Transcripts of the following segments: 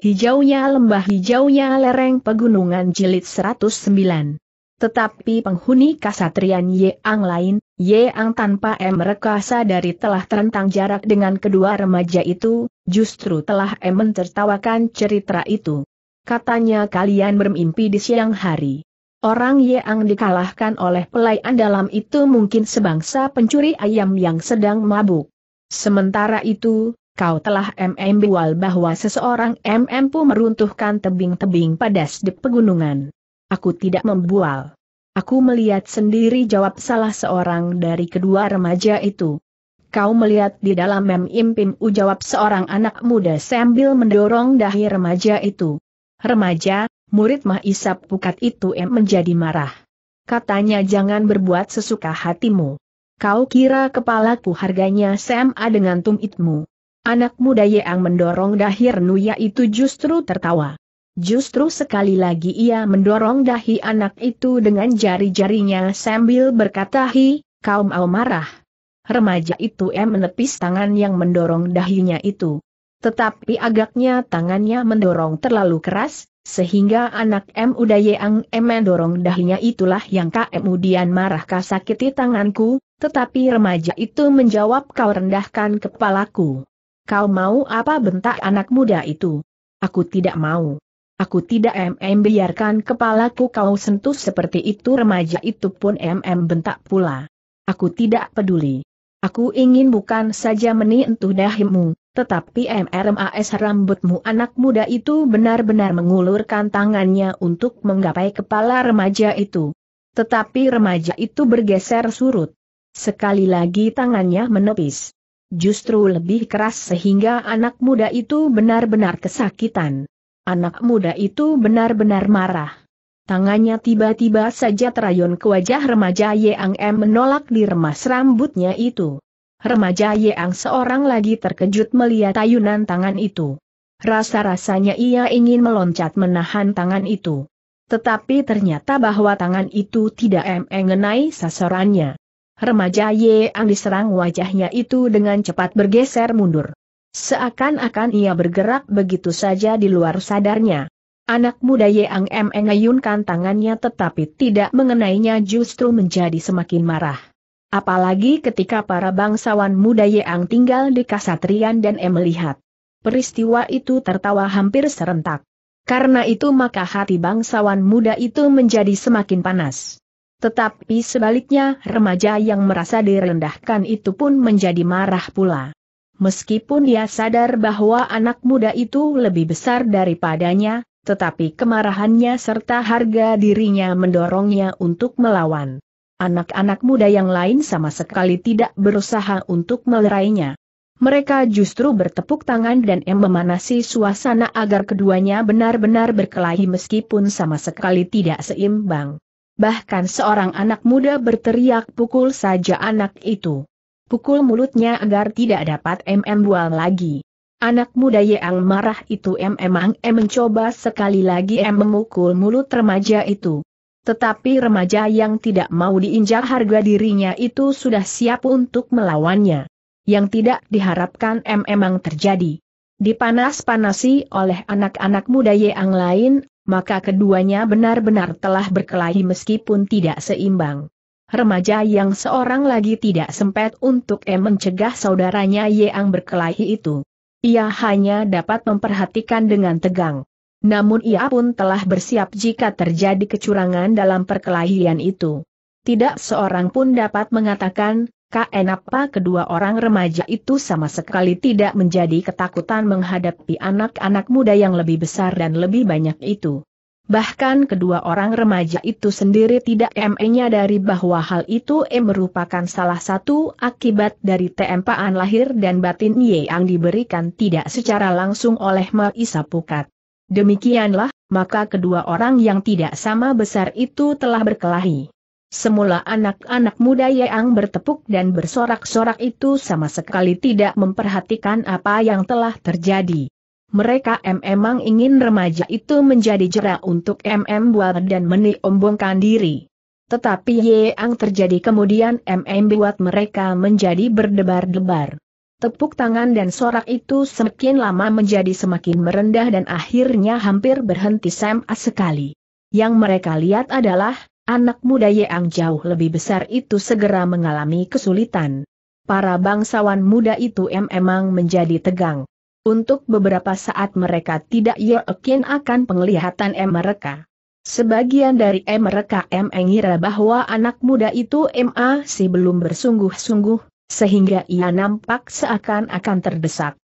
Hijaunya lembah hijaunya lereng pegunungan jilid 109. Tetapi penghuni kasatrian Ang lain, Ye Ang tanpa M rekasa dari telah terentang jarak dengan kedua remaja itu, justru telah M mentertawakan cerita itu. Katanya kalian bermimpi di siang hari. Orang Ye Ang dikalahkan oleh pelayan dalam itu mungkin sebangsa pencuri ayam yang sedang mabuk. Sementara itu, kau telah MM bual bahwa seseorang MM Pu meruntuhkan tebing-tebing pada di pegunungan. Aku tidak membual. Aku melihat sendiri jawab salah seorang dari kedua remaja itu. Kau melihat di dalam Mem U jawab seorang anak muda sambil mendorong dahi remaja itu. Remaja, murid Mah Isap Pukat itu em menjadi marah. Katanya jangan berbuat sesuka hatimu. Kau kira kepalaku harganya sama dengan tumitmu. Anak muda yang mendorong dahir Nuya itu justru tertawa. Justru sekali lagi ia mendorong dahi anak itu dengan jari-jarinya sambil berkata hi, kaum au marah. Remaja itu em menepis tangan yang mendorong dahinya itu. Tetapi agaknya tangannya mendorong terlalu keras, sehingga anak M udah M mendorong dahinya itulah yang kemudian marah kasakiti tanganku, tetapi remaja itu menjawab kau rendahkan kepalaku. Kau mau apa bentak anak muda itu? Aku tidak mau. Aku tidak mm biarkan kepalaku kau sentuh seperti itu remaja itu pun mm bentak pula. Aku tidak peduli. Aku ingin bukan saja menientuh dahimu, tetapi MRMAS rambutmu anak muda itu benar-benar mengulurkan tangannya untuk menggapai kepala remaja itu. Tetapi remaja itu bergeser surut. Sekali lagi tangannya menepis justru lebih keras sehingga anak muda itu benar-benar kesakitan. Anak muda itu benar-benar marah. Tangannya tiba-tiba saja terayun ke wajah remaja Yang M menolak diremas rambutnya itu. Remaja Yang seorang lagi terkejut melihat ayunan tangan itu. Rasa-rasanya ia ingin meloncat menahan tangan itu. Tetapi ternyata bahwa tangan itu tidak mengenai sasarannya. Remaja Yeang diserang wajahnya itu dengan cepat bergeser mundur. Seakan-akan ia bergerak begitu saja di luar sadarnya. Anak muda Yeang M mengayunkan tangannya tetapi tidak mengenainya justru menjadi semakin marah. Apalagi ketika para bangsawan muda Yeang tinggal di Kasatrian dan M melihat. Peristiwa itu tertawa hampir serentak. Karena itu maka hati bangsawan muda itu menjadi semakin panas. Tetapi sebaliknya remaja yang merasa direndahkan itu pun menjadi marah pula. Meskipun dia sadar bahwa anak muda itu lebih besar daripadanya, tetapi kemarahannya serta harga dirinya mendorongnya untuk melawan. Anak-anak muda yang lain sama sekali tidak berusaha untuk melerainya. Mereka justru bertepuk tangan dan memanasi suasana agar keduanya benar-benar berkelahi meskipun sama sekali tidak seimbang. Bahkan seorang anak muda berteriak pukul saja anak itu. Pukul mulutnya agar tidak dapat MM bual lagi. Anak muda yang marah itu memang mencoba sekali lagi M memukul mulut remaja itu. Tetapi remaja yang tidak mau diinjak harga dirinya itu sudah siap untuk melawannya. Yang tidak diharapkan MM memang terjadi. Dipanas-panasi oleh anak-anak muda yang lain, maka keduanya benar-benar telah berkelahi meskipun tidak seimbang. Remaja yang seorang lagi tidak sempat untuk em mencegah saudaranya yang berkelahi itu. Ia hanya dapat memperhatikan dengan tegang. Namun ia pun telah bersiap jika terjadi kecurangan dalam perkelahian itu. Tidak seorang pun dapat mengatakan, apa kedua orang remaja itu sama sekali tidak menjadi ketakutan menghadapi anak-anak muda yang lebih besar dan lebih banyak itu? Bahkan kedua orang remaja itu sendiri tidak dari bahwa hal itu e merupakan salah satu akibat dari tempaan lahir dan batin yang diberikan tidak secara langsung oleh Ma Pukat. Demikianlah, maka kedua orang yang tidak sama besar itu telah berkelahi. Semula anak-anak muda yang bertepuk dan bersorak-sorak itu sama sekali tidak memperhatikan apa yang telah terjadi. Mereka memang ingin remaja itu menjadi jera untuk MM buat dan meniombongkan diri. Tetapi yang terjadi kemudian MM buat mereka menjadi berdebar-debar. Tepuk tangan dan sorak itu semakin lama menjadi semakin merendah dan akhirnya hampir berhenti sama sekali. Yang mereka lihat adalah anak muda yang jauh lebih besar itu segera mengalami kesulitan. Para bangsawan muda itu memang menjadi tegang. Untuk beberapa saat mereka tidak yakin akan penglihatan em mereka. Sebagian dari em mereka em mengira bahwa anak muda itu masih belum bersungguh-sungguh, sehingga ia nampak seakan-akan terdesak.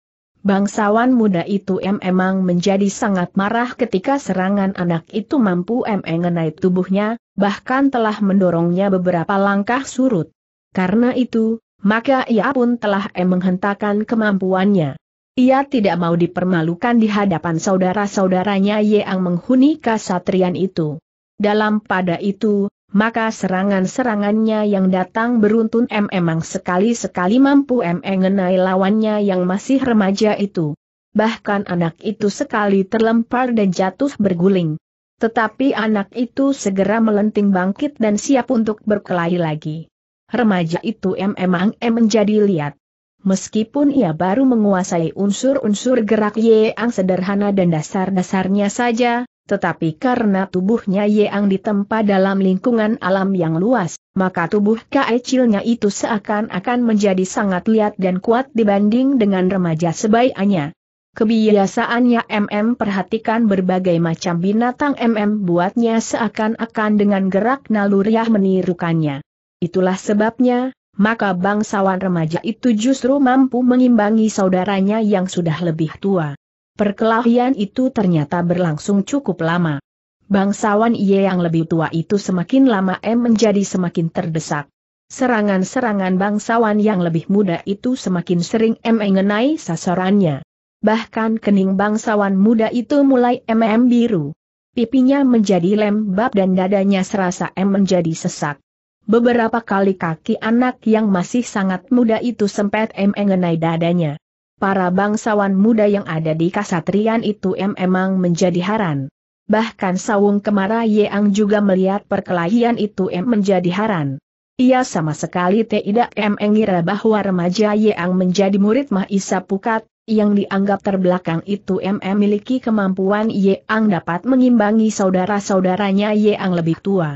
Bangsawan muda itu emang menjadi sangat marah ketika serangan anak itu mampu em mengenai tubuhnya, bahkan telah mendorongnya beberapa langkah surut. Karena itu, maka ia pun telah menghentakkan kemampuannya. Ia tidak mau dipermalukan di hadapan saudara-saudaranya yang menghuni kasatrian itu. Dalam pada itu, maka serangan-serangannya yang datang beruntun M emang sekali-sekali mampu M mengenai lawannya yang masih remaja itu. Bahkan anak itu sekali terlempar dan jatuh berguling. Tetapi anak itu segera melenting bangkit dan siap untuk berkelahi lagi. Remaja itu memang menjadi liat. Meskipun ia baru menguasai unsur-unsur gerak ye Yeang sederhana dan dasar-dasarnya saja, tetapi karena tubuhnya ye Yeang ditempa dalam lingkungan alam yang luas, maka tubuh kecilnya itu seakan-akan menjadi sangat liat dan kuat dibanding dengan remaja sebaiknya. Kebiasaannya MM perhatikan berbagai macam binatang MM buatnya seakan-akan dengan gerak naluriah menirukannya. Itulah sebabnya, maka bangsawan remaja itu justru mampu mengimbangi saudaranya yang sudah lebih tua. Perkelahian itu ternyata berlangsung cukup lama. Bangsawan Ye yang lebih tua itu semakin lama M menjadi semakin terdesak. Serangan-serangan bangsawan yang lebih muda itu semakin sering M mengenai sasarannya bahkan kening bangsawan muda itu mulai mm biru. Pipinya menjadi lembab dan dadanya serasa em menjadi sesak. Beberapa kali kaki anak yang masih sangat muda itu sempet em mengenai dadanya. Para bangsawan muda yang ada di kasatrian itu em emang menjadi haran. Bahkan Sawung Kemara Yeang juga melihat perkelahian itu em menjadi haran. Ia sama sekali tidak mengira bahwa remaja Yeang menjadi murid Mahisa Pukat, yang dianggap terbelakang itu MM miliki kemampuan Yang dapat mengimbangi saudara-saudaranya Yang lebih tua.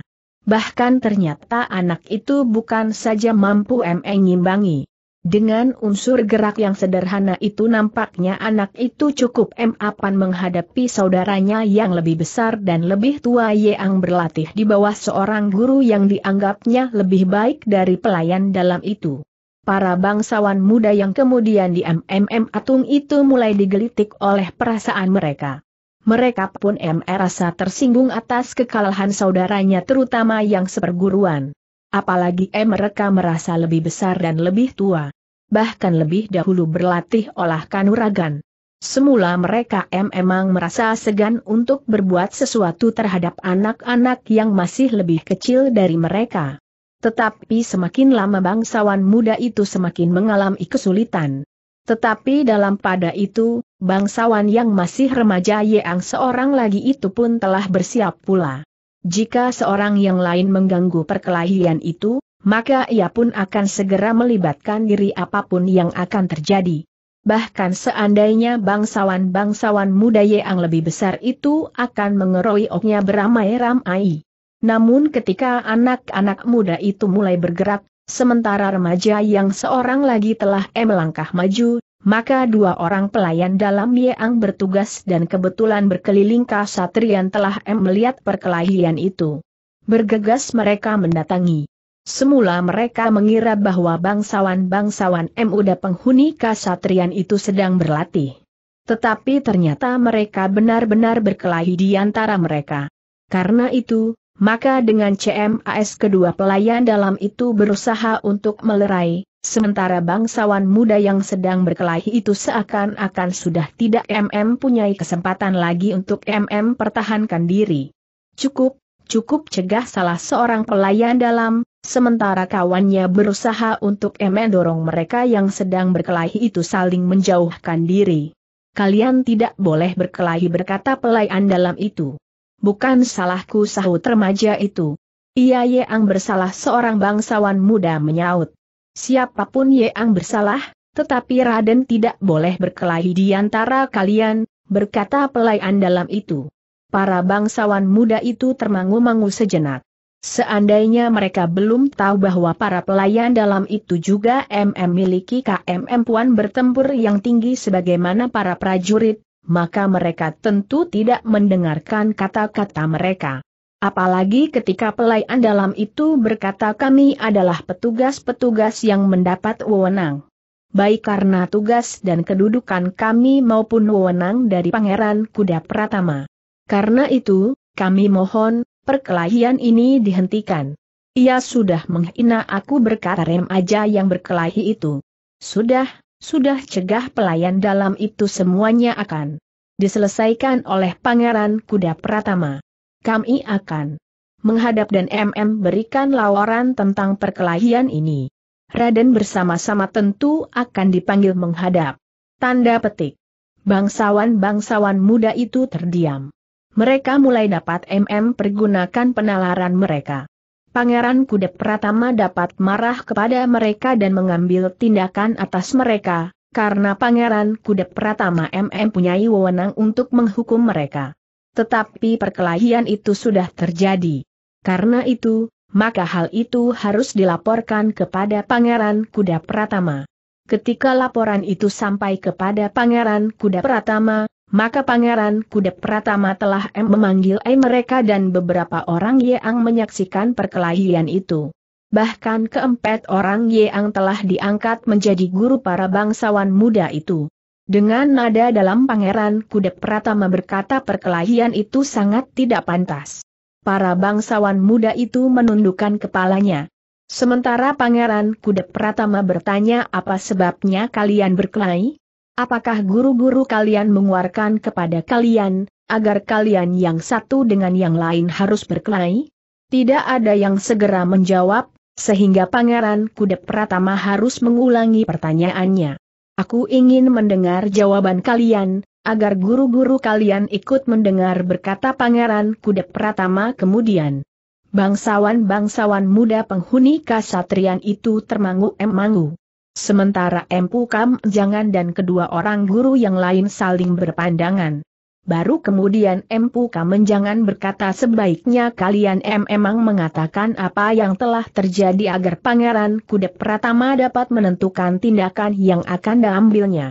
Bahkan ternyata anak itu bukan saja mampu MM mengimbangi. Dengan unsur gerak yang sederhana itu nampaknya anak itu cukup MAPan menghadapi saudaranya yang lebih besar dan lebih tua Yang berlatih di bawah seorang guru yang dianggapnya lebih baik dari pelayan dalam itu para bangsawan muda yang kemudian di MMM Atung itu mulai digelitik oleh perasaan mereka. Mereka pun M merasa tersinggung atas kekalahan saudaranya terutama yang seperguruan. Apalagi M mereka merasa lebih besar dan lebih tua. Bahkan lebih dahulu berlatih olah kanuragan. Semula mereka M emang merasa segan untuk berbuat sesuatu terhadap anak-anak yang masih lebih kecil dari mereka. Tetapi semakin lama bangsawan muda itu semakin mengalami kesulitan. Tetapi dalam pada itu, bangsawan yang masih remaja yang seorang lagi itu pun telah bersiap pula. Jika seorang yang lain mengganggu perkelahian itu, maka ia pun akan segera melibatkan diri apapun yang akan terjadi. Bahkan seandainya bangsawan-bangsawan muda yang lebih besar itu akan mengeroyoknya beramai-ramai. Namun ketika anak-anak muda itu mulai bergerak, sementara remaja yang seorang lagi telah melangkah maju, maka dua orang pelayan dalam Yeang bertugas dan kebetulan berkeliling Kasatrian telah M melihat perkelahian itu. Bergegas mereka mendatangi. Semula mereka mengira bahwa bangsawan-bangsawan M udah penghuni Kasatrian itu sedang berlatih. Tetapi ternyata mereka benar-benar berkelahi di antara mereka. Karena itu, maka dengan CMAS kedua pelayan dalam itu berusaha untuk melerai, sementara bangsawan muda yang sedang berkelahi itu seakan-akan sudah tidak MM punya kesempatan lagi untuk MM pertahankan diri. Cukup, cukup cegah salah seorang pelayan dalam, sementara kawannya berusaha untuk MM dorong mereka yang sedang berkelahi itu saling menjauhkan diri. Kalian tidak boleh berkelahi berkata pelayan dalam itu bukan salahku sahut remaja itu. Ia Yeang bersalah seorang bangsawan muda menyaut. Siapapun Yeang bersalah, tetapi Raden tidak boleh berkelahi di antara kalian, berkata pelayan dalam itu. Para bangsawan muda itu termangu-mangu sejenak. Seandainya mereka belum tahu bahwa para pelayan dalam itu juga MM miliki KMM Puan bertempur yang tinggi sebagaimana para prajurit, maka mereka tentu tidak mendengarkan kata-kata mereka. Apalagi ketika pelayan dalam itu berkata kami adalah petugas-petugas yang mendapat wewenang. Baik karena tugas dan kedudukan kami maupun wewenang dari Pangeran Kuda Pratama. Karena itu, kami mohon, perkelahian ini dihentikan. Ia sudah menghina aku berkata rem aja yang berkelahi itu. Sudah, sudah cegah pelayan dalam itu semuanya akan diselesaikan oleh Pangeran Kuda Pratama. Kami akan menghadap dan MM berikan lawaran tentang perkelahian ini. Raden bersama-sama tentu akan dipanggil menghadap. Tanda petik. Bangsawan-bangsawan muda itu terdiam. Mereka mulai dapat MM pergunakan penalaran mereka. Pangeran Kuda Pratama dapat marah kepada mereka dan mengambil tindakan atas mereka, karena Pangeran Kuda Pratama MM punyai wewenang untuk menghukum mereka. Tetapi perkelahian itu sudah terjadi. Karena itu, maka hal itu harus dilaporkan kepada Pangeran Kuda Pratama. Ketika laporan itu sampai kepada Pangeran Kuda Pratama, maka Pangeran Kudep Pratama telah M memanggil M mereka dan beberapa orang Yeang menyaksikan perkelahian itu. Bahkan keempat orang Yeang telah diangkat menjadi guru para bangsawan muda itu. Dengan nada dalam Pangeran Kudep Pratama berkata perkelahian itu sangat tidak pantas. Para bangsawan muda itu menundukkan kepalanya. Sementara Pangeran Kudep Pratama bertanya apa sebabnya kalian berkelahi? apakah guru-guru kalian mengeluarkan kepada kalian, agar kalian yang satu dengan yang lain harus berkelahi? Tidak ada yang segera menjawab, sehingga Pangeran Kuda Pratama harus mengulangi pertanyaannya. Aku ingin mendengar jawaban kalian, agar guru-guru kalian ikut mendengar berkata Pangeran Kuda Pratama kemudian. Bangsawan-bangsawan muda penghuni kasatrian itu termangu-emangu. Sementara Empu Kam Jangan dan kedua orang guru yang lain saling berpandangan. Baru kemudian Empu Kam menjangan berkata sebaiknya kalian em emang mengatakan apa yang telah terjadi agar Pangeran Kudep Pratama dapat menentukan tindakan yang akan diambilnya.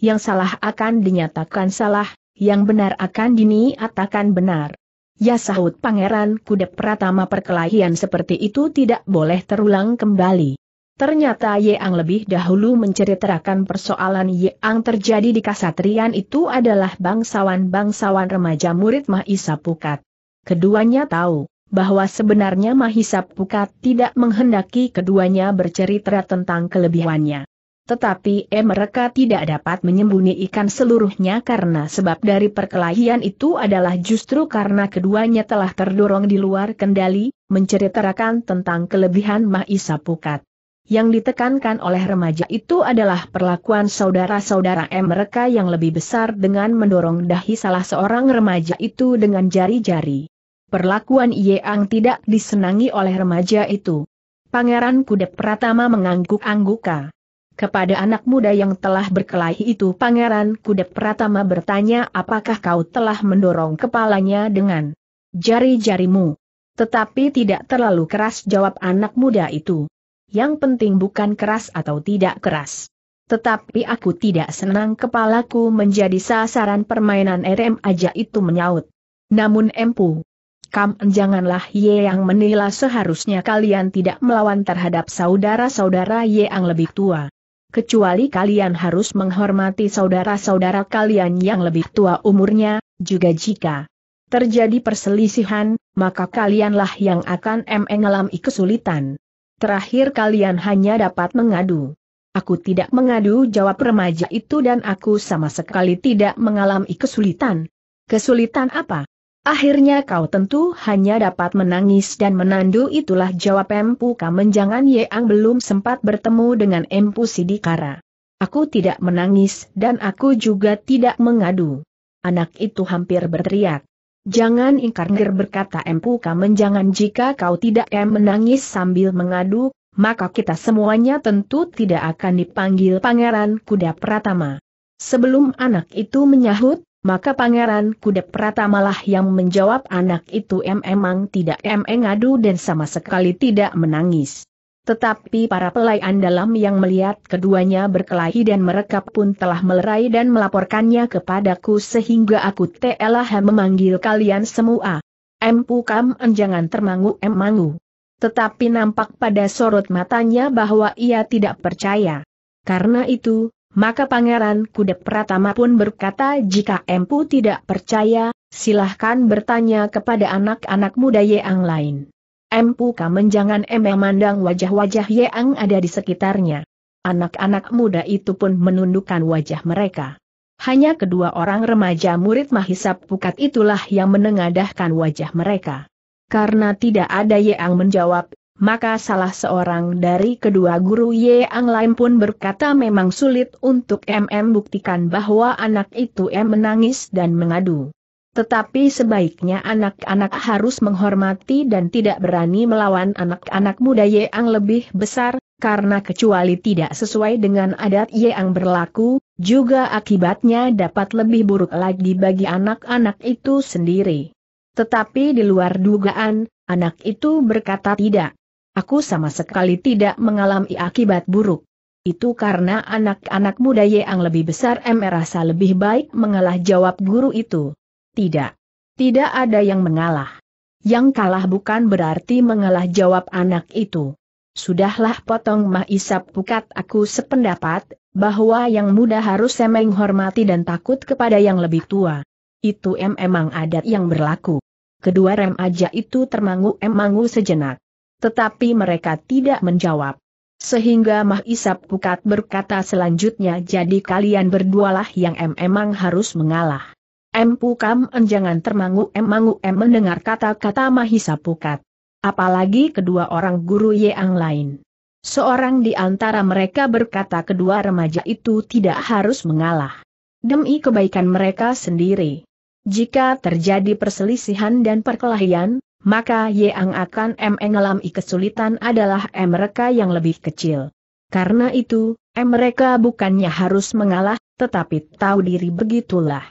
Yang salah akan dinyatakan salah, yang benar akan diniatakan benar. Ya sahut Pangeran Kudep Pratama perkelahian seperti itu tidak boleh terulang kembali. Ternyata Yeang lebih dahulu menceritakan persoalan Yeang terjadi di kasatrian itu adalah bangsawan-bangsawan remaja murid Mahisa Pukat. Keduanya tahu bahwa sebenarnya Mahisa Pukat tidak menghendaki keduanya bercerita tentang kelebihannya. Tetapi eh mereka tidak dapat menyembunyikan seluruhnya karena sebab dari perkelahian itu adalah justru karena keduanya telah terdorong di luar kendali, menceritakan tentang kelebihan Mahisa Pukat. Yang ditekankan oleh remaja itu adalah perlakuan saudara-saudara M mereka yang lebih besar dengan mendorong dahi salah seorang remaja itu dengan jari-jari. Perlakuan Yeang tidak disenangi oleh remaja itu. Pangeran Kudep Pratama mengangguk-angguka. Kepada anak muda yang telah berkelahi itu Pangeran Kudep Pratama bertanya apakah kau telah mendorong kepalanya dengan jari-jarimu. Tetapi tidak terlalu keras jawab anak muda itu yang penting bukan keras atau tidak keras. Tetapi aku tidak senang kepalaku menjadi sasaran permainan RM aja itu menyaut. Namun empu. Kam janganlah Ye yang menilai seharusnya kalian tidak melawan terhadap saudara-saudara Ye yang lebih tua. Kecuali kalian harus menghormati saudara-saudara kalian yang lebih tua umurnya, juga jika terjadi perselisihan, maka kalianlah yang akan mengalami kesulitan. Terakhir kalian hanya dapat mengadu. Aku tidak mengadu jawab remaja itu dan aku sama sekali tidak mengalami kesulitan. Kesulitan apa? Akhirnya kau tentu hanya dapat menangis dan menandu itulah jawab Empu Kamenjangan Yeang belum sempat bertemu dengan Empu Sidikara. Aku tidak menangis dan aku juga tidak mengadu. Anak itu hampir berteriak. Jangan ingkar ngir berkata Empu Kamen jangan jika kau tidak em menangis sambil mengadu, maka kita semuanya tentu tidak akan dipanggil Pangeran Kuda Pratama. Sebelum anak itu menyahut, maka Pangeran Kuda pratama lah yang menjawab anak itu em emang tidak em ngadu dan sama sekali tidak menangis. Tetapi para pelayan dalam yang melihat keduanya berkelahi dan mereka pun telah melerai dan melaporkannya kepadaku sehingga aku telah memanggil kalian semua. Empu kam jangan termangu emangu. Tetapi nampak pada sorot matanya bahwa ia tidak percaya. Karena itu, maka Pangeran Kuda Pratama pun berkata jika Empu tidak percaya, silahkan bertanya kepada anak-anak muda yang lain. Empu Kamen jangan mandang wajah-wajah Yeang ada di sekitarnya. Anak-anak muda itu pun menundukkan wajah mereka. Hanya kedua orang remaja murid Mahisap Pukat itulah yang menengadahkan wajah mereka. Karena tidak ada Yeang menjawab, maka salah seorang dari kedua guru Yeang lain pun berkata memang sulit untuk MM buktikan bahwa anak itu M menangis dan mengadu. Tetapi sebaiknya anak-anak harus menghormati dan tidak berani melawan anak-anak muda yang lebih besar, karena kecuali tidak sesuai dengan adat yang berlaku, juga akibatnya dapat lebih buruk lagi bagi anak-anak itu sendiri. Tetapi di luar dugaan, anak itu berkata tidak. Aku sama sekali tidak mengalami akibat buruk. Itu karena anak-anak muda yang lebih besar merasa lebih baik mengalah jawab guru itu. Tidak. Tidak ada yang mengalah. Yang kalah bukan berarti mengalah jawab anak itu. Sudahlah potong mah isap pukat aku sependapat, bahwa yang muda harus hormati dan takut kepada yang lebih tua. Itu em emang adat yang berlaku. Kedua rem aja itu termangu emangu sejenak. Tetapi mereka tidak menjawab. Sehingga Mah Isap Pukat berkata selanjutnya jadi kalian berdualah yang em emang harus mengalah. Empu Kam jangan termangu emangu m mendengar kata-kata Mahisa Pukat. Apalagi kedua orang guru yang lain. Seorang di antara mereka berkata kedua remaja itu tidak harus mengalah. Demi kebaikan mereka sendiri. Jika terjadi perselisihan dan perkelahian, maka yang akan M mengalami kesulitan adalah M mereka yang lebih kecil. Karena itu, M mereka bukannya harus mengalah, tetapi tahu diri begitulah.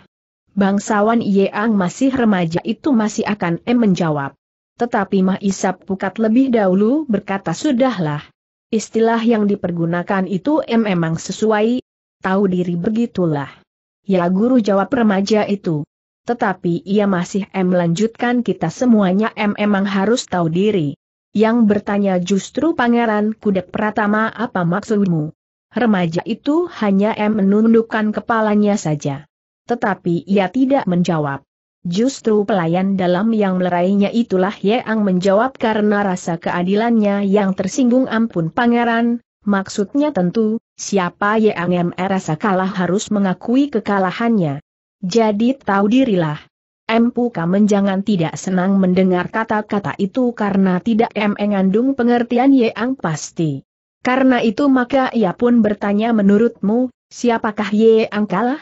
Bangsawan Yeang masih remaja itu masih akan M menjawab. Tetapi Mah Isap Pukat lebih dahulu berkata sudahlah. Istilah yang dipergunakan itu M memang sesuai, tahu diri begitulah. Ya guru jawab remaja itu. Tetapi ia masih M lanjutkan kita semuanya M emang harus tahu diri. Yang bertanya justru Pangeran Kudek Pratama apa maksudmu? Remaja itu hanya M menundukkan kepalanya saja tetapi ia tidak menjawab. Justru pelayan dalam yang melerainya itulah Yang menjawab karena rasa keadilannya yang tersinggung ampun pangeran, maksudnya tentu, siapa Yang MR rasa kalah harus mengakui kekalahannya. Jadi tahu dirilah. Empu Kamen jangan tidak senang mendengar kata-kata itu karena tidak mengandung pengertian Ye Ang pasti. Karena itu maka ia pun bertanya menurutmu, siapakah Ang kalah?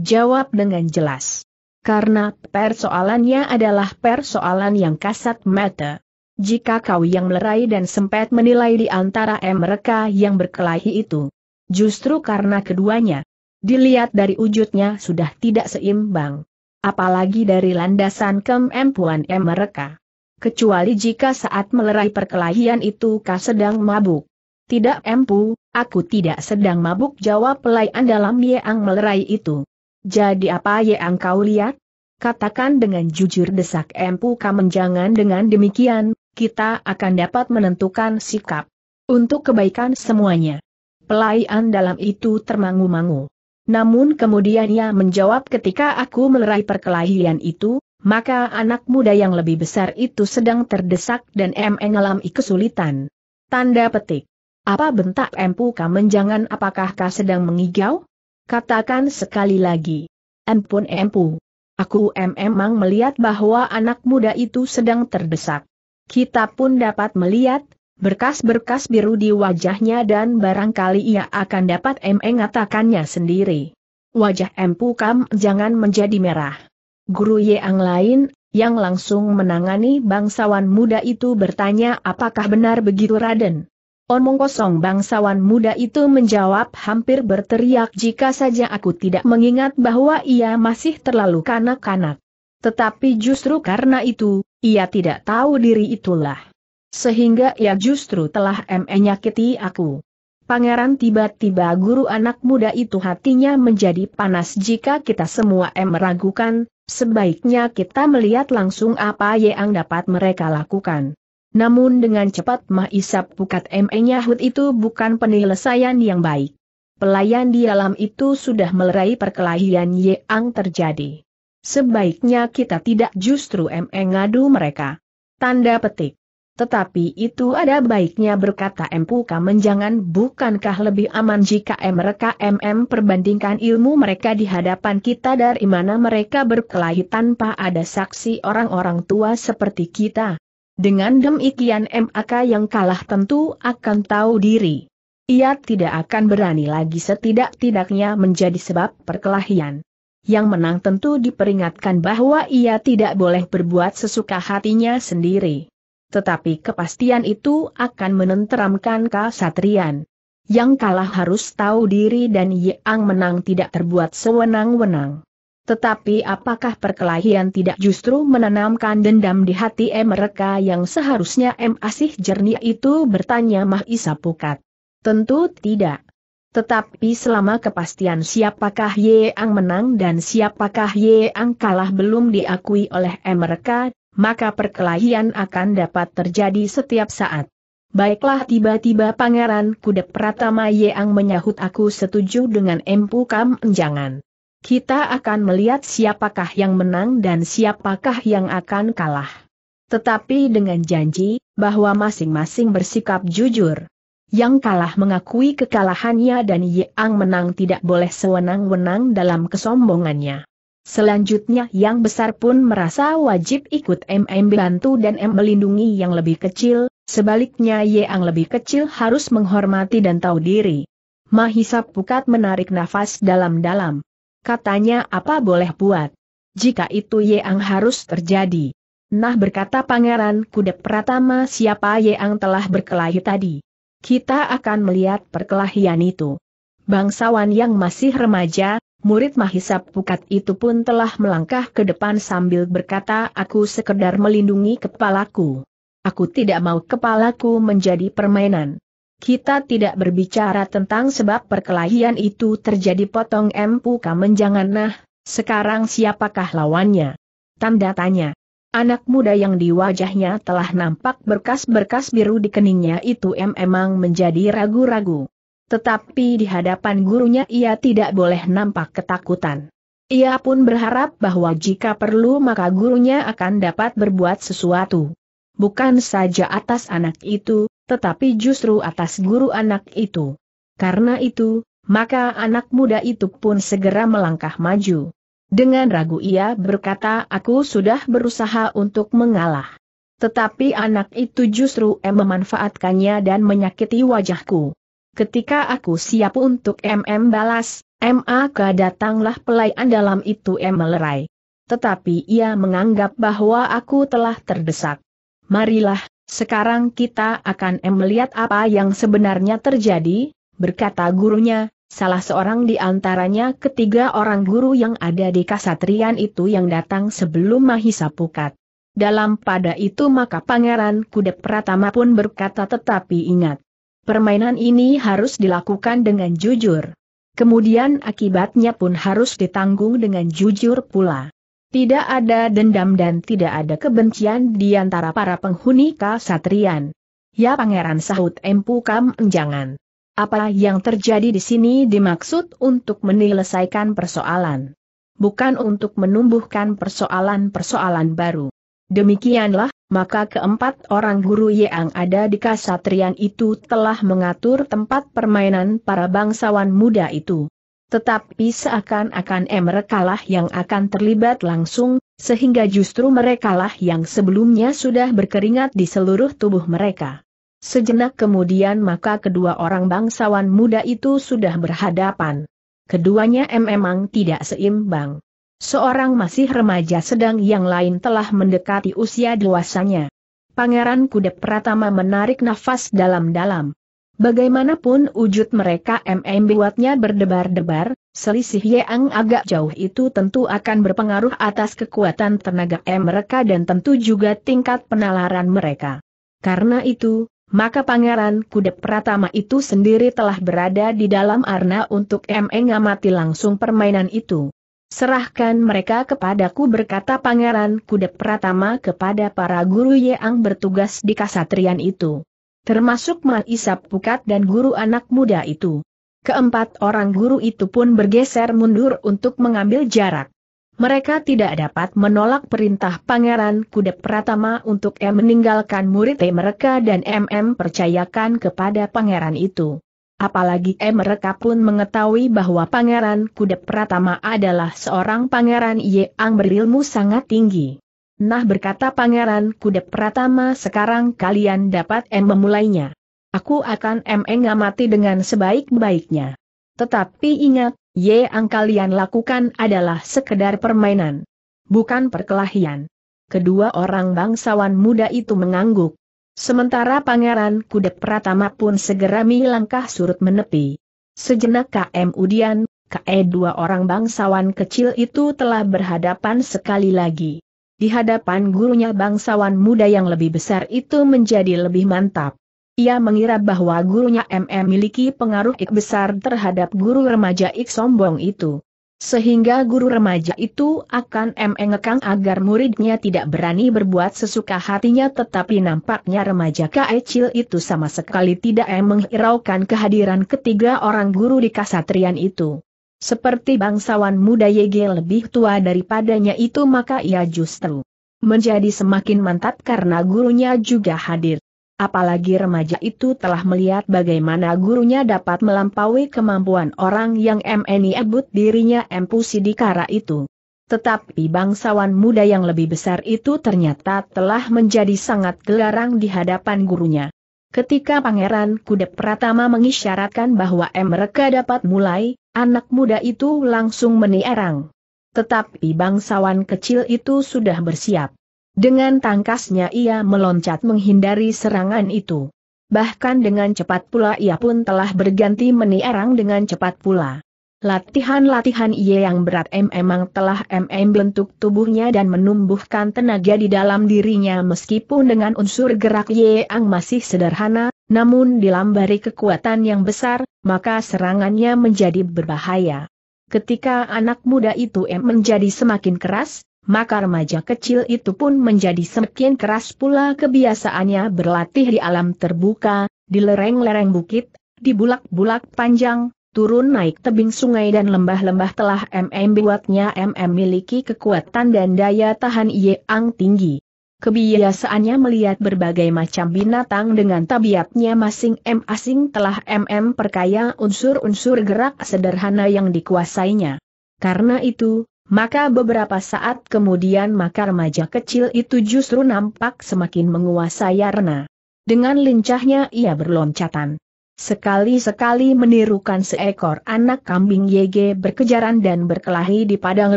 Jawab dengan jelas. Karena persoalannya adalah persoalan yang kasat mata. Jika kau yang melerai dan sempat menilai di antara mereka yang berkelahi itu. Justru karena keduanya. Dilihat dari wujudnya sudah tidak seimbang. Apalagi dari landasan kemampuan mereka. Kecuali jika saat melerai perkelahian itu kau sedang mabuk. Tidak empu, aku tidak sedang mabuk jawab pelayan dalam yang melerai itu. Jadi apa yang kau lihat? Katakan dengan jujur desak Empu Kamenjangan dengan demikian, kita akan dapat menentukan sikap. Untuk kebaikan semuanya. Pelayan dalam itu termangu-mangu. Namun kemudian ia menjawab ketika aku melerai perkelahian itu, maka anak muda yang lebih besar itu sedang terdesak dan mengalami kesulitan. Tanda petik. Apa bentak Empu Kamenjangan apakah kau sedang mengigau? Katakan sekali lagi. empun empu. Aku memang melihat bahwa anak muda itu sedang terdesak. Kita pun dapat melihat, berkas-berkas biru di wajahnya dan barangkali ia akan dapat mengatakannya sendiri. Wajah empu kam jangan menjadi merah. Guru yeang lain yang langsung menangani bangsawan muda itu bertanya apakah benar begitu Raden. Omong kosong bangsawan muda itu menjawab hampir berteriak jika saja aku tidak mengingat bahwa ia masih terlalu kanak-kanak. Tetapi justru karena itu, ia tidak tahu diri itulah. Sehingga ia justru telah menyakiti aku. Pangeran tiba-tiba guru anak muda itu hatinya menjadi panas jika kita semua meragukan, sebaiknya kita melihat langsung apa yang dapat mereka lakukan. Namun dengan cepat Mah Isap Pukat M.E. itu bukan penyelesaian yang baik. Pelayan di alam itu sudah melerai perkelahian yang terjadi. Sebaiknya kita tidak justru M.E. ngadu mereka. Tanda petik. Tetapi itu ada baiknya berkata M. Puka menjangan. bukankah lebih aman jika mereka MM perbandingkan ilmu mereka di hadapan kita dari mana mereka berkelahi tanpa ada saksi orang-orang tua seperti kita. Dengan demikian MAK yang kalah tentu akan tahu diri. Ia tidak akan berani lagi setidak-tidaknya menjadi sebab perkelahian. Yang menang tentu diperingatkan bahwa ia tidak boleh berbuat sesuka hatinya sendiri. Tetapi kepastian itu akan menenteramkan kasatrian. Yang kalah harus tahu diri dan yang menang tidak terbuat sewenang-wenang. Tetapi apakah perkelahian tidak justru menanamkan dendam di hati M mereka yang seharusnya M Asih jernih itu bertanya Mah Isa Pukat? Tentu tidak. Tetapi selama kepastian siapakah ang menang dan siapakah ang kalah belum diakui oleh M mereka, maka perkelahian akan dapat terjadi setiap saat. Baiklah tiba-tiba Pangeran kudep Pratama ang menyahut aku setuju dengan M Kam Jangan. Kita akan melihat siapakah yang menang dan siapakah yang akan kalah. Tetapi dengan janji, bahwa masing-masing bersikap jujur. Yang kalah mengakui kekalahannya dan yang menang tidak boleh sewenang-wenang dalam kesombongannya. Selanjutnya yang besar pun merasa wajib ikut MM bantu dan M melindungi yang lebih kecil, sebaliknya yang lebih kecil harus menghormati dan tahu diri. Mahisa Pukat menarik nafas dalam-dalam katanya apa boleh buat. Jika itu Yeang harus terjadi. Nah berkata Pangeran Kudep Pratama siapa Yeang telah berkelahi tadi. Kita akan melihat perkelahian itu. Bangsawan yang masih remaja, murid Mahisa Pukat itu pun telah melangkah ke depan sambil berkata aku sekedar melindungi kepalaku. Aku tidak mau kepalaku menjadi permainan. Kita tidak berbicara tentang sebab perkelahian itu terjadi potong M kamen menjangan nah, sekarang siapakah lawannya? Tanda tanya. Anak muda yang di wajahnya telah nampak berkas-berkas biru di keningnya itu M emang menjadi ragu-ragu. Tetapi di hadapan gurunya ia tidak boleh nampak ketakutan. Ia pun berharap bahwa jika perlu maka gurunya akan dapat berbuat sesuatu. Bukan saja atas anak itu, tetapi justru atas guru anak itu. Karena itu, maka anak muda itu pun segera melangkah maju. Dengan ragu ia berkata aku sudah berusaha untuk mengalah. Tetapi anak itu justru em memanfaatkannya dan menyakiti wajahku. Ketika aku siap untuk MM balas, MAK datanglah pelayan dalam itu M melerai. Tetapi ia menganggap bahwa aku telah terdesak. Marilah, sekarang kita akan melihat apa yang sebenarnya terjadi, berkata gurunya, salah seorang di antaranya ketiga orang guru yang ada di kasatrian itu yang datang sebelum Mahisa Pukat. Dalam pada itu maka Pangeran Kudep Pratama pun berkata tetapi ingat, permainan ini harus dilakukan dengan jujur. Kemudian akibatnya pun harus ditanggung dengan jujur pula. Tidak ada dendam dan tidak ada kebencian di antara para penghuni kasatrian. Ya pangeran sahut Empu Kam jangan. Apa yang terjadi di sini dimaksud untuk menyelesaikan persoalan. Bukan untuk menumbuhkan persoalan-persoalan baru. Demikianlah, maka keempat orang guru yang ada di kasatrian itu telah mengatur tempat permainan para bangsawan muda itu tetapi seakan-akan merekalah yang akan terlibat langsung, sehingga justru mereka lah yang sebelumnya sudah berkeringat di seluruh tubuh mereka. Sejenak kemudian maka kedua orang bangsawan muda itu sudah berhadapan. Keduanya memang tidak seimbang. Seorang masih remaja sedang yang lain telah mendekati usia dewasanya. Pangeran Kuda Pratama menarik nafas dalam-dalam. Bagaimanapun wujud mereka MM buatnya berdebar-debar, selisih yang agak jauh itu tentu akan berpengaruh atas kekuatan tenaga M mereka dan tentu juga tingkat penalaran mereka. Karena itu, maka Pangeran Kudep Pratama itu sendiri telah berada di dalam arna untuk ME ngamati langsung permainan itu. Serahkan mereka kepadaku berkata Pangeran Kudep Pratama kepada para guru yang bertugas di kasatrian itu termasuk Isap Pukat dan guru anak muda itu. Keempat orang guru itu pun bergeser mundur untuk mengambil jarak. Mereka tidak dapat menolak perintah Pangeran Kudep Pratama untuk M meninggalkan murid mereka dan MM percayakan kepada pangeran itu. Apalagi M mereka pun mengetahui bahwa Pangeran Kudep Pratama adalah seorang pangeran yang berilmu sangat tinggi. Nah berkata Pangeran Kudep Pratama sekarang kalian dapat M memulainya. Aku akan M mengamati dengan sebaik-baiknya. Tetapi ingat, ye yang kalian lakukan adalah sekedar permainan. Bukan perkelahian. Kedua orang bangsawan muda itu mengangguk. Sementara Pangeran Kudep Pratama pun segera melangkah surut menepi. Sejenak KM Udian, KE dua orang bangsawan kecil itu telah berhadapan sekali lagi. Di hadapan gurunya bangsawan muda yang lebih besar itu menjadi lebih mantap. Ia mengira bahwa gurunya MM miliki pengaruh ik besar terhadap guru remaja ik sombong itu. Sehingga guru remaja itu akan ngekang agar muridnya tidak berani berbuat sesuka hatinya tetapi nampaknya remaja kecil itu sama sekali tidak menghiraukan kehadiran ketiga orang guru di kasatrian itu. Seperti bangsawan muda YG lebih tua daripadanya itu maka ia justru menjadi semakin mantap karena gurunya juga hadir. Apalagi remaja itu telah melihat bagaimana gurunya dapat melampaui kemampuan orang yang MNI ebut dirinya Empu Sidikara itu. Tetapi bangsawan muda yang lebih besar itu ternyata telah menjadi sangat gelarang di hadapan gurunya. Ketika Pangeran Kudep Pratama mengisyaratkan bahwa mereka dapat mulai, Anak muda itu langsung menierang. Tetapi bangsawan kecil itu sudah bersiap. Dengan tangkasnya ia meloncat menghindari serangan itu. Bahkan dengan cepat pula ia pun telah berganti menierang dengan cepat pula. Latihan-latihan ia yang berat memang telah MM bentuk tubuhnya dan menumbuhkan tenaga di dalam dirinya meskipun dengan unsur gerak yang masih sederhana, namun dilambari kekuatan yang besar, maka serangannya menjadi berbahaya. Ketika anak muda itu M menjadi semakin keras, maka remaja kecil itu pun menjadi semakin keras pula kebiasaannya berlatih di alam terbuka, di lereng-lereng bukit, di bulak-bulak panjang, turun naik tebing sungai dan lembah-lembah telah MM buatnya MM miliki kekuatan dan daya tahan yang tinggi. Kebiasaannya melihat berbagai macam binatang dengan tabiatnya masing M asing telah MM perkaya unsur-unsur gerak sederhana yang dikuasainya. Karena itu, maka beberapa saat kemudian maka remaja kecil itu justru nampak semakin menguasai Arna. Dengan lincahnya ia berloncatan. Sekali-sekali menirukan seekor anak kambing YG berkejaran dan berkelahi di padang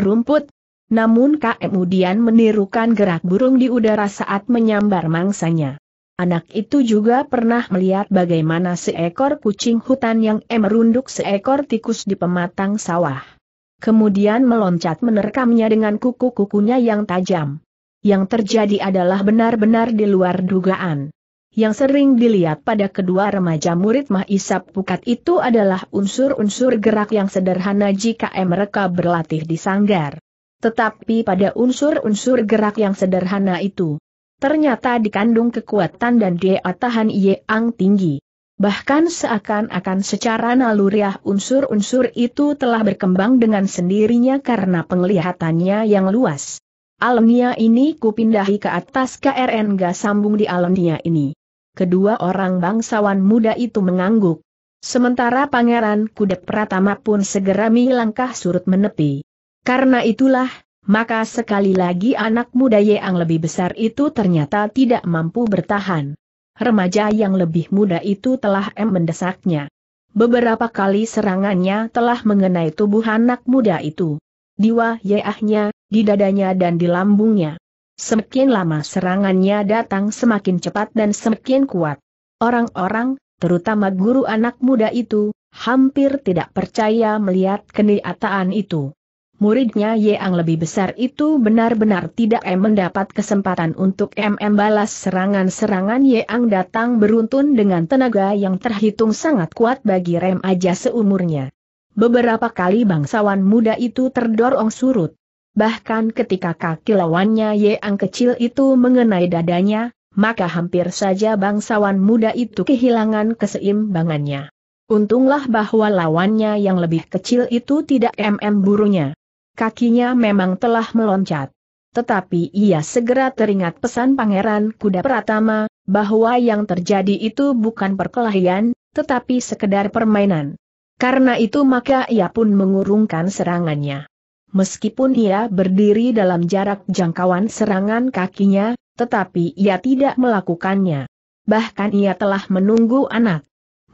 rumput, namun kemudian menirukan gerak burung di udara saat menyambar mangsanya. Anak itu juga pernah melihat bagaimana seekor kucing hutan yang merunduk seekor tikus di pematang sawah. Kemudian meloncat menerkamnya dengan kuku-kukunya yang tajam. Yang terjadi adalah benar-benar di luar dugaan yang sering dilihat pada kedua remaja murid Mahisap Pukat itu adalah unsur-unsur gerak yang sederhana jika mereka berlatih di sanggar. Tetapi pada unsur-unsur gerak yang sederhana itu, ternyata dikandung kekuatan dan daya tahan yang tinggi. Bahkan seakan-akan secara naluriah unsur-unsur itu telah berkembang dengan sendirinya karena penglihatannya yang luas. Alamnya ini kupindahi ke atas KRN gak sambung di alamnya ini kedua orang bangsawan muda itu mengangguk. Sementara Pangeran Kudep Pratama pun segera melangkah surut menepi. Karena itulah, maka sekali lagi anak muda yang lebih besar itu ternyata tidak mampu bertahan. Remaja yang lebih muda itu telah M mendesaknya. Beberapa kali serangannya telah mengenai tubuh anak muda itu. Di wajahnya, di dadanya dan di lambungnya. Semakin lama serangannya datang semakin cepat dan semakin kuat. Orang-orang, terutama guru anak muda itu, hampir tidak percaya melihat kenyataan itu. Muridnya yang lebih besar itu benar-benar tidak mendapat kesempatan untuk MM balas serangan-serangan yang datang beruntun dengan tenaga yang terhitung sangat kuat bagi rem aja seumurnya. Beberapa kali bangsawan muda itu terdorong surut bahkan ketika kaki lawannya Yang kecil itu mengenai dadanya, maka hampir saja bangsawan muda itu kehilangan keseimbangannya. Untunglah bahwa lawannya yang lebih kecil itu tidak MM burunya. Kakinya memang telah meloncat. Tetapi ia segera teringat pesan Pangeran Kuda Pratama, bahwa yang terjadi itu bukan perkelahian, tetapi sekedar permainan. Karena itu maka ia pun mengurungkan serangannya meskipun ia berdiri dalam jarak jangkauan serangan kakinya, tetapi ia tidak melakukannya. Bahkan ia telah menunggu anak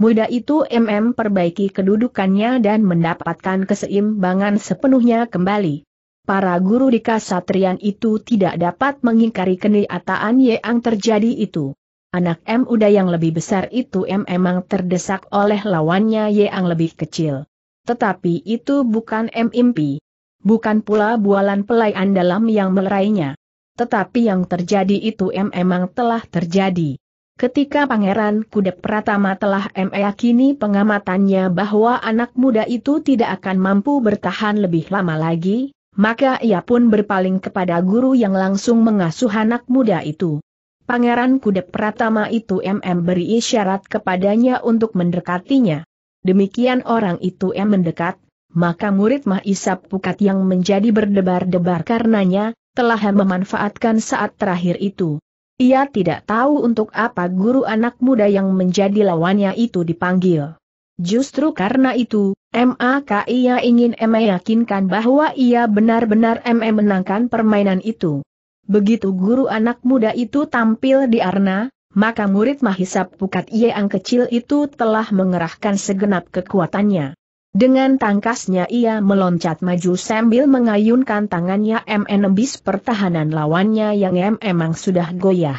muda itu MM perbaiki kedudukannya dan mendapatkan keseimbangan sepenuhnya kembali. Para guru di kasatrian itu tidak dapat mengingkari kenyataan yang terjadi itu. Anak M Uda yang lebih besar itu M emang terdesak oleh lawannya yang lebih kecil. Tetapi itu bukan M Impi bukan pula bualan pelayan dalam yang melerainya. Tetapi yang terjadi itu memang telah terjadi. Ketika Pangeran Kudep Pratama telah meyakini pengamatannya bahwa anak muda itu tidak akan mampu bertahan lebih lama lagi, maka ia pun berpaling kepada guru yang langsung mengasuh anak muda itu. Pangeran Kudep Pratama itu MM beri isyarat kepadanya untuk mendekatinya. Demikian orang itu M mendekat, maka murid Mahisap Pukat yang menjadi berdebar-debar karenanya, telah memanfaatkan saat terakhir itu. Ia tidak tahu untuk apa guru anak muda yang menjadi lawannya itu dipanggil. Justru karena itu, maka ia ingin ME yakinkan bahwa ia benar-benar ME menangkan permainan itu. Begitu guru anak muda itu tampil di arena, maka murid Mahisap Pukat yang kecil itu telah mengerahkan segenap kekuatannya. Dengan tangkasnya ia meloncat maju sambil mengayunkan tangannya bis pertahanan lawannya yang memang sudah goyah.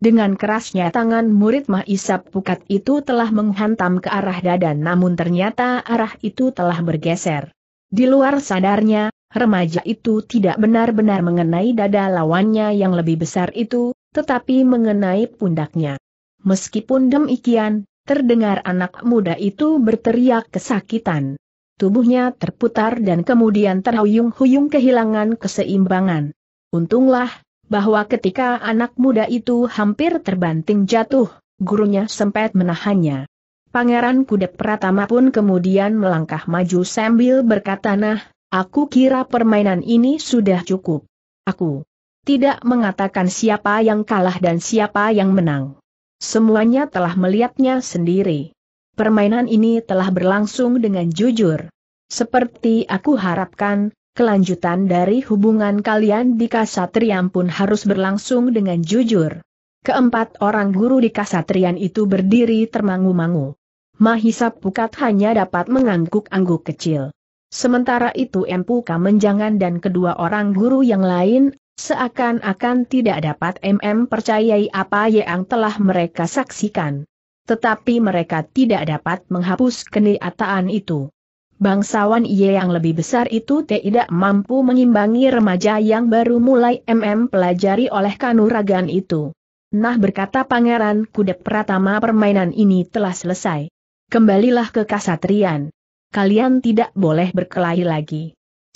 Dengan kerasnya tangan murid Mahisap Pukat itu telah menghantam ke arah dada namun ternyata arah itu telah bergeser. Di luar sadarnya, remaja itu tidak benar-benar mengenai dada lawannya yang lebih besar itu, tetapi mengenai pundaknya. Meskipun demikian, terdengar anak muda itu berteriak kesakitan. Tubuhnya terputar dan kemudian terhuyung-huyung kehilangan keseimbangan. Untunglah, bahwa ketika anak muda itu hampir terbanting jatuh, gurunya sempat menahannya. Pangeran Kudep Pratama pun kemudian melangkah maju sambil berkata nah, aku kira permainan ini sudah cukup. Aku tidak mengatakan siapa yang kalah dan siapa yang menang. Semuanya telah melihatnya sendiri. Permainan ini telah berlangsung dengan jujur. Seperti aku harapkan, kelanjutan dari hubungan kalian di Kasatrian pun harus berlangsung dengan jujur. Keempat orang guru di Kasatrian itu berdiri termangu-mangu. Mahisa Pukat hanya dapat mengangguk-angguk kecil. Sementara itu Empu Kamenjangan dan kedua orang guru yang lain Seakan-akan tidak dapat MM percayai apa yang telah mereka saksikan. Tetapi mereka tidak dapat menghapus kenyataan itu. Bangsawan Ye yang lebih besar itu tidak mampu mengimbangi remaja yang baru mulai MM pelajari oleh kanuragan itu. Nah berkata Pangeran Kuda Pratama permainan ini telah selesai. Kembalilah ke kasatrian. Kalian tidak boleh berkelahi lagi.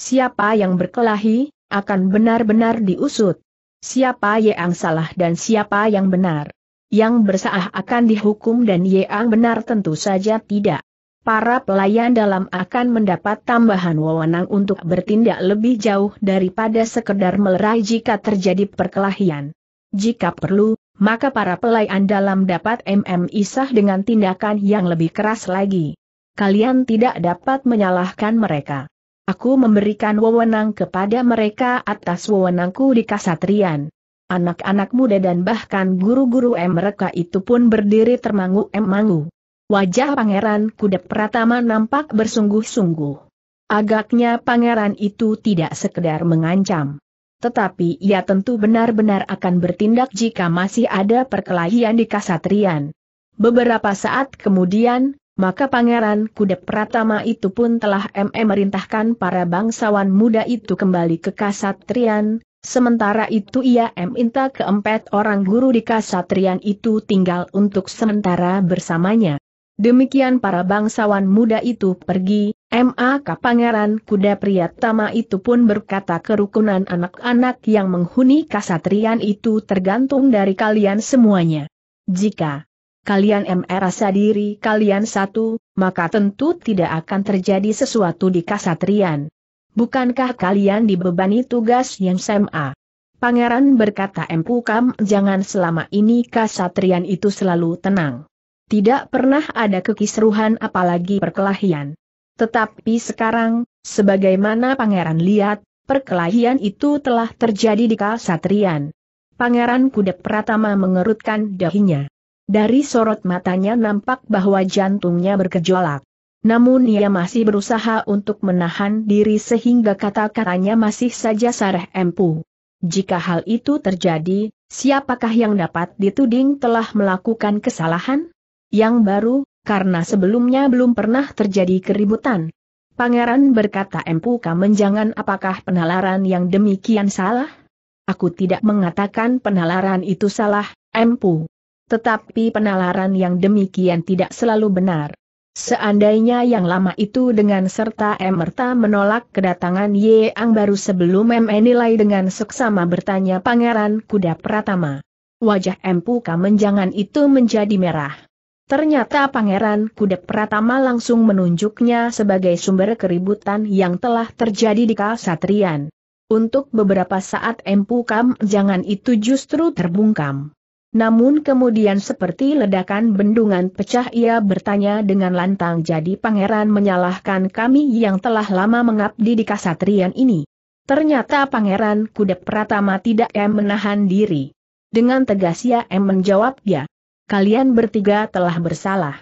Siapa yang berkelahi, akan benar-benar diusut. Siapa yang salah dan siapa yang benar? Yang bersalah akan dihukum dan yang benar tentu saja tidak. Para pelayan dalam akan mendapat tambahan wewenang untuk bertindak lebih jauh daripada sekedar melerai jika terjadi perkelahian. Jika perlu, maka para pelayan dalam dapat MMI sah dengan tindakan yang lebih keras lagi. Kalian tidak dapat menyalahkan mereka. Aku memberikan wewenang kepada mereka atas wewenangku di kasatrian. Anak-anak muda dan bahkan guru-guru M mereka itu pun berdiri termangu-emangu. Wajah pangeran kuda Pratama nampak bersungguh-sungguh. Agaknya pangeran itu tidak sekedar mengancam. Tetapi ia tentu benar-benar akan bertindak jika masih ada perkelahian di kasatrian. Beberapa saat kemudian, maka Pangeran Kuda Pratama itu pun telah MM merintahkan para bangsawan muda itu kembali ke Kasatrian, sementara itu ia minta keempat orang guru di Kasatrian itu tinggal untuk sementara bersamanya. Demikian para bangsawan muda itu pergi, MAK Pangeran Kuda Pratama itu pun berkata kerukunan anak-anak yang menghuni Kasatrian itu tergantung dari kalian semuanya. Jika kalian merasa diri kalian satu, maka tentu tidak akan terjadi sesuatu di kasatrian. Bukankah kalian dibebani tugas yang sama? Pangeran berkata Empukam jangan selama ini kasatrian itu selalu tenang. Tidak pernah ada kekisruhan apalagi perkelahian. Tetapi sekarang, sebagaimana pangeran lihat, perkelahian itu telah terjadi di kasatrian. Pangeran Kudep Pratama mengerutkan dahinya. Dari sorot matanya nampak bahwa jantungnya bergejolak. Namun ia masih berusaha untuk menahan diri sehingga kata-katanya masih saja sareh empu. Jika hal itu terjadi, siapakah yang dapat dituding telah melakukan kesalahan? Yang baru, karena sebelumnya belum pernah terjadi keributan. Pangeran berkata empu kamen jangan apakah penalaran yang demikian salah? Aku tidak mengatakan penalaran itu salah, empu. Tetapi penalaran yang demikian tidak selalu benar. Seandainya yang lama itu dengan serta emerta menolak kedatangan Yeang baru sebelum M nilai dengan seksama bertanya Pangeran Kuda Pratama. Wajah Empu Kamenjangan itu menjadi merah. Ternyata Pangeran Kuda Pratama langsung menunjuknya sebagai sumber keributan yang telah terjadi di Kasatrian. Untuk beberapa saat Empu Kamenjangan itu justru terbungkam. Namun kemudian seperti ledakan bendungan pecah ia bertanya dengan lantang jadi pangeran menyalahkan kami yang telah lama mengabdi di kasatrian ini. Ternyata pangeran kuda Pratama tidak em menahan diri. Dengan tegas ia em menjawab ya. Kalian bertiga telah bersalah.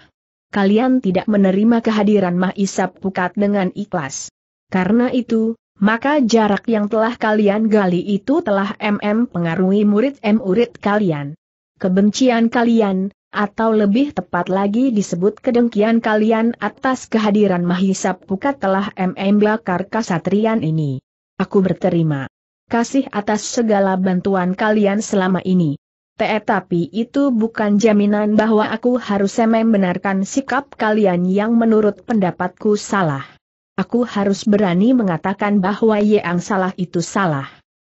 Kalian tidak menerima kehadiran Mahisap Pukat dengan ikhlas. Karena itu, maka jarak yang telah kalian gali itu telah MM pengaruhi murid-murid kalian kebencian kalian, atau lebih tepat lagi disebut kedengkian kalian atas kehadiran Mahisa Pukat telah MM bakar kasatrian ini. Aku berterima kasih atas segala bantuan kalian selama ini. Tetapi itu bukan jaminan bahwa aku harus membenarkan sikap kalian yang menurut pendapatku salah. Aku harus berani mengatakan bahwa yang salah itu salah.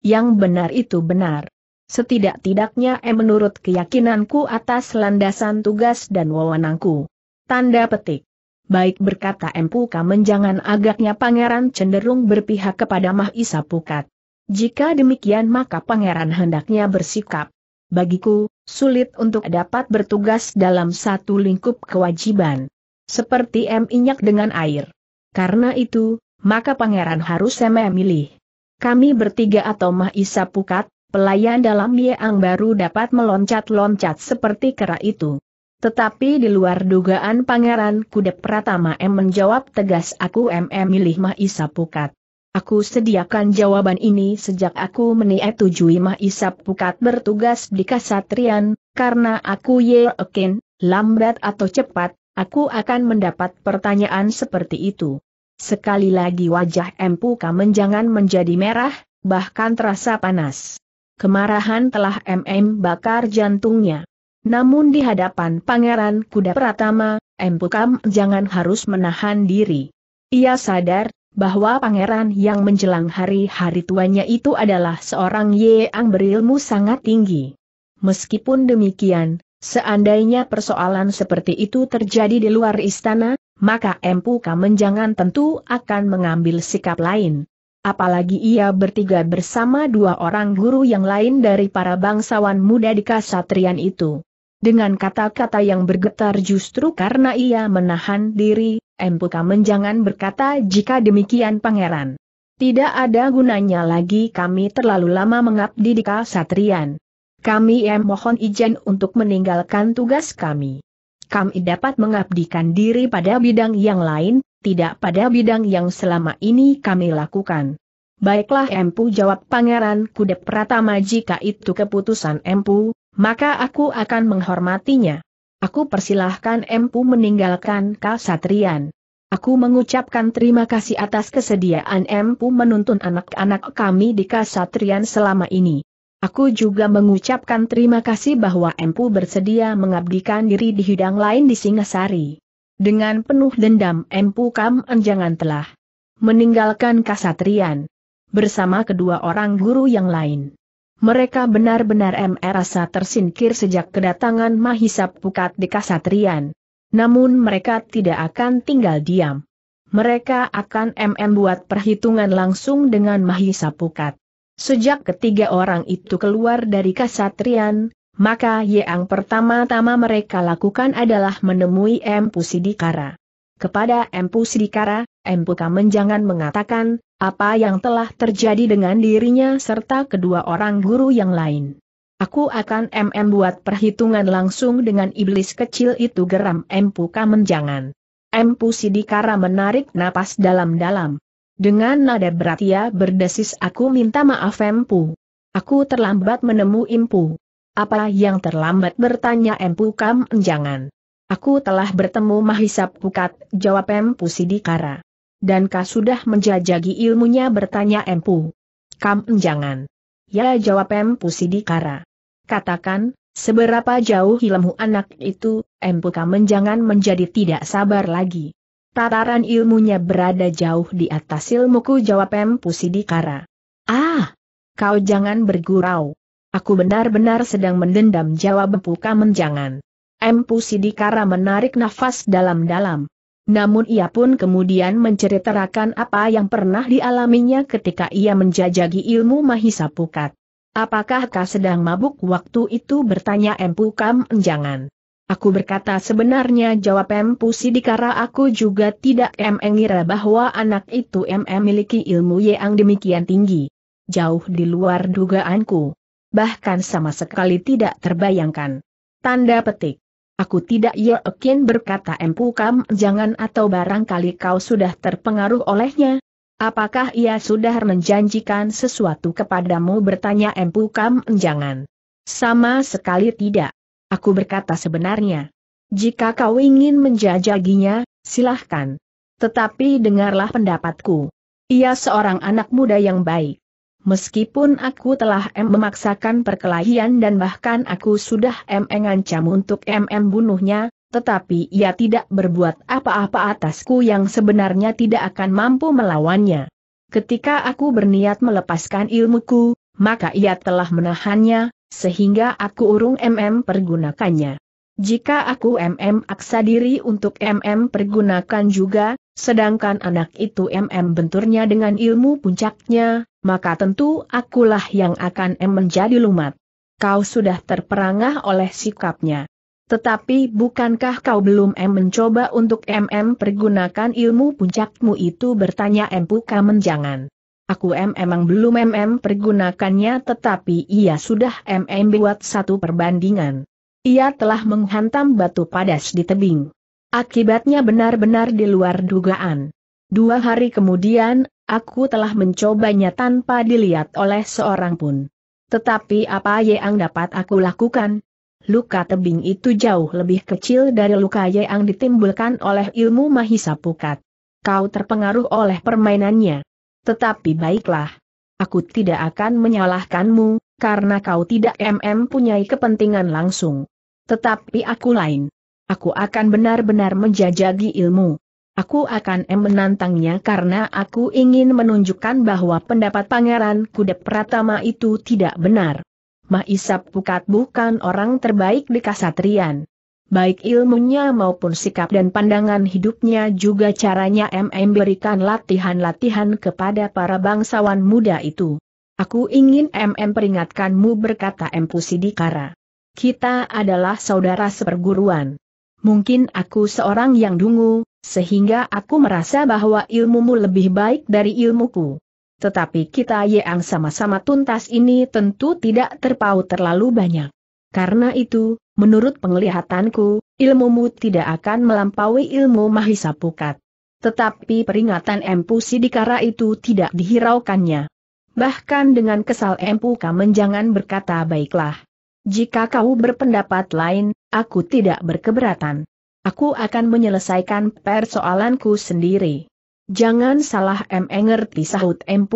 Yang benar itu benar setidak-tidaknya E menurut keyakinanku atas landasan tugas dan wewenangku. Tanda petik. Baik berkata Empu menjangan agaknya pangeran cenderung berpihak kepada Mahisa Pukat. Jika demikian maka pangeran hendaknya bersikap. Bagiku, sulit untuk dapat bertugas dalam satu lingkup kewajiban. Seperti M minyak dengan air. Karena itu, maka pangeran harus M milih. Kami bertiga atau Mahisa Pukat, pelayan dalam Yang baru dapat meloncat-loncat seperti kera itu. Tetapi di luar dugaan Pangeran Kudep Pratama M menjawab tegas aku MM milih Mahisa Pukat. Aku sediakan jawaban ini sejak aku meniatujui Mahisa Pukat bertugas di Kasatrian, karena aku yakin, lambat atau cepat, aku akan mendapat pertanyaan seperti itu. Sekali lagi wajah M puka menjangan menjadi merah, bahkan terasa panas. Kemarahan telah MM bakar jantungnya. Namun di hadapan Pangeran Kuda Pratama, M. jangan harus menahan diri. Ia sadar bahwa pangeran yang menjelang hari-hari tuanya itu adalah seorang yang berilmu sangat tinggi. Meskipun demikian, seandainya persoalan seperti itu terjadi di luar istana, maka Empukam jangan tentu akan mengambil sikap lain apalagi ia bertiga bersama dua orang guru yang lain dari para bangsawan muda di kasatrian itu. Dengan kata-kata yang bergetar justru karena ia menahan diri, Empuka menjangan berkata jika demikian pangeran. Tidak ada gunanya lagi kami terlalu lama mengabdi di kasatrian. Kami em mohon izin untuk meninggalkan tugas kami. Kami dapat mengabdikan diri pada bidang yang lain, tidak pada bidang yang selama ini kami lakukan. Baiklah Empu jawab Pangeran Kudep Pratama jika itu keputusan Empu, maka aku akan menghormatinya. Aku persilahkan Empu meninggalkan kasatrian. Aku mengucapkan terima kasih atas kesediaan Empu menuntun anak-anak kami di kasatrian selama ini. Aku juga mengucapkan terima kasih bahwa Empu bersedia mengabdikan diri di hidang lain di Singasari. Dengan penuh dendam Empu Kam Enjangan telah meninggalkan kasatrian. Bersama kedua orang guru yang lain. Mereka benar-benar merasa tersingkir sejak kedatangan Mahisap Pukat di kasatrian. Namun mereka tidak akan tinggal diam. Mereka akan MM buat perhitungan langsung dengan Mahisap Pukat. Sejak ketiga orang itu keluar dari kasatrian, maka yang pertama-tama mereka lakukan adalah menemui Empu Sidikara. Kepada Empu Sidikara, Empu Kamenjangan mengatakan, apa yang telah terjadi dengan dirinya serta kedua orang guru yang lain. Aku akan MM buat perhitungan langsung dengan iblis kecil itu geram Empu Kamenjangan. Empu Sidikara menarik napas dalam-dalam. Dengan nada berat ia berdesis aku minta maaf Empu. Aku terlambat menemui Empu. Apa yang terlambat bertanya Empu Kam Enjangan. Aku telah bertemu Mahisap Pukat, jawab Empu Sidikara. kau sudah menjajagi ilmunya bertanya Empu. Kam Enjangan. Ya jawab Empu Sidikara. Katakan, seberapa jauh ilmu anak itu, Empu Kam Enjangan menjadi tidak sabar lagi. Tataran ilmunya berada jauh di atas ilmuku jawab empu Sidikara. Ah! Kau jangan bergurau. Aku benar-benar sedang mendendam jawab Empu Menjangan. Empu Sidikara menarik nafas dalam-dalam. Namun ia pun kemudian menceritakan apa yang pernah dialaminya ketika ia menjajagi ilmu Mahisa Pukat. Apakah kau sedang mabuk waktu itu bertanya Empu Kam Enjangan. Aku berkata sebenarnya jawab Empu Sidikara aku juga tidak mengira bahwa anak itu memiliki ilmu yang demikian tinggi. Jauh di luar dugaanku bahkan sama sekali tidak terbayangkan. Tanda petik. Aku tidak yakin berkata Empukam jangan atau barangkali kau sudah terpengaruh olehnya. Apakah ia sudah menjanjikan sesuatu kepadamu bertanya Empukam jangan. Sama sekali tidak. Aku berkata sebenarnya. Jika kau ingin menjajaginya, silahkan. Tetapi dengarlah pendapatku. Ia seorang anak muda yang baik. Meskipun aku telah M memaksakan perkelahian dan bahkan aku sudah M mengancam untuk membunuhnya, membunuhnya, tetapi ia tidak berbuat apa-apa atasku yang sebenarnya tidak akan mampu melawannya. Ketika aku berniat melepaskan ilmuku, maka ia telah menahannya, sehingga aku urung MM pergunakannya. Jika aku MM aksa diri untuk MM pergunakan juga, sedangkan anak itu MM benturnya dengan ilmu puncaknya, maka tentu akulah yang akan em menjadi lumat. Kau sudah terperangah oleh sikapnya. Tetapi bukankah kau belum em mencoba untuk MM pergunakan ilmu puncakmu itu bertanya Empuka menjangan. Aku em emang belum MM pergunakannya tetapi ia sudah MM buat satu perbandingan. Ia telah menghantam batu padas di tebing. Akibatnya benar-benar di luar dugaan. Dua hari kemudian, aku telah mencobanya tanpa dilihat oleh seorang pun. Tetapi apa yang dapat aku lakukan? Luka tebing itu jauh lebih kecil dari luka yang ditimbulkan oleh ilmu Mahisa Pukat. Kau terpengaruh oleh permainannya. Tetapi baiklah. Aku tidak akan menyalahkanmu, karena kau tidak MM punyai kepentingan langsung. Tetapi aku lain. Aku akan benar-benar menjajagi ilmu. Aku akan menantangnya karena aku ingin menunjukkan bahwa pendapat Pangeran Kudep Pratama itu tidak benar. Mahisap Pukat bukan orang terbaik di Kasatrian. Baik ilmunya maupun sikap dan pandangan hidupnya juga caranya M memberikan latihan-latihan kepada para bangsawan muda itu. Aku ingin MM peringatkanmu berkata M Pusidikara. Kita adalah saudara seperguruan. Mungkin aku seorang yang dungu, sehingga aku merasa bahwa ilmumu lebih baik dari ilmuku. Tetapi kita yang sama-sama tuntas ini tentu tidak terpaut terlalu banyak. Karena itu, menurut penglihatanku, ilmumu tidak akan melampaui ilmu Mahisa Pukat. Tetapi peringatan Empu Sidikara itu tidak dihiraukannya. Bahkan dengan kesal Empu Kamenjangan berkata baiklah. Jika kau berpendapat lain, aku tidak berkeberatan. Aku akan menyelesaikan persoalanku sendiri. Jangan salah em ngerti sahut M.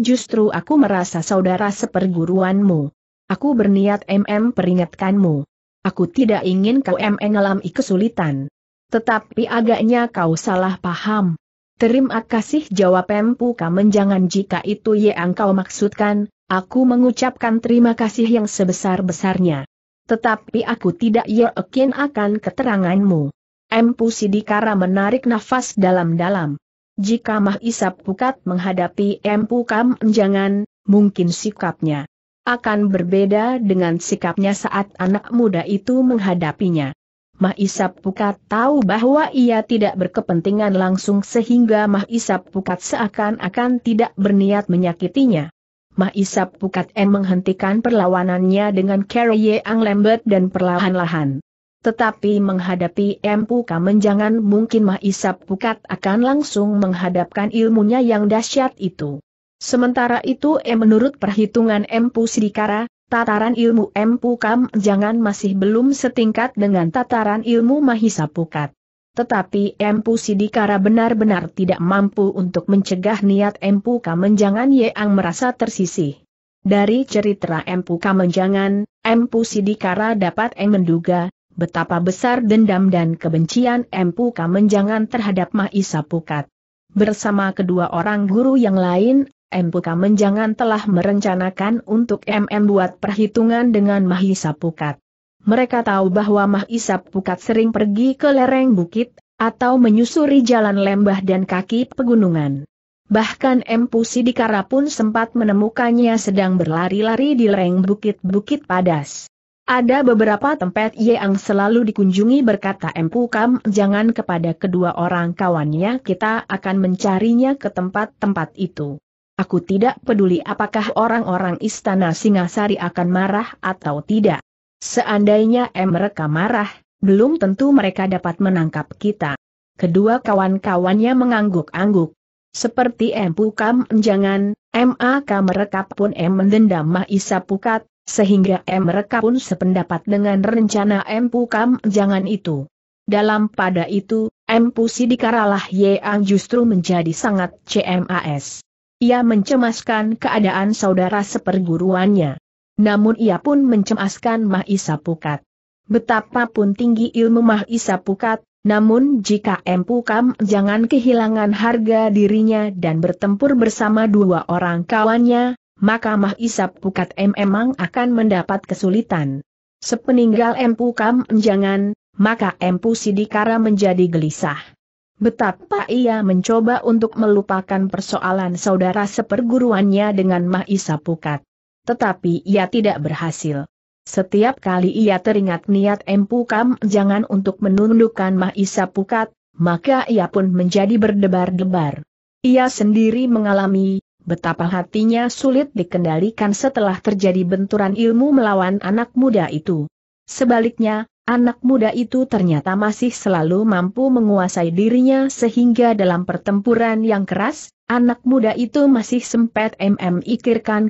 justru aku merasa saudara seperguruanmu. Aku berniat MM peringatkanmu. Aku tidak ingin kau MM ngalami kesulitan. Tetapi agaknya kau salah paham. Terima kasih jawab Empuka menjangan jika itu yang kau maksudkan, aku mengucapkan terima kasih yang sebesar-besarnya. Tetapi aku tidak yakin akan keteranganmu. Empu Sidikara menarik nafas dalam-dalam. Jika Mahisa Pukat menghadapi Empu Kam jangan, mungkin sikapnya akan berbeda dengan sikapnya saat anak muda itu menghadapinya. Mahisap Pukat tahu bahwa ia tidak berkepentingan langsung sehingga Mahisap Pukat seakan-akan tidak berniat menyakitinya. Mahisap Pukat M menghentikan perlawanannya dengan Carrie Ang Lambert dan perlahan-lahan. Tetapi menghadapi M. Puka menjangan mungkin Mahisap Pukat akan langsung menghadapkan ilmunya yang dahsyat itu. Sementara itu M. Eh, menurut perhitungan M. Pusidikara, tataran ilmu M. Puka menjangan masih belum setingkat dengan tataran ilmu Mahisap Pukat. Tetapi Empu Sidikara benar-benar tidak mampu untuk mencegah niat Empu Kamenjangan Yeang merasa tersisih. Dari cerita Empu Kamenjangan, Empu Sidikara dapat eng menduga, betapa besar dendam dan kebencian Empu Kamenjangan terhadap Mahisa Pukat. Bersama kedua orang guru yang lain, Empu Kamenjangan telah merencanakan untuk MM buat perhitungan dengan Mahisa Pukat. Mereka tahu bahwa Mah Isap Pukat sering pergi ke lereng bukit, atau menyusuri jalan lembah dan kaki pegunungan. Bahkan Empu Sidikara pun sempat menemukannya sedang berlari-lari di lereng bukit-bukit padas. Ada beberapa tempat yang selalu dikunjungi berkata Empu Kam jangan kepada kedua orang kawannya kita akan mencarinya ke tempat-tempat itu. Aku tidak peduli apakah orang-orang istana Singasari akan marah atau tidak. Seandainya mereka marah, belum tentu mereka dapat menangkap kita. Kedua kawan-kawannya mengangguk-angguk. Seperti M. Pukam jangan, MAK mereka pun M. mendendam Mahisa Pukat, sehingga M. mereka pun sependapat dengan rencana M. Pukam jangan itu. Dalam pada itu, M. Pusi Ye Yeang justru menjadi sangat CMAS. Ia mencemaskan keadaan saudara seperguruannya. Namun ia pun mencemaskan Mah Isa Pukat. Betapapun tinggi ilmu Mah Isa Pukat, namun jika Empu Kam jangan kehilangan harga dirinya dan bertempur bersama dua orang kawannya, maka Mah Isa Pukat M memang akan mendapat kesulitan. Sepeninggal Empu Kam jangan, maka Empu Sidikara menjadi gelisah. Betapa ia mencoba untuk melupakan persoalan saudara seperguruannya dengan Mah Isa Pukat tetapi ia tidak berhasil. Setiap kali ia teringat niat Empu Kam jangan untuk menundukkan Mahisa Pukat, maka ia pun menjadi berdebar-debar. Ia sendiri mengalami betapa hatinya sulit dikendalikan setelah terjadi benturan ilmu melawan anak muda itu. Sebaliknya, Anak muda itu ternyata masih selalu mampu menguasai dirinya sehingga dalam pertempuran yang keras, anak muda itu masih sempat MM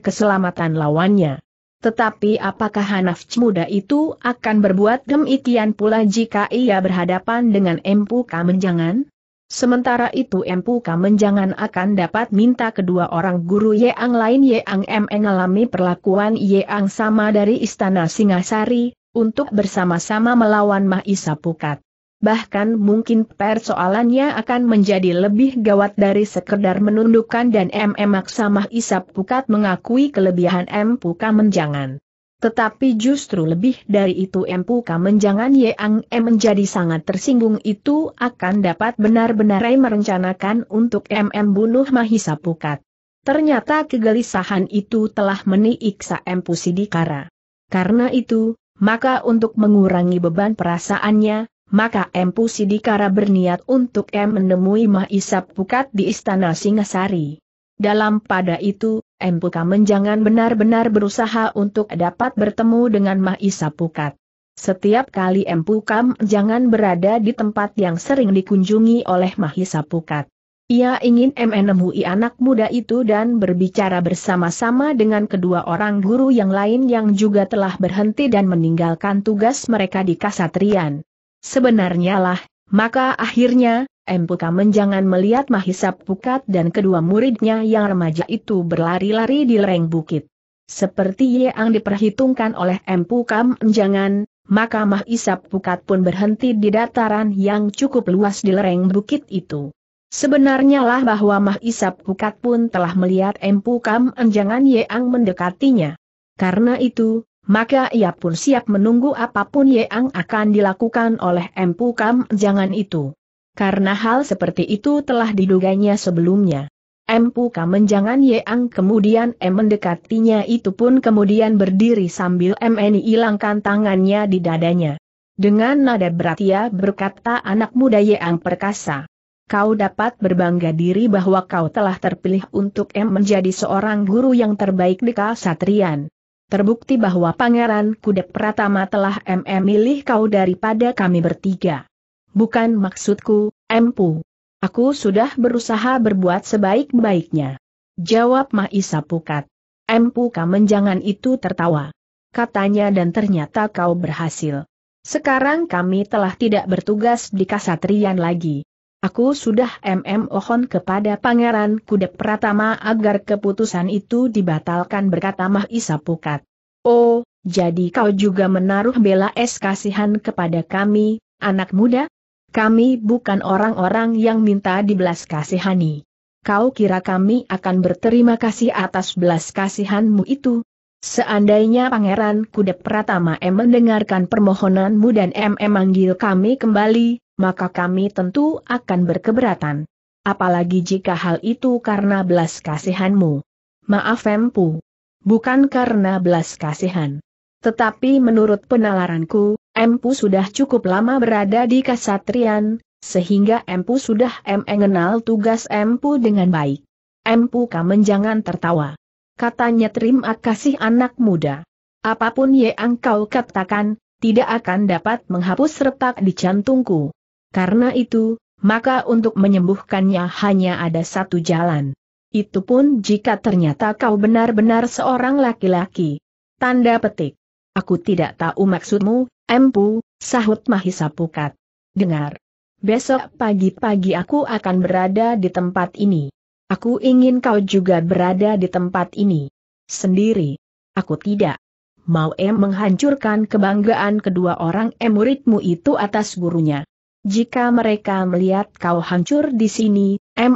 keselamatan lawannya. Tetapi apakah Hanaf muda itu akan berbuat demikian pula jika ia berhadapan dengan Empu Kamenjangan? Sementara itu Empu Kamenjangan akan dapat minta kedua orang guru Yeang lain Yeang M mengalami perlakuan Yeang sama dari Istana Singasari, untuk bersama-sama melawan Mahisa Pukat. Bahkan mungkin persoalannya akan menjadi lebih gawat dari sekedar menundukkan dan MM Maksa Mahisa Pukat mengakui kelebihan M. Puka Menjangan. Tetapi justru lebih dari itu M. Puka Menjangan Yang M e menjadi sangat tersinggung itu akan dapat benar-benar merencanakan untuk MM bunuh Mahisa Pukat. Ternyata kegelisahan itu telah meniiksa M. Pusidikara. Karena itu, maka untuk mengurangi beban perasaannya, maka Empu Sidikara berniat untuk M menemui Mahisap Pukat di Istana Singasari. Dalam pada itu, Empu Kamenjangan benar-benar berusaha untuk dapat bertemu dengan Mahisa Pukat. Setiap kali Empu jangan berada di tempat yang sering dikunjungi oleh Mahisa Pukat. Ia ingin menemui anak muda itu dan berbicara bersama-sama dengan kedua orang guru yang lain yang juga telah berhenti dan meninggalkan tugas mereka di kasatrian. Sebenarnya lah, maka akhirnya, Empuka menjangan melihat Mahisap Pukat dan kedua muridnya yang remaja itu berlari-lari di lereng bukit. Seperti yang diperhitungkan oleh Empuka menjangan, maka Mahisap Pukat pun berhenti di dataran yang cukup luas di lereng bukit itu. Sebenarnya lah bahwa Isap Pukat pun telah melihat Empu Kam Enjangan Yeang mendekatinya. Karena itu, maka ia pun siap menunggu apapun Yeang akan dilakukan oleh Empu Kam Enjangan itu. Karena hal seperti itu telah diduganya sebelumnya. Empu Kam Enjangan Yeang kemudian em mendekatinya itu pun kemudian berdiri sambil MNI hilangkan tangannya di dadanya. Dengan nada berat ia berkata anak muda Yeang perkasa kau dapat berbangga diri bahwa kau telah terpilih untuk M menjadi seorang guru yang terbaik di Kasatrian. Terbukti bahwa Pangeran Kudep Pratama telah M milih kau daripada kami bertiga. Bukan maksudku, Empu. Aku sudah berusaha berbuat sebaik-baiknya. Jawab Mahisa Pukat. Empu Kamenjangan itu tertawa. Katanya dan ternyata kau berhasil. Sekarang kami telah tidak bertugas di Kasatrian lagi. Aku sudah mm MMOhon kepada Pangeran Kuda Pratama agar keputusan itu dibatalkan berkata Mahisa Pukat. Oh, jadi kau juga menaruh bela es kasihan kepada kami, anak muda? Kami bukan orang-orang yang minta dibelas kasihani. Kau kira kami akan berterima kasih atas belas kasihanmu itu? Seandainya Pangeran Kudep Pratama M mendengarkan permohonanmu dan M memanggil kami kembali, maka kami tentu akan berkeberatan. Apalagi jika hal itu karena belas kasihanmu. Maaf Empu. Bukan karena belas kasihan. Tetapi menurut penalaranku, Empu sudah cukup lama berada di Kasatrian, sehingga Empu sudah mengenal tugas Empu dengan baik. Empu kamen jangan tertawa. Katanya terima kasih anak muda. Apapun yang kau katakan, tidak akan dapat menghapus retak di jantungku. Karena itu, maka untuk menyembuhkannya hanya ada satu jalan. Itu pun jika ternyata kau benar-benar seorang laki-laki. Tanda petik. Aku tidak tahu maksudmu, empu, sahut Mahisa Pukat. Dengar. Besok pagi-pagi aku akan berada di tempat ini. Aku ingin kau juga berada di tempat ini. Sendiri. Aku tidak. Mau em menghancurkan kebanggaan kedua orang em muridmu itu atas gurunya. Jika mereka melihat kau hancur di sini,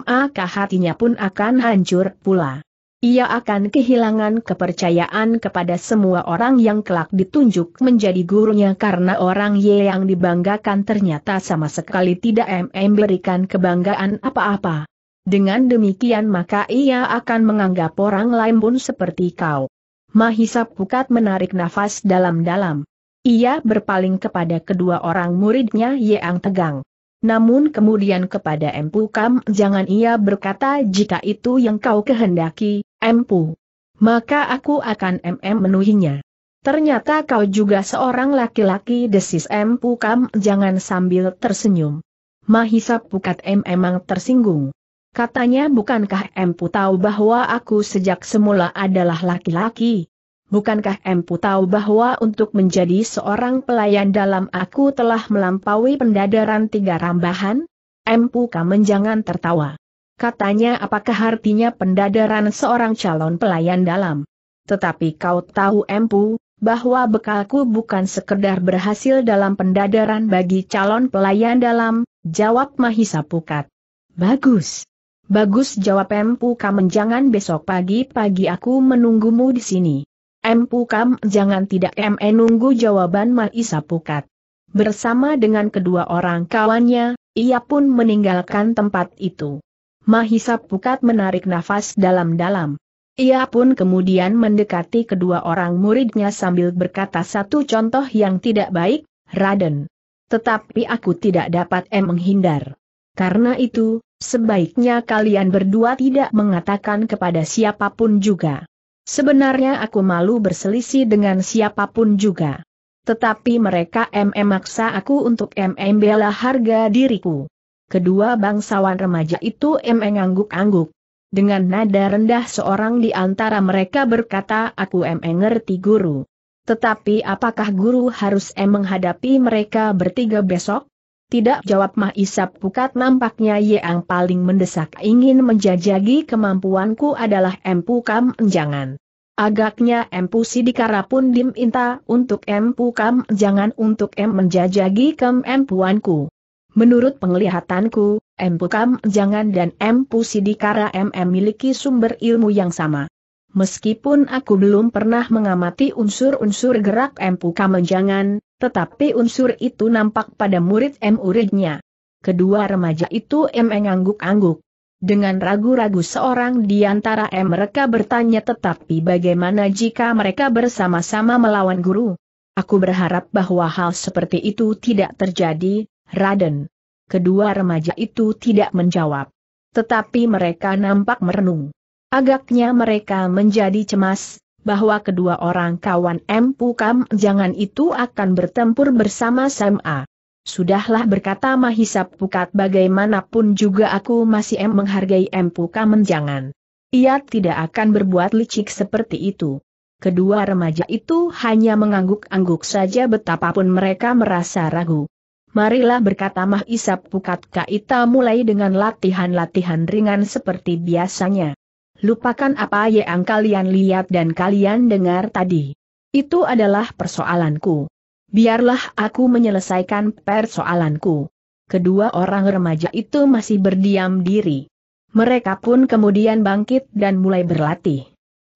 maka hatinya pun akan hancur pula. Ia akan kehilangan kepercayaan kepada semua orang yang kelak ditunjuk menjadi gurunya karena orang Ye yang dibanggakan ternyata sama sekali tidak memberikan kebanggaan apa-apa. Dengan demikian maka ia akan menganggap orang lain pun seperti kau. Mahisa Pukat menarik nafas dalam-dalam. Ia berpaling kepada kedua orang muridnya yang tegang. Namun kemudian kepada Empu Kam jangan ia berkata jika itu yang kau kehendaki, Empu. Maka aku akan MM menuhinya. Ternyata kau juga seorang laki-laki desis Empu Kam jangan sambil tersenyum. Mahisa Pukat M emang tersinggung. Katanya bukankah Empu tahu bahwa aku sejak semula adalah laki-laki, Bukankah Empu tahu bahwa untuk menjadi seorang pelayan dalam aku telah melampaui pendadaran tiga rambahan? Empu Kamen jangan tertawa. Katanya apakah artinya pendadaran seorang calon pelayan dalam? Tetapi kau tahu Empu, bahwa bekalku bukan sekedar berhasil dalam pendadaran bagi calon pelayan dalam, jawab Mahisa Pukat. Bagus. Bagus jawab Empu Kamen jangan besok pagi-pagi aku menunggumu di sini. M. Kam jangan tidak M nunggu jawaban Maisa Pukat. Bersama dengan kedua orang kawannya, ia pun meninggalkan tempat itu. Mahisa Pukat menarik nafas dalam-dalam. Ia pun kemudian mendekati kedua orang muridnya sambil berkata satu contoh yang tidak baik, Raden. Tetapi aku tidak dapat M menghindar. Karena itu, sebaiknya kalian berdua tidak mengatakan kepada siapapun juga. Sebenarnya aku malu berselisih dengan siapapun juga. Tetapi mereka MM maksa aku untuk MM bela harga diriku. Kedua bangsawan remaja itu MM ngangguk-angguk. Dengan nada rendah seorang di antara mereka berkata aku MM ngerti guru. Tetapi apakah guru harus MM menghadapi mereka bertiga besok? Tidak jawab Mahisap Pukat nampaknya yang paling mendesak ingin menjajagi kemampuanku adalah Empu Kam Jangan. Agaknya Empu Sidikara pun diminta untuk Empu Kam Jangan untuk em menjajagi kemampuanku. Menurut penglihatanku, Empu Kam Jangan dan Empu Sidikara M MM memiliki sumber ilmu yang sama meskipun aku belum pernah mengamati unsur-unsur gerak empu kamenjangan, tetapi unsur itu nampak pada murid muridnya. Kedua remaja itu M angguk Dengan ragu-ragu seorang di antara M mereka bertanya tetapi bagaimana jika mereka bersama-sama melawan guru? Aku berharap bahwa hal seperti itu tidak terjadi, Raden. Kedua remaja itu tidak menjawab. Tetapi mereka nampak merenung. Agaknya mereka menjadi cemas, bahwa kedua orang kawan M. Pukam jangan itu akan bertempur bersama Sam Sudahlah berkata Mahisa Pukat bagaimanapun juga aku masih M menghargai M. Pukam jangan. Ia tidak akan berbuat licik seperti itu. Kedua remaja itu hanya mengangguk-angguk saja betapapun mereka merasa ragu. Marilah berkata Mahisap Pukat Kaita mulai dengan latihan-latihan ringan seperti biasanya lupakan apa yang kalian lihat dan kalian dengar tadi. Itu adalah persoalanku. Biarlah aku menyelesaikan persoalanku. Kedua orang remaja itu masih berdiam diri. Mereka pun kemudian bangkit dan mulai berlatih.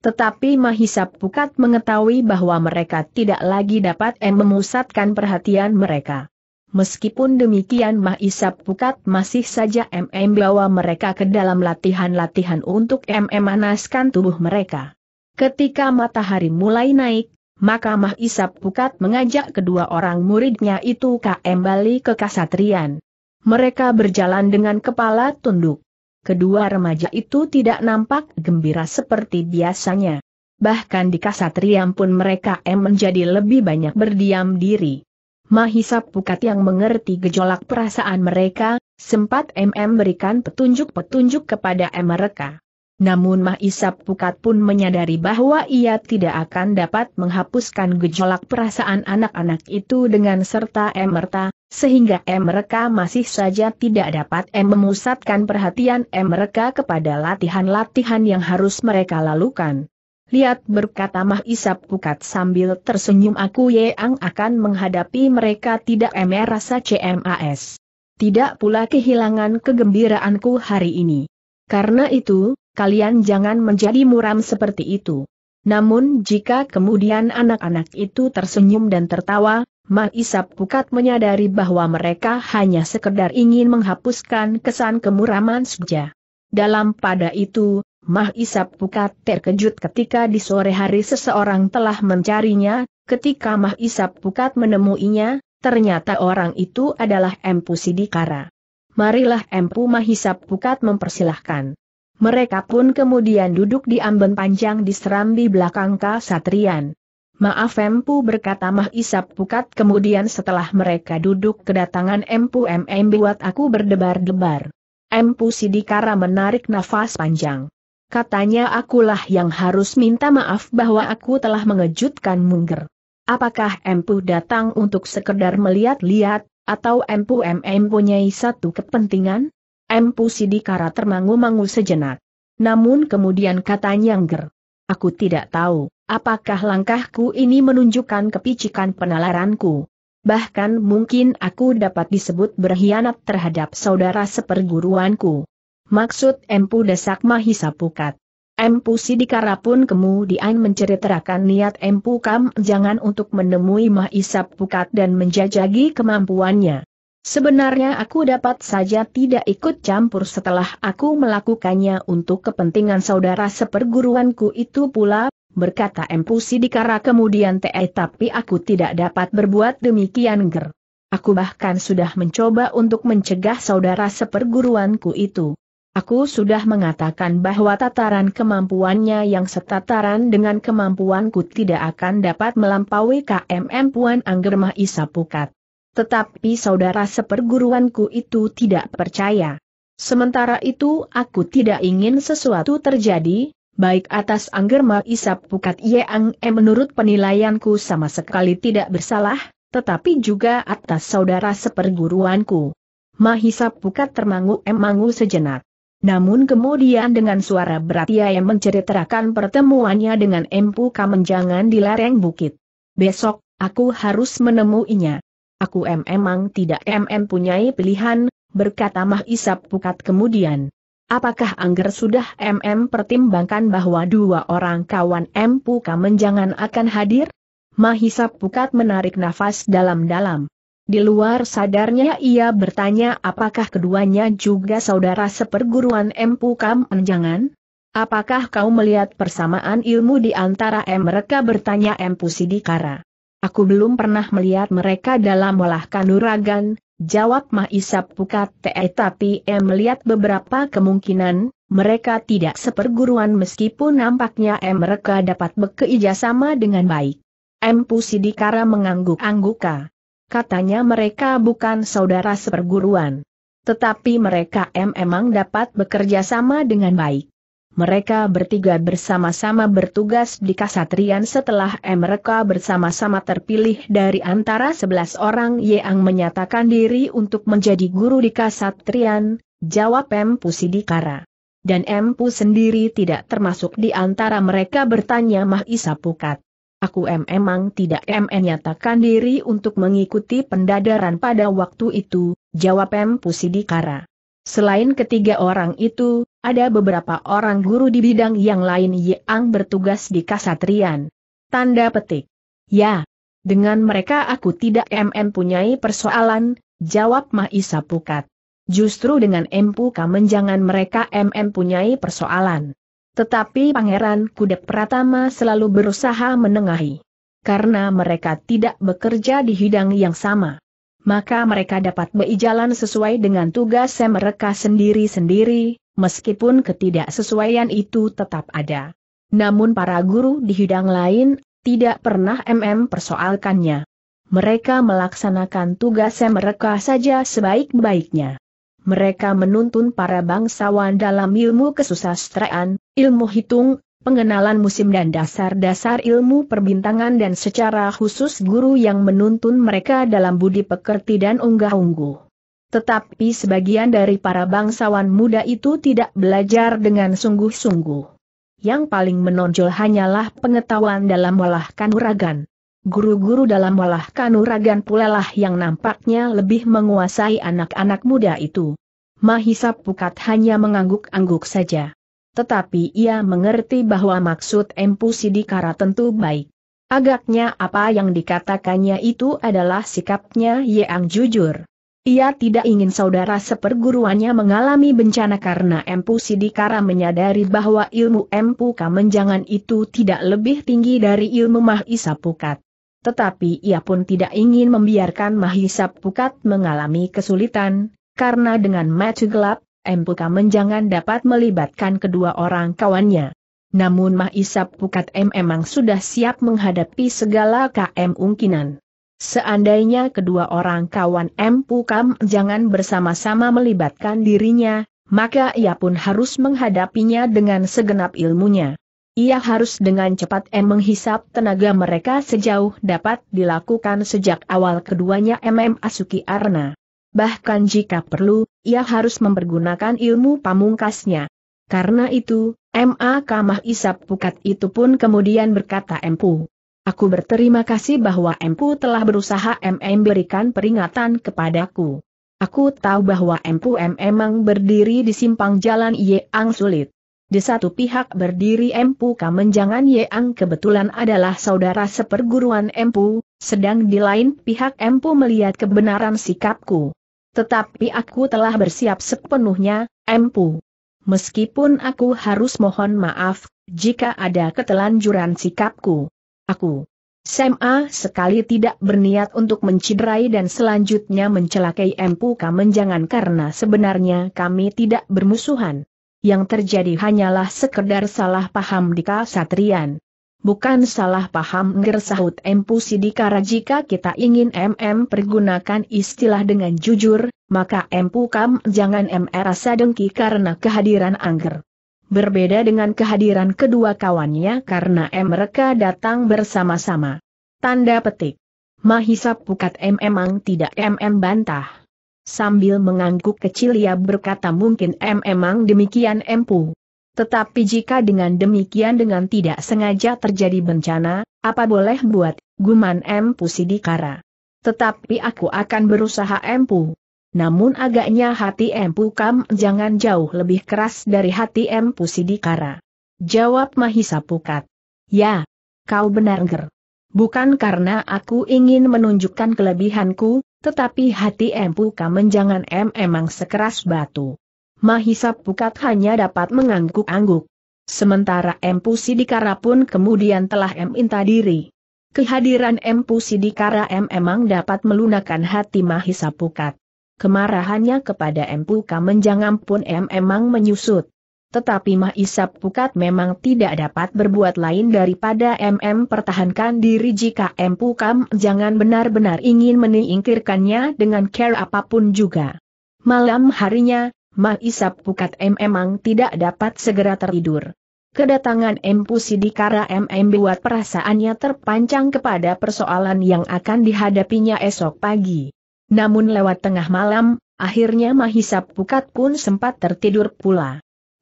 Tetapi Mahisa Pukat mengetahui bahwa mereka tidak lagi dapat memusatkan perhatian mereka. Meskipun demikian Mah Isap Pukat masih saja MM bawa mereka ke dalam latihan-latihan untuk MM manaskan tubuh mereka. Ketika matahari mulai naik, maka Mah Isap Pukat mengajak kedua orang muridnya itu kembali ke kasatrian. Mereka berjalan dengan kepala tunduk. Kedua remaja itu tidak nampak gembira seperti biasanya. Bahkan di kasatrian pun mereka M menjadi lebih banyak berdiam diri. Mahisa Pukat yang mengerti gejolak perasaan mereka, sempat MM berikan petunjuk-petunjuk kepada mereka. Namun Mahisa Pukat pun menyadari bahwa ia tidak akan dapat menghapuskan gejolak perasaan anak-anak itu dengan serta emerta, sehingga mereka masih saja tidak dapat M memusatkan perhatian mereka kepada latihan-latihan yang harus mereka lakukan. Lihat berkata Mah Isap Pukat sambil tersenyum aku yang akan menghadapi mereka tidak emer rasa CMAS. Tidak pula kehilangan kegembiraanku hari ini. Karena itu, kalian jangan menjadi muram seperti itu. Namun jika kemudian anak-anak itu tersenyum dan tertawa, Mah Isap Pukat menyadari bahwa mereka hanya sekedar ingin menghapuskan kesan kemuraman saja. Dalam pada itu, Mah Isap Pukat terkejut ketika di sore hari seseorang telah mencarinya, ketika Mah Isap Pukat menemuinya, ternyata orang itu adalah Empu Sidikara. Marilah Empu Mahisap Pukat mempersilahkan. Mereka pun kemudian duduk di amben panjang di serambi belakang Kasatrian. Maaf Empu berkata Mahisap Pukat kemudian setelah mereka duduk kedatangan Empu MM buat aku berdebar-debar. Empu Sidikara menarik nafas panjang. Katanya akulah yang harus minta maaf bahwa aku telah mengejutkan Mungger. Apakah Empu datang untuk sekedar melihat-lihat, atau Empu MM punya satu kepentingan? Empu Sidikara termangu-mangu sejenak. Namun kemudian katanya Mungger. Aku tidak tahu, apakah langkahku ini menunjukkan kepicikan penalaranku. Bahkan mungkin aku dapat disebut berkhianat terhadap saudara seperguruanku. Maksud Empu Desak Mahisa Pukat. Empu Sidikara pun kemudian menceritakan niat Empu Kam jangan untuk menemui Mahisa Pukat dan menjajagi kemampuannya. Sebenarnya aku dapat saja tidak ikut campur setelah aku melakukannya untuk kepentingan saudara seperguruanku itu pula, berkata Empu Sidikara kemudian te tapi aku tidak dapat berbuat demikian ger. Aku bahkan sudah mencoba untuk mencegah saudara seperguruanku itu. Aku sudah mengatakan bahwa tataran kemampuannya yang setataran dengan kemampuanku tidak akan dapat melampaui KMM Puan Anggermah Isapukat. Tetapi saudara seperguruanku itu tidak percaya. Sementara itu aku tidak ingin sesuatu terjadi, baik atas Anggermah Isapukat Yang E menurut penilaianku sama sekali tidak bersalah, tetapi juga atas saudara seperguruanku. Mahisa Pukat termangu emangu sejenak. Namun kemudian dengan suara berat ia yang menceritakan pertemuannya dengan Empu Kamenjangan di lereng bukit. Besok, aku harus menemuinya. Aku memang emang tidak mm punyai pilihan, berkata Mah Isap Pukat kemudian. Apakah Angger sudah MM pertimbangkan bahwa dua orang kawan Empu Kamenjangan akan hadir? Mahisap Pukat menarik nafas dalam-dalam. Di luar sadarnya ia bertanya apakah keduanya juga saudara seperguruan Empu Kam Enjangan? Apakah kau melihat persamaan ilmu di antara M mereka bertanya Empu Sidikara? Aku belum pernah melihat mereka dalam olah kanuragan, jawab Mahisa Pukat Te tapi em melihat beberapa kemungkinan, mereka tidak seperguruan meskipun nampaknya M mereka dapat bekerja sama dengan baik. Empu Sidikara mengangguk-angguka. Katanya mereka bukan saudara seperguruan. Tetapi mereka memang dapat bekerja sama dengan baik. Mereka bertiga bersama-sama bertugas di Kasatrian setelah mereka bersama-sama terpilih dari antara sebelas orang yang menyatakan diri untuk menjadi guru di Kasatrian, jawab M. Pusidikara. Dan M. Pus sendiri tidak termasuk di antara mereka bertanya Mahisa Pukat. Aku memang tidak nyatakan diri untuk mengikuti pendadaran pada waktu itu, jawab M. Pusidikara. Selain ketiga orang itu, ada beberapa orang guru di bidang yang lain yang bertugas di kasatrian. Tanda petik. Ya. Dengan mereka aku tidak punyai persoalan, jawab Mahisa Pukat. Justru dengan empu Kamen jangan mereka punyai persoalan. Tetapi Pangeran Kuda Pratama selalu berusaha menengahi. Karena mereka tidak bekerja di hidang yang sama. Maka mereka dapat berjalan sesuai dengan tugas mereka sendiri-sendiri, meskipun ketidaksesuaian itu tetap ada. Namun para guru di hidang lain, tidak pernah MM persoalkannya mereka melaksanakan tugas mereka saja sebaik-baiknya mereka menuntun para bangsawan dalam ilmu kesusastraan, ilmu hitung, pengenalan musim dan dasar-dasar ilmu perbintangan dan secara khusus guru yang menuntun mereka dalam budi pekerti dan unggah-ungguh. Tetapi sebagian dari para bangsawan muda itu tidak belajar dengan sungguh-sungguh. Yang paling menonjol hanyalah pengetahuan dalam melahkan uragan. Guru-guru dalam walah kanuragan pula lah yang nampaknya lebih menguasai anak-anak muda itu. Mahisa Pukat hanya mengangguk-angguk saja. Tetapi ia mengerti bahwa maksud Empu Sidikara tentu baik. Agaknya apa yang dikatakannya itu adalah sikapnya yang jujur. Ia tidak ingin saudara seperguruannya mengalami bencana karena Empu Sidikara menyadari bahwa ilmu Empu Kamenjangan itu tidak lebih tinggi dari ilmu Mahisa Pukat. Tetapi ia pun tidak ingin membiarkan Mahisa Pukat mengalami kesulitan, karena dengan mata gelap, Empuka menjangan dapat melibatkan kedua orang kawannya. Namun Mahisa Pukat M memang sudah siap menghadapi segala KM ungkinan. Seandainya kedua orang kawan M Pukam jangan bersama-sama melibatkan dirinya, maka ia pun harus menghadapinya dengan segenap ilmunya. Ia harus dengan cepat M menghisap tenaga mereka sejauh dapat dilakukan sejak awal keduanya MM Asuki Arna. Bahkan jika perlu, ia harus mempergunakan ilmu pamungkasnya. Karena itu, MA Kamah Isap Pukat itu pun kemudian berkata Empu. Aku berterima kasih bahwa Empu telah berusaha MM berikan peringatan kepadaku. Aku tahu bahwa Empu M memang berdiri di simpang jalan Yeang sulit. Di satu pihak berdiri Empu Kamenjangan Yeang kebetulan adalah saudara seperguruan Empu, sedang di lain pihak Empu melihat kebenaran sikapku. Tetapi aku telah bersiap sepenuhnya, Empu. Meskipun aku harus mohon maaf, jika ada ketelanjuran sikapku. Aku. Sema sekali tidak berniat untuk menciderai dan selanjutnya mencelakai Empu Kamenjangan karena sebenarnya kami tidak bermusuhan yang terjadi hanyalah sekedar salah paham di kasatrian. Bukan salah paham ngersahut Empu Sidikara jika kita ingin MM pergunakan istilah dengan jujur, maka Empu Kam jangan MR rasa dengki karena kehadiran Angger. Berbeda dengan kehadiran kedua kawannya karena M mereka datang bersama-sama. Tanda petik. mahisap Pukat MM memang tidak MM bantah. Sambil mengangguk kecil ia berkata mungkin em emang demikian empu. Tetapi jika dengan demikian dengan tidak sengaja terjadi bencana, apa boleh buat, guman empu Sidikara. Tetapi aku akan berusaha empu. Namun agaknya hati empu kam jangan jauh lebih keras dari hati empu Sidikara. Jawab Mahisa Pukat. Ya, kau benar ger. Bukan karena aku ingin menunjukkan kelebihanku, tetapi hati Empu Kamenjangan M emang sekeras batu. Mahisa Pukat hanya dapat mengangguk-angguk. Sementara Empu Sidikara pun kemudian telah M minta diri. Kehadiran Empu Sidikara M emang dapat melunakkan hati Mahisa Pukat. Kemarahannya kepada Empu Kamenjangan pun M emang menyusut tetapi Mah Isap Pukat memang tidak dapat berbuat lain daripada MM pertahankan diri jika M Pukam jangan benar-benar ingin menyingkirkannya dengan care apapun juga. Malam harinya, Mah Isap Pukat M memang tidak dapat segera tertidur. Kedatangan M Pusidikara MM buat perasaannya terpancang kepada persoalan yang akan dihadapinya esok pagi. Namun lewat tengah malam, akhirnya Mahisap Pukat pun sempat tertidur pula.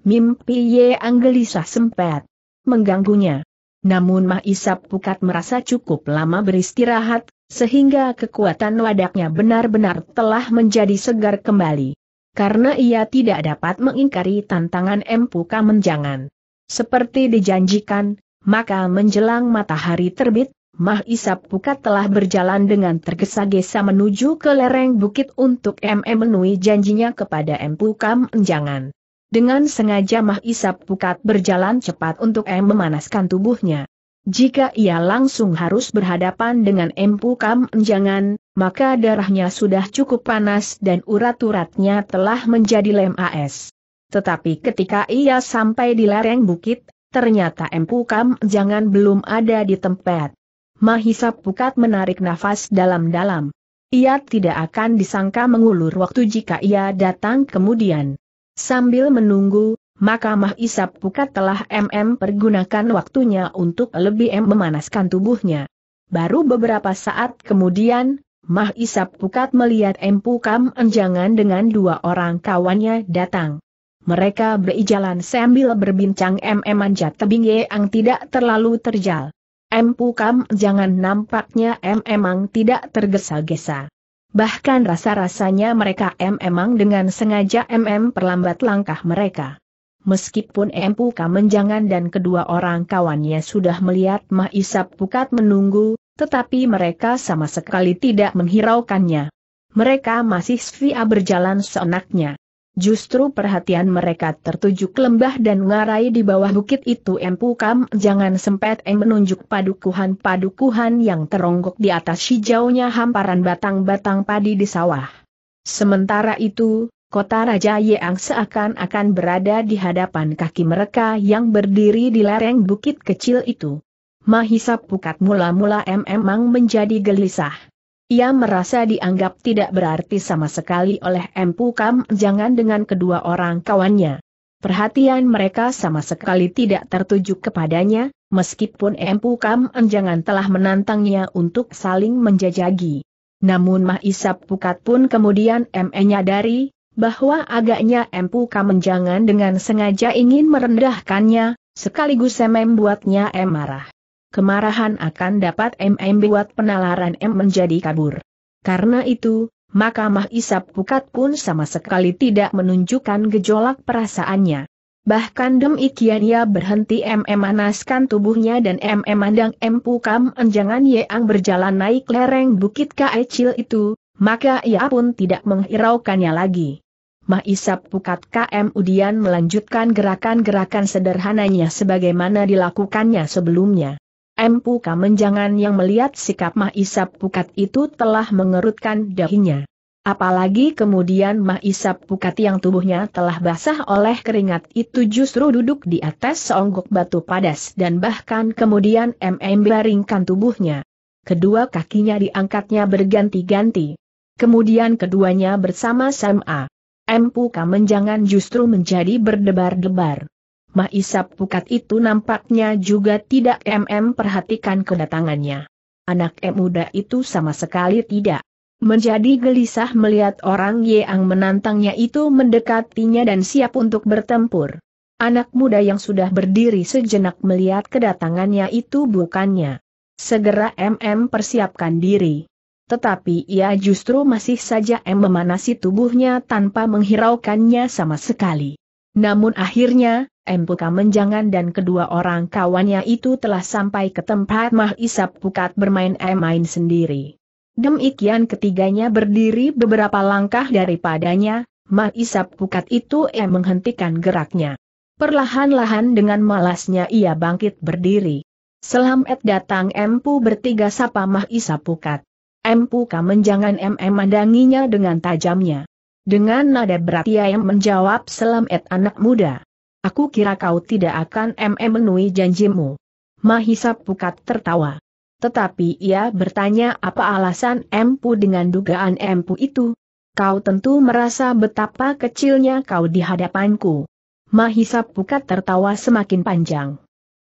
Mimpi Ye Anggelisah sempat mengganggunya. Namun Mah Isap Pukat merasa cukup lama beristirahat, sehingga kekuatan wadaknya benar-benar telah menjadi segar kembali. Karena ia tidak dapat mengingkari tantangan Empu Kamenjangan. Seperti dijanjikan, maka menjelang matahari terbit, Mah Isap Pukat telah berjalan dengan tergesa-gesa menuju ke lereng bukit untuk memenuhi janjinya kepada Empu Kamenjangan. Dengan sengaja Mah Isap Pukat berjalan cepat untuk M memanaskan tubuhnya. Jika ia langsung harus berhadapan dengan empukam enjangan, maka darahnya sudah cukup panas dan urat-uratnya telah menjadi lem AS. Tetapi ketika ia sampai di lereng bukit, ternyata empukam enjangan belum ada di tempat. Mahisa Pukat menarik nafas dalam-dalam. Ia tidak akan disangka mengulur waktu jika ia datang kemudian. Sambil menunggu, maka Mah Isap Pukat telah MM pergunakan waktunya untuk lebih M memanaskan tubuhnya. Baru beberapa saat kemudian, Mah Isap Pukat melihat M Pukam Enjangan dengan dua orang kawannya datang. Mereka berjalan sambil berbincang MM manjat tebing yang tidak terlalu terjal. M Pukam Enjangan nampaknya MM tidak tergesa-gesa. Bahkan rasa-rasanya mereka memang dengan sengaja MM perlambat langkah mereka. Meskipun Empu Kamenjangan dan kedua orang kawannya sudah melihat Mah Isap Pukat menunggu, tetapi mereka sama sekali tidak menghiraukannya. Mereka masih sfia berjalan seenaknya. Justru perhatian mereka tertuju ke lembah dan ngarai di bawah bukit itu empukam jangan sempet eng menunjuk padukuhan-padukuhan yang teronggok di atas hijaunya hamparan batang-batang padi di sawah. Sementara itu, kota Raja Yeang seakan-akan berada di hadapan kaki mereka yang berdiri di lereng bukit kecil itu. Mahisa Pukat mula-mula memang menjadi gelisah. Ia merasa dianggap tidak berarti sama sekali oleh Empu Kam jangan dengan kedua orang kawannya. Perhatian mereka sama sekali tidak tertuju kepadanya, meskipun Empu Kam jangan telah menantangnya untuk saling menjajagi. Namun Mah Isap Pukat pun kemudian menyadari, bahwa agaknya Empu Jangan dengan sengaja ingin merendahkannya, sekaligus membuatnya M. marah kemarahan akan dapat MM buat penalaran M menjadi kabur. Karena itu, Mahkamah Isap Pukat pun sama sekali tidak menunjukkan gejolak perasaannya. Bahkan demikian ia berhenti MM manaskan tubuhnya dan MM mandang M Pukam enjangan Yeang berjalan naik lereng bukit kecil itu, maka ia pun tidak menghiraukannya lagi. Mah Isap Pukat KM Udian melanjutkan gerakan-gerakan sederhananya sebagaimana dilakukannya sebelumnya. Empu Kamenjangan yang melihat sikap Mahisap Pukat itu telah mengerutkan dahinya. Apalagi kemudian Mahisap Pukat yang tubuhnya telah basah oleh keringat itu justru duduk di atas seonggok batu padas dan bahkan kemudian MM baringkan tubuhnya. Kedua kakinya diangkatnya berganti-ganti. Kemudian keduanya bersama sama Empu Kamenjangan justru menjadi berdebar-debar. Mahisap Pukat itu nampaknya juga tidak MM perhatikan kedatangannya. Anak muda itu sama sekali tidak. Menjadi gelisah melihat orang yang menantangnya itu mendekatinya dan siap untuk bertempur. Anak muda yang sudah berdiri sejenak melihat kedatangannya itu bukannya. Segera MM persiapkan diri. Tetapi ia justru masih saja M memanasi tubuhnya tanpa menghiraukannya sama sekali. Namun akhirnya, Empu Kamenjangan dan kedua orang kawannya itu telah sampai ke tempat Mah Isap Pukat bermain main sendiri. Demikian ketiganya berdiri beberapa langkah daripadanya, Mah Isap Pukat itu eh menghentikan geraknya. Perlahan-lahan dengan malasnya ia bangkit berdiri. Selamat datang Empu bertiga sapa Mah Isap Pukat. Empu Kamenjangan MM mandanginya dengan tajamnya. Dengan nada berat ia menjawab selamat anak muda. Aku kira kau tidak akan memenuhi janjimu. Mahisa Pukat tertawa. Tetapi ia bertanya apa alasan Empu dengan dugaan Empu itu. Kau tentu merasa betapa kecilnya kau di hadapanku. Mahisa Pukat tertawa semakin panjang.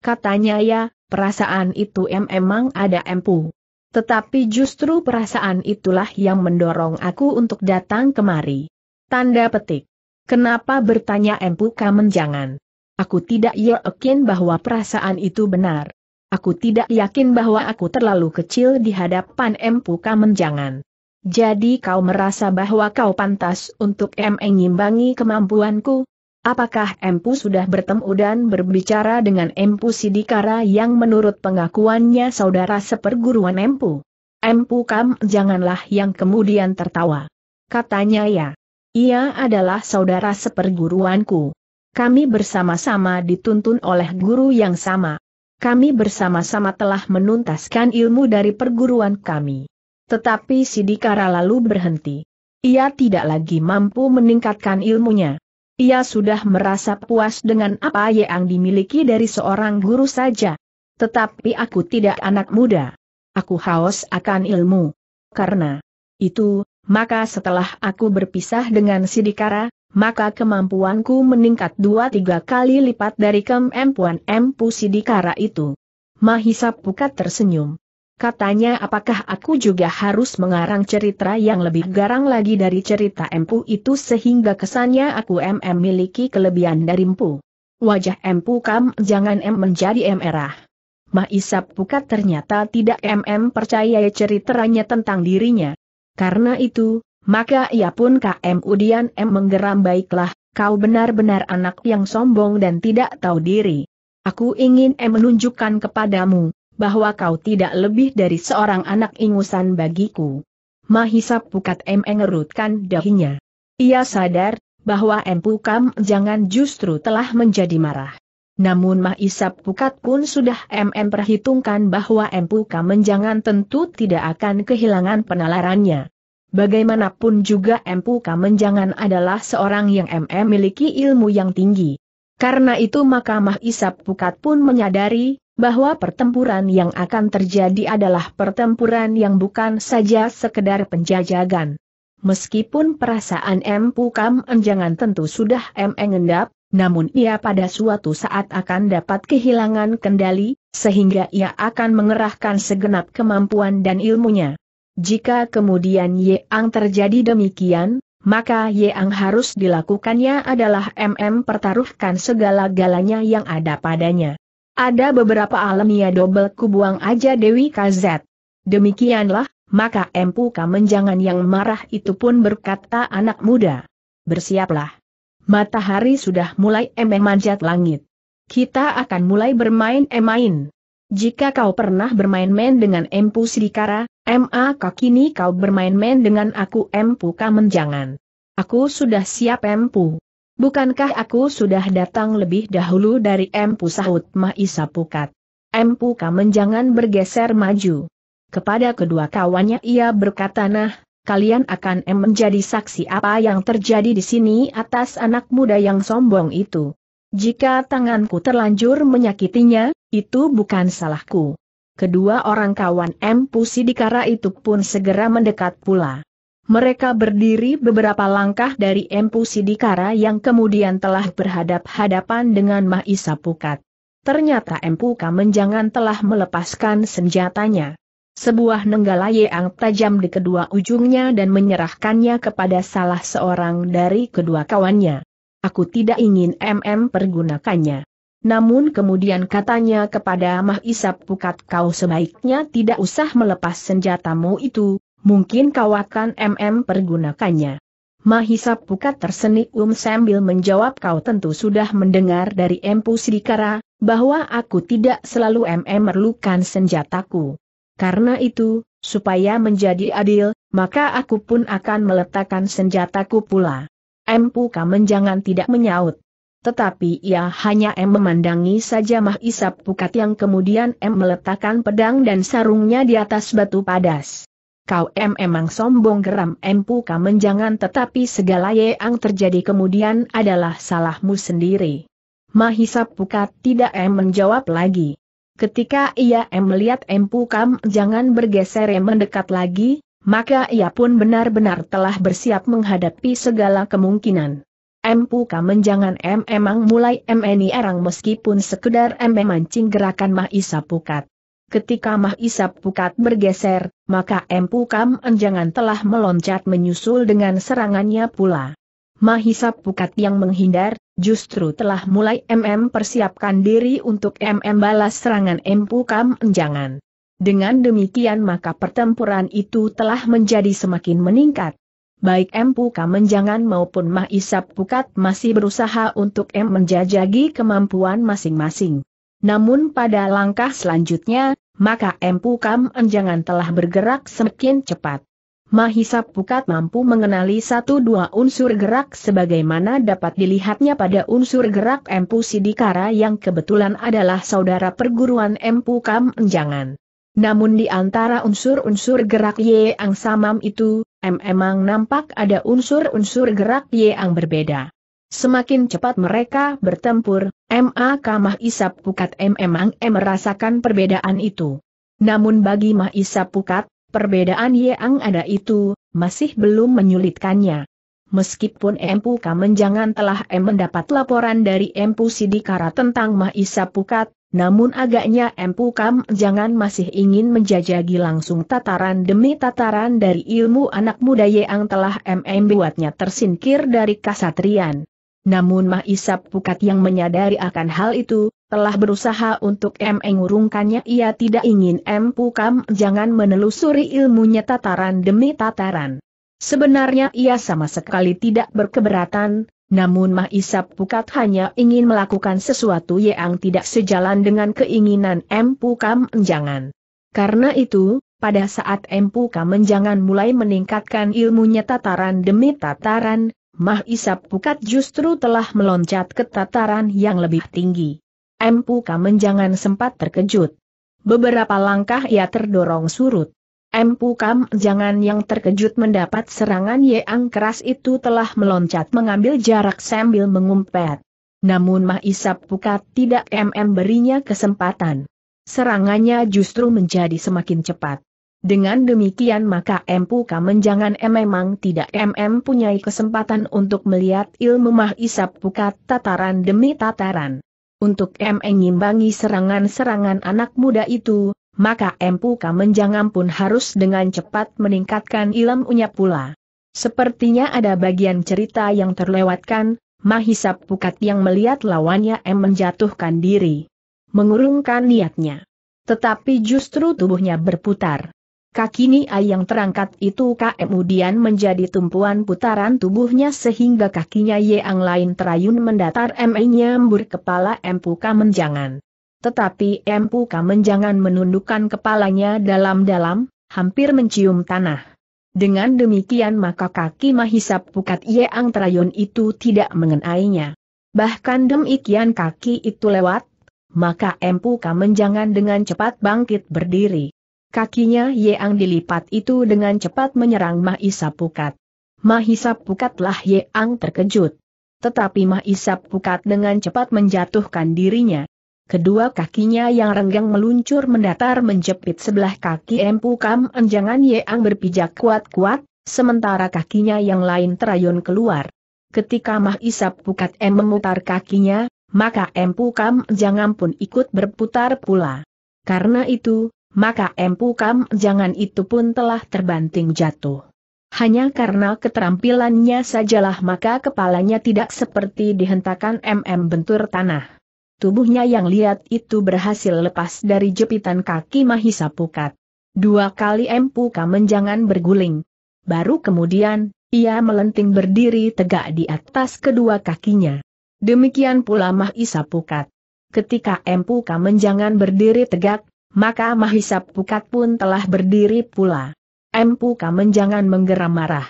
Katanya ya, perasaan itu em emang ada Empu. Tetapi justru perasaan itulah yang mendorong aku untuk datang kemari. Tanda petik. Kenapa bertanya Empu Kamenjangan? Aku tidak yakin bahwa perasaan itu benar. Aku tidak yakin bahwa aku terlalu kecil di hadapan Empu Kamenjangan. Jadi kau merasa bahwa kau pantas untuk mengimbangi kemampuanku? Apakah Empu sudah bertemu dan berbicara dengan Empu Sidikara yang menurut pengakuannya saudara seperguruan Empu? Empu Kam janganlah yang kemudian tertawa. Katanya ya. Ia adalah saudara seperguruanku. Kami bersama-sama dituntun oleh guru yang sama. Kami bersama-sama telah menuntaskan ilmu dari perguruan kami. Tetapi Sidikara lalu berhenti. Ia tidak lagi mampu meningkatkan ilmunya. Ia sudah merasa puas dengan apa yang dimiliki dari seorang guru saja. Tetapi aku tidak anak muda. Aku haus akan ilmu. Karena itu, maka setelah aku berpisah dengan Sidikara, maka kemampuanku meningkat dua tiga kali lipat dari kemampuan Empu Sidikara itu. Mahisa Pukat tersenyum. Katanya apakah aku juga harus mengarang cerita yang lebih garang lagi dari cerita Empu itu sehingga kesannya aku MM miliki kelebihan dari Empu. Wajah Empu kam jangan M menjadi M merah. Mahisa Pukat ternyata tidak MM percaya ceritanya tentang dirinya. Karena itu, maka ia pun KM Udian M menggeram baiklah, kau benar-benar anak yang sombong dan tidak tahu diri. Aku ingin M menunjukkan kepadamu, bahwa kau tidak lebih dari seorang anak ingusan bagiku. Mahisap Pukat M mengerutkan dahinya. Ia sadar, bahwa M Pukam jangan justru telah menjadi marah. Namun Mahisap Pukat pun sudah MM perhitungkan bahwa Puka menjangan tentu tidak akan kehilangan penalarannya. Bagaimanapun juga Puka menjangan adalah seorang yang MM miliki ilmu yang tinggi. Karena itu maka Mahisap Pukat pun menyadari bahwa pertempuran yang akan terjadi adalah pertempuran yang bukan saja sekedar penjajagan. Meskipun perasaan M. Pukam Enjangan tentu sudah M. Engendap, namun ia pada suatu saat akan dapat kehilangan kendali, sehingga ia akan mengerahkan segenap kemampuan dan ilmunya. Jika kemudian Ye Ang terjadi demikian, maka Ye Ang harus dilakukannya adalah MM pertaruhkan segala-galanya yang ada padanya. Ada beberapa alam ia dobel kubuang aja Dewi KZ. Demikianlah, maka Empu Kamenjangan yang marah itu pun berkata anak muda. Bersiaplah. Matahari sudah mulai emeh manjat langit. Kita akan mulai bermain-emain. Jika kau pernah bermain-main dengan Empu Sidikara, MA kini kau bermain-main dengan aku Empu Kamenjangan. Aku sudah siap Empu. Bukankah aku sudah datang lebih dahulu dari Empu Sahut Mahisa Pukat? Empu Kamenjangan bergeser maju. Kepada kedua kawannya ia berkata nah, kalian akan em menjadi saksi apa yang terjadi di sini atas anak muda yang sombong itu. Jika tanganku terlanjur menyakitinya, itu bukan salahku. Kedua orang kawan M. Pusidikara itu pun segera mendekat pula. Mereka berdiri beberapa langkah dari Empu Sidikara yang kemudian telah berhadap-hadapan dengan Mahisa Pukat. Ternyata m Empu menjangan telah melepaskan senjatanya sebuah nenggala yang tajam di kedua ujungnya dan menyerahkannya kepada salah seorang dari kedua kawannya. Aku tidak ingin MM pergunakannya. Namun kemudian katanya kepada Mah Isap Pukat kau sebaiknya tidak usah melepas senjatamu itu, mungkin kau akan MM pergunakannya. Mahisap Pukat tersenyum um sambil menjawab kau tentu sudah mendengar dari Empu Sidikara, bahwa aku tidak selalu MM merlukan senjataku. Karena itu, supaya menjadi adil, maka aku pun akan meletakkan senjataku pula. Empu Kamen tidak menyaut. Tetapi ia hanya M memandangi saja Mah Isap Pukat yang kemudian M meletakkan pedang dan sarungnya di atas batu padas. Kau M emang sombong geram Empu Puka menjangan tetapi segala yang terjadi kemudian adalah salahmu sendiri. Mahisap Pukat tidak M menjawab lagi. Ketika ia em melihat Empu Kam jangan bergeser mendekat lagi, maka ia pun benar-benar telah bersiap menghadapi segala kemungkinan. Empu Kam jangan em emang mulai ini erang meskipun sekedar em memancing gerakan Mah Isa Pukat. Ketika Mah Isa Pukat bergeser, maka Empu Kam jangan telah meloncat menyusul dengan serangannya pula. Mahisa Pukat yang menghindar, justru telah mulai MM persiapkan diri untuk MM balas serangan Empukam Enjangan. Dengan demikian maka pertempuran itu telah menjadi semakin meningkat. Baik Empu Menjangan maupun Mahisap Pukat masih berusaha untuk M menjajagi kemampuan masing-masing. Namun pada langkah selanjutnya, maka Empu Kamenjangan telah bergerak semakin cepat. Mahisa Pukat mampu mengenali satu dua unsur gerak sebagaimana dapat dilihatnya pada unsur gerak Empu Sidikara yang kebetulan adalah saudara perguruan Empu Kam Enjangan. Namun di antara unsur-unsur gerak Yeang Samam itu, memang nampak ada unsur-unsur gerak Yeang berbeda. Semakin cepat mereka bertempur, MA Kamah Isap Pukat M merasakan perbedaan itu. Namun bagi Mah Isap Pukat, Perbedaan yang ada itu, masih belum menyulitkannya. Meskipun Empu Kamenjangan telah em mendapat laporan dari Empu Sidikara tentang Mahisa Pukat, namun agaknya Empu Kamenjangan masih ingin menjajagi langsung tataran demi tataran dari ilmu anak muda yang telah MM buatnya tersingkir dari kasatrian. Namun Mahisa Pukat yang menyadari akan hal itu, telah berusaha untuk mengurungkannya ia tidak ingin M Pukam jangan menelusuri ilmunya tataran demi tataran. Sebenarnya ia sama sekali tidak berkeberatan, namun Mah Isap Pukat hanya ingin melakukan sesuatu yang tidak sejalan dengan keinginan M Pukam jangan. Karena itu, pada saat M Pukam jangan mulai meningkatkan ilmunya tataran demi tataran, Mah Isap Pukat justru telah meloncat ke tataran yang lebih tinggi. Empu Kamen jangan sempat terkejut. Beberapa langkah ia terdorong surut. Empu Kam jangan yang terkejut mendapat serangan yang keras itu telah meloncat mengambil jarak sambil mengumpet. Namun Mah Isap Pukat tidak MM berinya kesempatan. Serangannya justru menjadi semakin cepat. Dengan demikian maka Empu Kamenjangan jangan memang tidak MM punyai kesempatan untuk melihat ilmu Mah Isap Pukat tataran demi tataran untuk M mengimbangi serangan-serangan anak muda itu, maka m Empu Kamenjangan pun harus dengan cepat meningkatkan ilmunya pula. Sepertinya ada bagian cerita yang terlewatkan, mahisap Pukat yang melihat lawannya M menjatuhkan diri. Mengurungkan niatnya. Tetapi justru tubuhnya berputar. Kaki ini yang terangkat itu kemudian menjadi tumpuan putaran tubuhnya sehingga kakinya yang lain terayun mendatar MI nyembur kepala Empu menjangan. Tetapi Empu menjangan menundukkan kepalanya dalam-dalam, hampir mencium tanah. Dengan demikian maka kaki Mahisap Pukat yang terayun itu tidak mengenainya. Bahkan demikian kaki itu lewat, maka Empu menjangan dengan cepat bangkit berdiri. Kakinya Yeang dilipat itu dengan cepat menyerang Mahisa Pukat. Mahisa Pukatlah Yeang terkejut. Tetapi Mahisa Pukat dengan cepat menjatuhkan dirinya. Kedua kakinya yang renggang meluncur mendatar menjepit sebelah kaki Empukam Enjangan Yeang berpijak kuat-kuat, sementara kakinya yang lain terayun keluar. Ketika Mahisa Pukat M memutar kakinya, maka Empukam Jangan pun ikut berputar pula. Karena itu, maka Empu Kam jangan itu pun telah terbanting jatuh. Hanya karena keterampilannya sajalah maka kepalanya tidak seperti dihentakan MM bentur tanah. Tubuhnya yang lihat itu berhasil lepas dari jepitan kaki Mahisa Pukat. Dua kali Empu Kam menjangan berguling. Baru kemudian, ia melenting berdiri tegak di atas kedua kakinya. Demikian pula Mahisa Pukat. Ketika Empu Kam menjangan berdiri tegak, maka Mahisa Pukat pun telah berdiri pula. M Puka menjangan menggeram marah.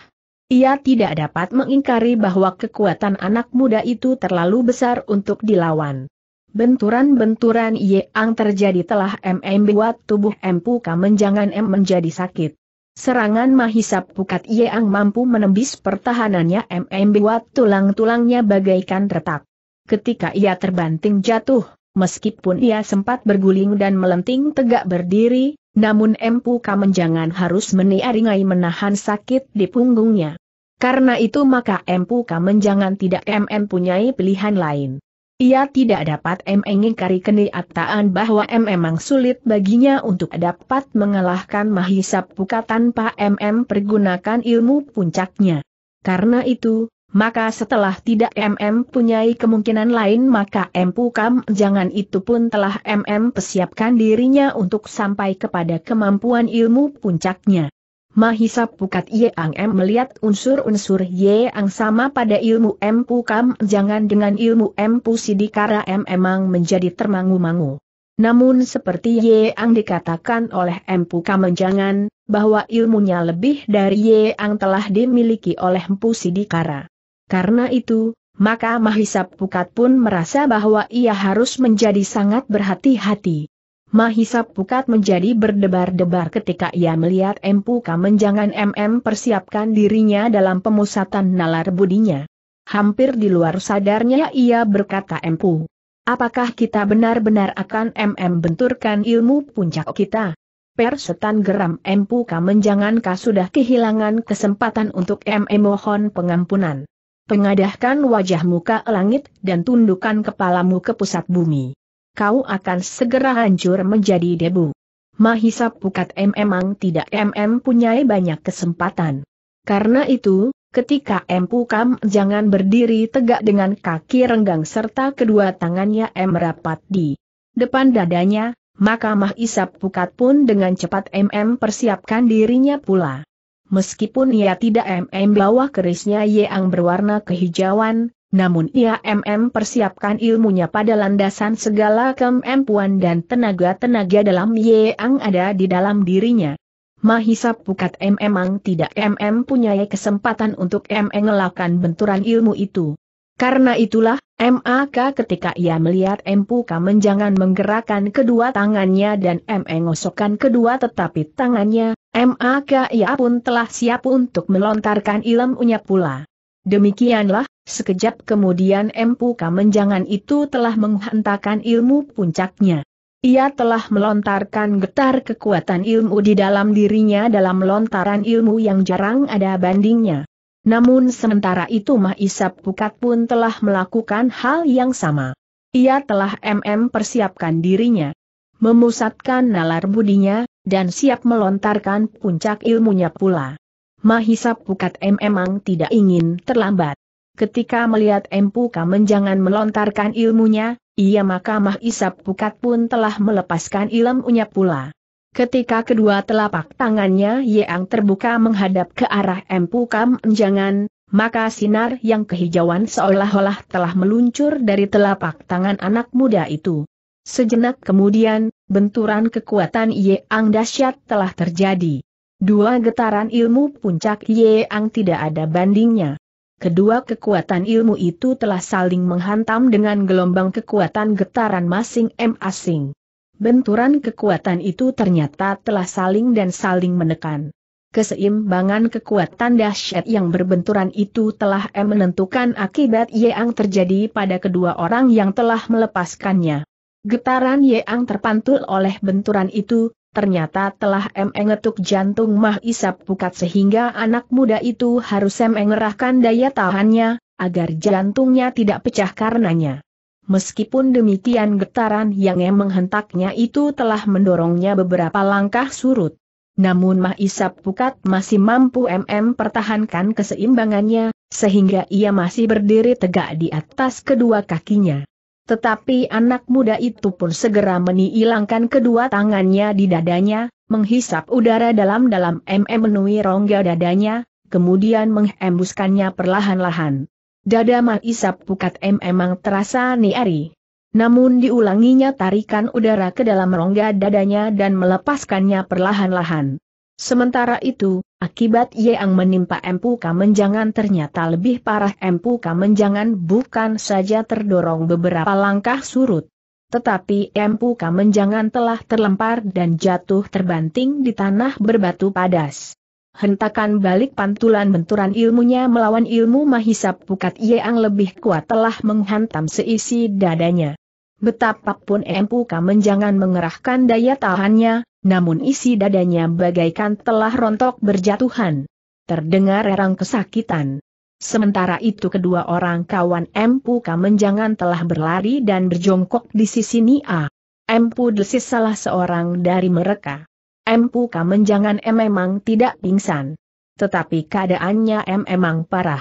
Ia tidak dapat mengingkari bahwa kekuatan anak muda itu terlalu besar untuk dilawan. Benturan-benturan yang terjadi telah MM buat tubuh M Puka menjangan M menjadi sakit. Serangan Mahisap Pukat Yeang mampu menembus pertahanannya MM buat tulang-tulangnya bagaikan retak. Ketika ia terbanting jatuh, Meskipun ia sempat berguling dan melenting tegak berdiri, namun Empu Kamenjangan harus meniaringai menahan sakit di punggungnya. Karena itu maka Empu Kamenjangan tidak punyai pilihan lain. Ia tidak dapat mengingkari kenyataan bahwa M memang sulit baginya untuk dapat mengalahkan Mahisa Puka tanpa MM pergunakan ilmu puncaknya. Karena itu, maka setelah tidak MM punyai kemungkinan lain maka Empu Kam jangan itu pun telah MM persiapkan dirinya untuk sampai kepada kemampuan ilmu puncaknya. Mahisa Pukat Ye Ang M melihat unsur-unsur Ye Ang sama pada ilmu Empu Kam jangan dengan ilmu Empu Sidikara M emang menjadi termangu-mangu. Namun seperti Ye Ang dikatakan oleh Empu Kam jangan, bahwa ilmunya lebih dari Ye Ang telah dimiliki oleh Empu Sidikara. Karena itu, maka Mahisa Pukat pun merasa bahwa ia harus menjadi sangat berhati-hati. Mahisa Pukat menjadi berdebar-debar ketika ia melihat Empu Kamenjangan MM persiapkan dirinya dalam pemusatan nalar budinya. Hampir di luar sadarnya ia berkata Empu. Apakah kita benar-benar akan MM benturkan ilmu puncak kita? Persetan geram Empu Kamenjangan kah sudah kehilangan kesempatan untuk MM mohon pengampunan. Pengadahkan wajahmu ke langit dan tundukkan kepalamu ke pusat bumi. Kau akan segera hancur menjadi debu. Mahisa Pukat M tidak MM punyai banyak kesempatan. Karena itu, ketika M Pukam jangan berdiri tegak dengan kaki renggang serta kedua tangannya M rapat di depan dadanya, maka Mahisa Pukat pun dengan cepat MM persiapkan dirinya pula. Meskipun ia tidak MM bawah kerisnya yang berwarna kehijauan, namun ia MM persiapkan ilmunya pada landasan segala kemampuan dan tenaga-tenaga dalam yang ada di dalam dirinya. Mahisa Pukat memang tidak MM punya kesempatan untuk mengelakkan benturan ilmu itu. Karena itulah, MAK ketika ia melihat Empuka menjangan menggerakkan kedua tangannya dan MM mengosokkan kedua tetapi tangannya, maka ia pun telah siap untuk melontarkan ilmunya pula. Demikianlah, sekejap kemudian Empu menjangan itu telah menghantarkan ilmu puncaknya. Ia telah melontarkan getar kekuatan ilmu di dalam dirinya dalam lontaran ilmu yang jarang ada bandingnya. Namun sementara itu Mahisap Pukat pun telah melakukan hal yang sama. Ia telah MM persiapkan dirinya memusatkan nalar budinya, dan siap melontarkan puncak ilmunya pula. Mahisa Pukat M emang tidak ingin terlambat. Ketika melihat Empu menjangan melontarkan ilmunya, ia maka Mahisa Pukat pun telah melepaskan ilmunya pula. Ketika kedua telapak tangannya yang terbuka menghadap ke arah Empu menjangan, maka sinar yang kehijauan seolah-olah telah meluncur dari telapak tangan anak muda itu. Sejenak kemudian, benturan kekuatan Ye Ang dahsyat telah terjadi. Dua getaran ilmu puncak Ye Ang tidak ada bandingnya. Kedua kekuatan ilmu itu telah saling menghantam dengan gelombang kekuatan getaran masing-masing. Benturan kekuatan itu ternyata telah saling dan saling menekan. Keseimbangan kekuatan dahsyat yang berbenturan itu telah menentukan akibat yang terjadi pada kedua orang yang telah melepaskannya. Getaran Yeang terpantul oleh benturan itu, ternyata telah mengetuk jantung Mah Isap Pukat sehingga anak muda itu harus mengerahkan daya tahannya, agar jantungnya tidak pecah karenanya. Meskipun demikian getaran yang menghentaknya itu telah mendorongnya beberapa langkah surut. Namun Mah Isap Pukat masih mampu MM pertahankan keseimbangannya, sehingga ia masih berdiri tegak di atas kedua kakinya. Tetapi anak muda itu pun segera meniilangkan kedua tangannya di dadanya, menghisap udara dalam-dalam menui rongga dadanya, kemudian menghembuskannya perlahan-lahan. Dada Maisap Pukat M emang terasa niari. Namun diulanginya tarikan udara ke dalam rongga dadanya dan melepaskannya perlahan-lahan. Sementara itu, akibat Yeang menimpa Empu Kamenjangan ternyata lebih parah Empu Kamenjangan bukan saja terdorong beberapa langkah surut. Tetapi Empu Kamenjangan telah terlempar dan jatuh terbanting di tanah berbatu padas. Hentakan balik pantulan benturan ilmunya melawan ilmu mahisap pukat Yeang lebih kuat telah menghantam seisi dadanya. Betapapun Empu Kamenjangan mengerahkan daya tahannya, namun isi dadanya bagaikan telah rontok berjatuhan. Terdengar erang kesakitan. Sementara itu kedua orang kawan Empu Kamenjangan telah berlari dan berjongkok di sisi Nia. Empu desis salah seorang dari mereka. Empu Kamenjangan M memang tidak pingsan. Tetapi keadaannya M memang parah.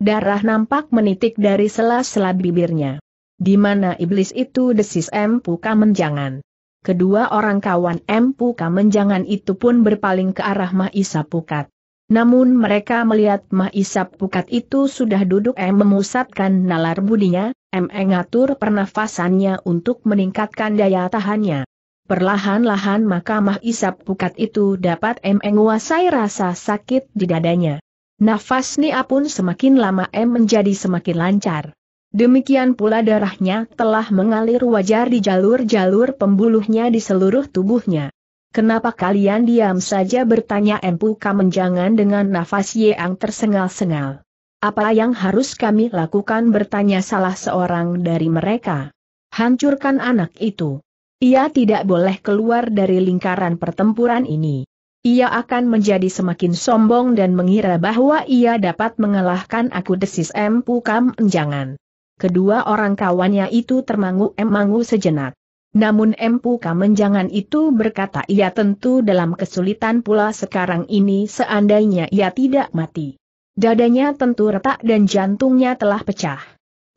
Darah nampak menitik dari sela-sela bibirnya. Di mana iblis itu desis Empu Kamenjangan kedua orang kawan M. Puka menjangan itu pun berpaling ke arah Mahisa Pukat. Namun mereka melihat Mahisa Pukat itu sudah duduk M. memusatkan nalar budinya, M. mengatur pernafasannya untuk meningkatkan daya tahannya. Perlahan-lahan maka Mahisa Pukat itu dapat M. menguasai rasa sakit di dadanya. Nafas Nia pun semakin lama M menjadi semakin lancar. Demikian pula darahnya telah mengalir wajar di jalur-jalur pembuluhnya di seluruh tubuhnya. Kenapa kalian diam saja bertanya Empu Kamenjangan dengan nafas yang tersengal-sengal. Apa yang harus kami lakukan bertanya salah seorang dari mereka. Hancurkan anak itu. Ia tidak boleh keluar dari lingkaran pertempuran ini. Ia akan menjadi semakin sombong dan mengira bahwa ia dapat mengalahkan aku desis Empu Kamenjangan kedua orang kawannya itu termangu-emangu sejenak. Namun Empu Kamenjangan itu berkata ia tentu dalam kesulitan pula sekarang ini seandainya ia tidak mati. Dadanya tentu retak dan jantungnya telah pecah.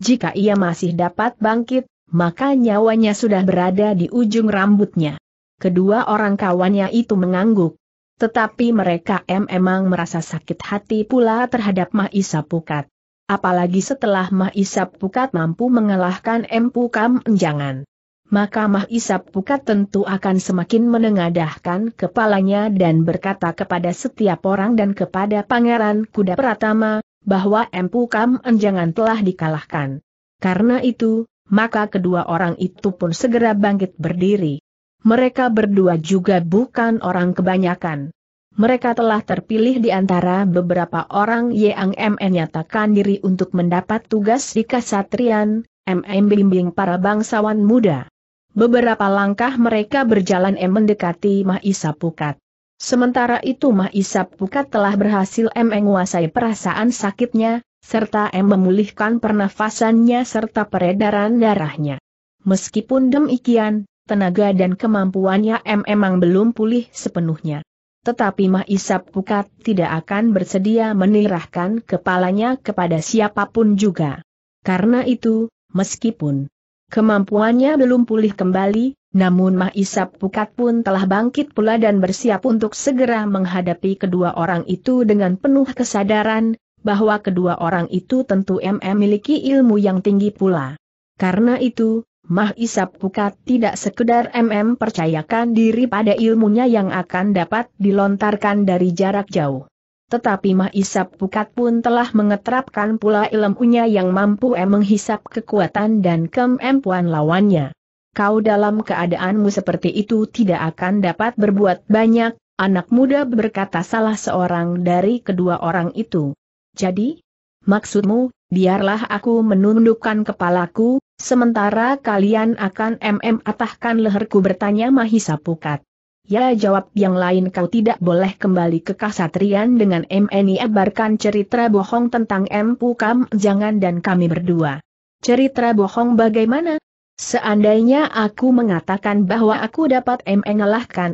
Jika ia masih dapat bangkit, maka nyawanya sudah berada di ujung rambutnya. Kedua orang kawannya itu mengangguk. Tetapi mereka em emang merasa sakit hati pula terhadap Mahisa Pukat apalagi setelah Mah Isap Pukat mampu mengalahkan Empu Kam Enjangan. Maka Mah Isap Pukat tentu akan semakin menengadahkan kepalanya dan berkata kepada setiap orang dan kepada Pangeran Kuda Pratama, bahwa Empu Kam Enjangan telah dikalahkan. Karena itu, maka kedua orang itu pun segera bangkit berdiri. Mereka berdua juga bukan orang kebanyakan. Mereka telah terpilih di antara beberapa orang yang MN nyatakan diri untuk mendapat tugas di Kasatrian, MM bimbing para bangsawan muda. Beberapa langkah mereka berjalan M mendekati Mahisa Pukat. Sementara itu Mahisa Pukat telah berhasil M menguasai perasaan sakitnya, serta M memulihkan pernafasannya serta peredaran darahnya. Meskipun demikian, tenaga dan kemampuannya M memang belum pulih sepenuhnya tetapi Mahisap Pukat tidak akan bersedia menirahkan kepalanya kepada siapapun juga. Karena itu, meskipun kemampuannya belum pulih kembali, namun Mahisap Pukat pun telah bangkit pula dan bersiap untuk segera menghadapi kedua orang itu dengan penuh kesadaran, bahwa kedua orang itu tentu memiliki ilmu yang tinggi pula. Karena itu, Mah Isap Pukat tidak sekedar MM percayakan diri pada ilmunya yang akan dapat dilontarkan dari jarak jauh. Tetapi Mah Isap Pukat pun telah mengetrapkan pula ilmunya yang mampu em menghisap kekuatan dan kemampuan lawannya. Kau dalam keadaanmu seperti itu tidak akan dapat berbuat banyak, anak muda berkata salah seorang dari kedua orang itu. Jadi, maksudmu, biarlah aku menundukkan kepalaku, Sementara kalian akan MM atahkan leherku bertanya Mahisa Pukat. Ya jawab yang lain kau tidak boleh kembali ke kasatrian dengan MNI mm. abarkan cerita bohong tentang M. Pukam jangan dan kami berdua. Cerita bohong bagaimana? Seandainya aku mengatakan bahwa aku dapat M.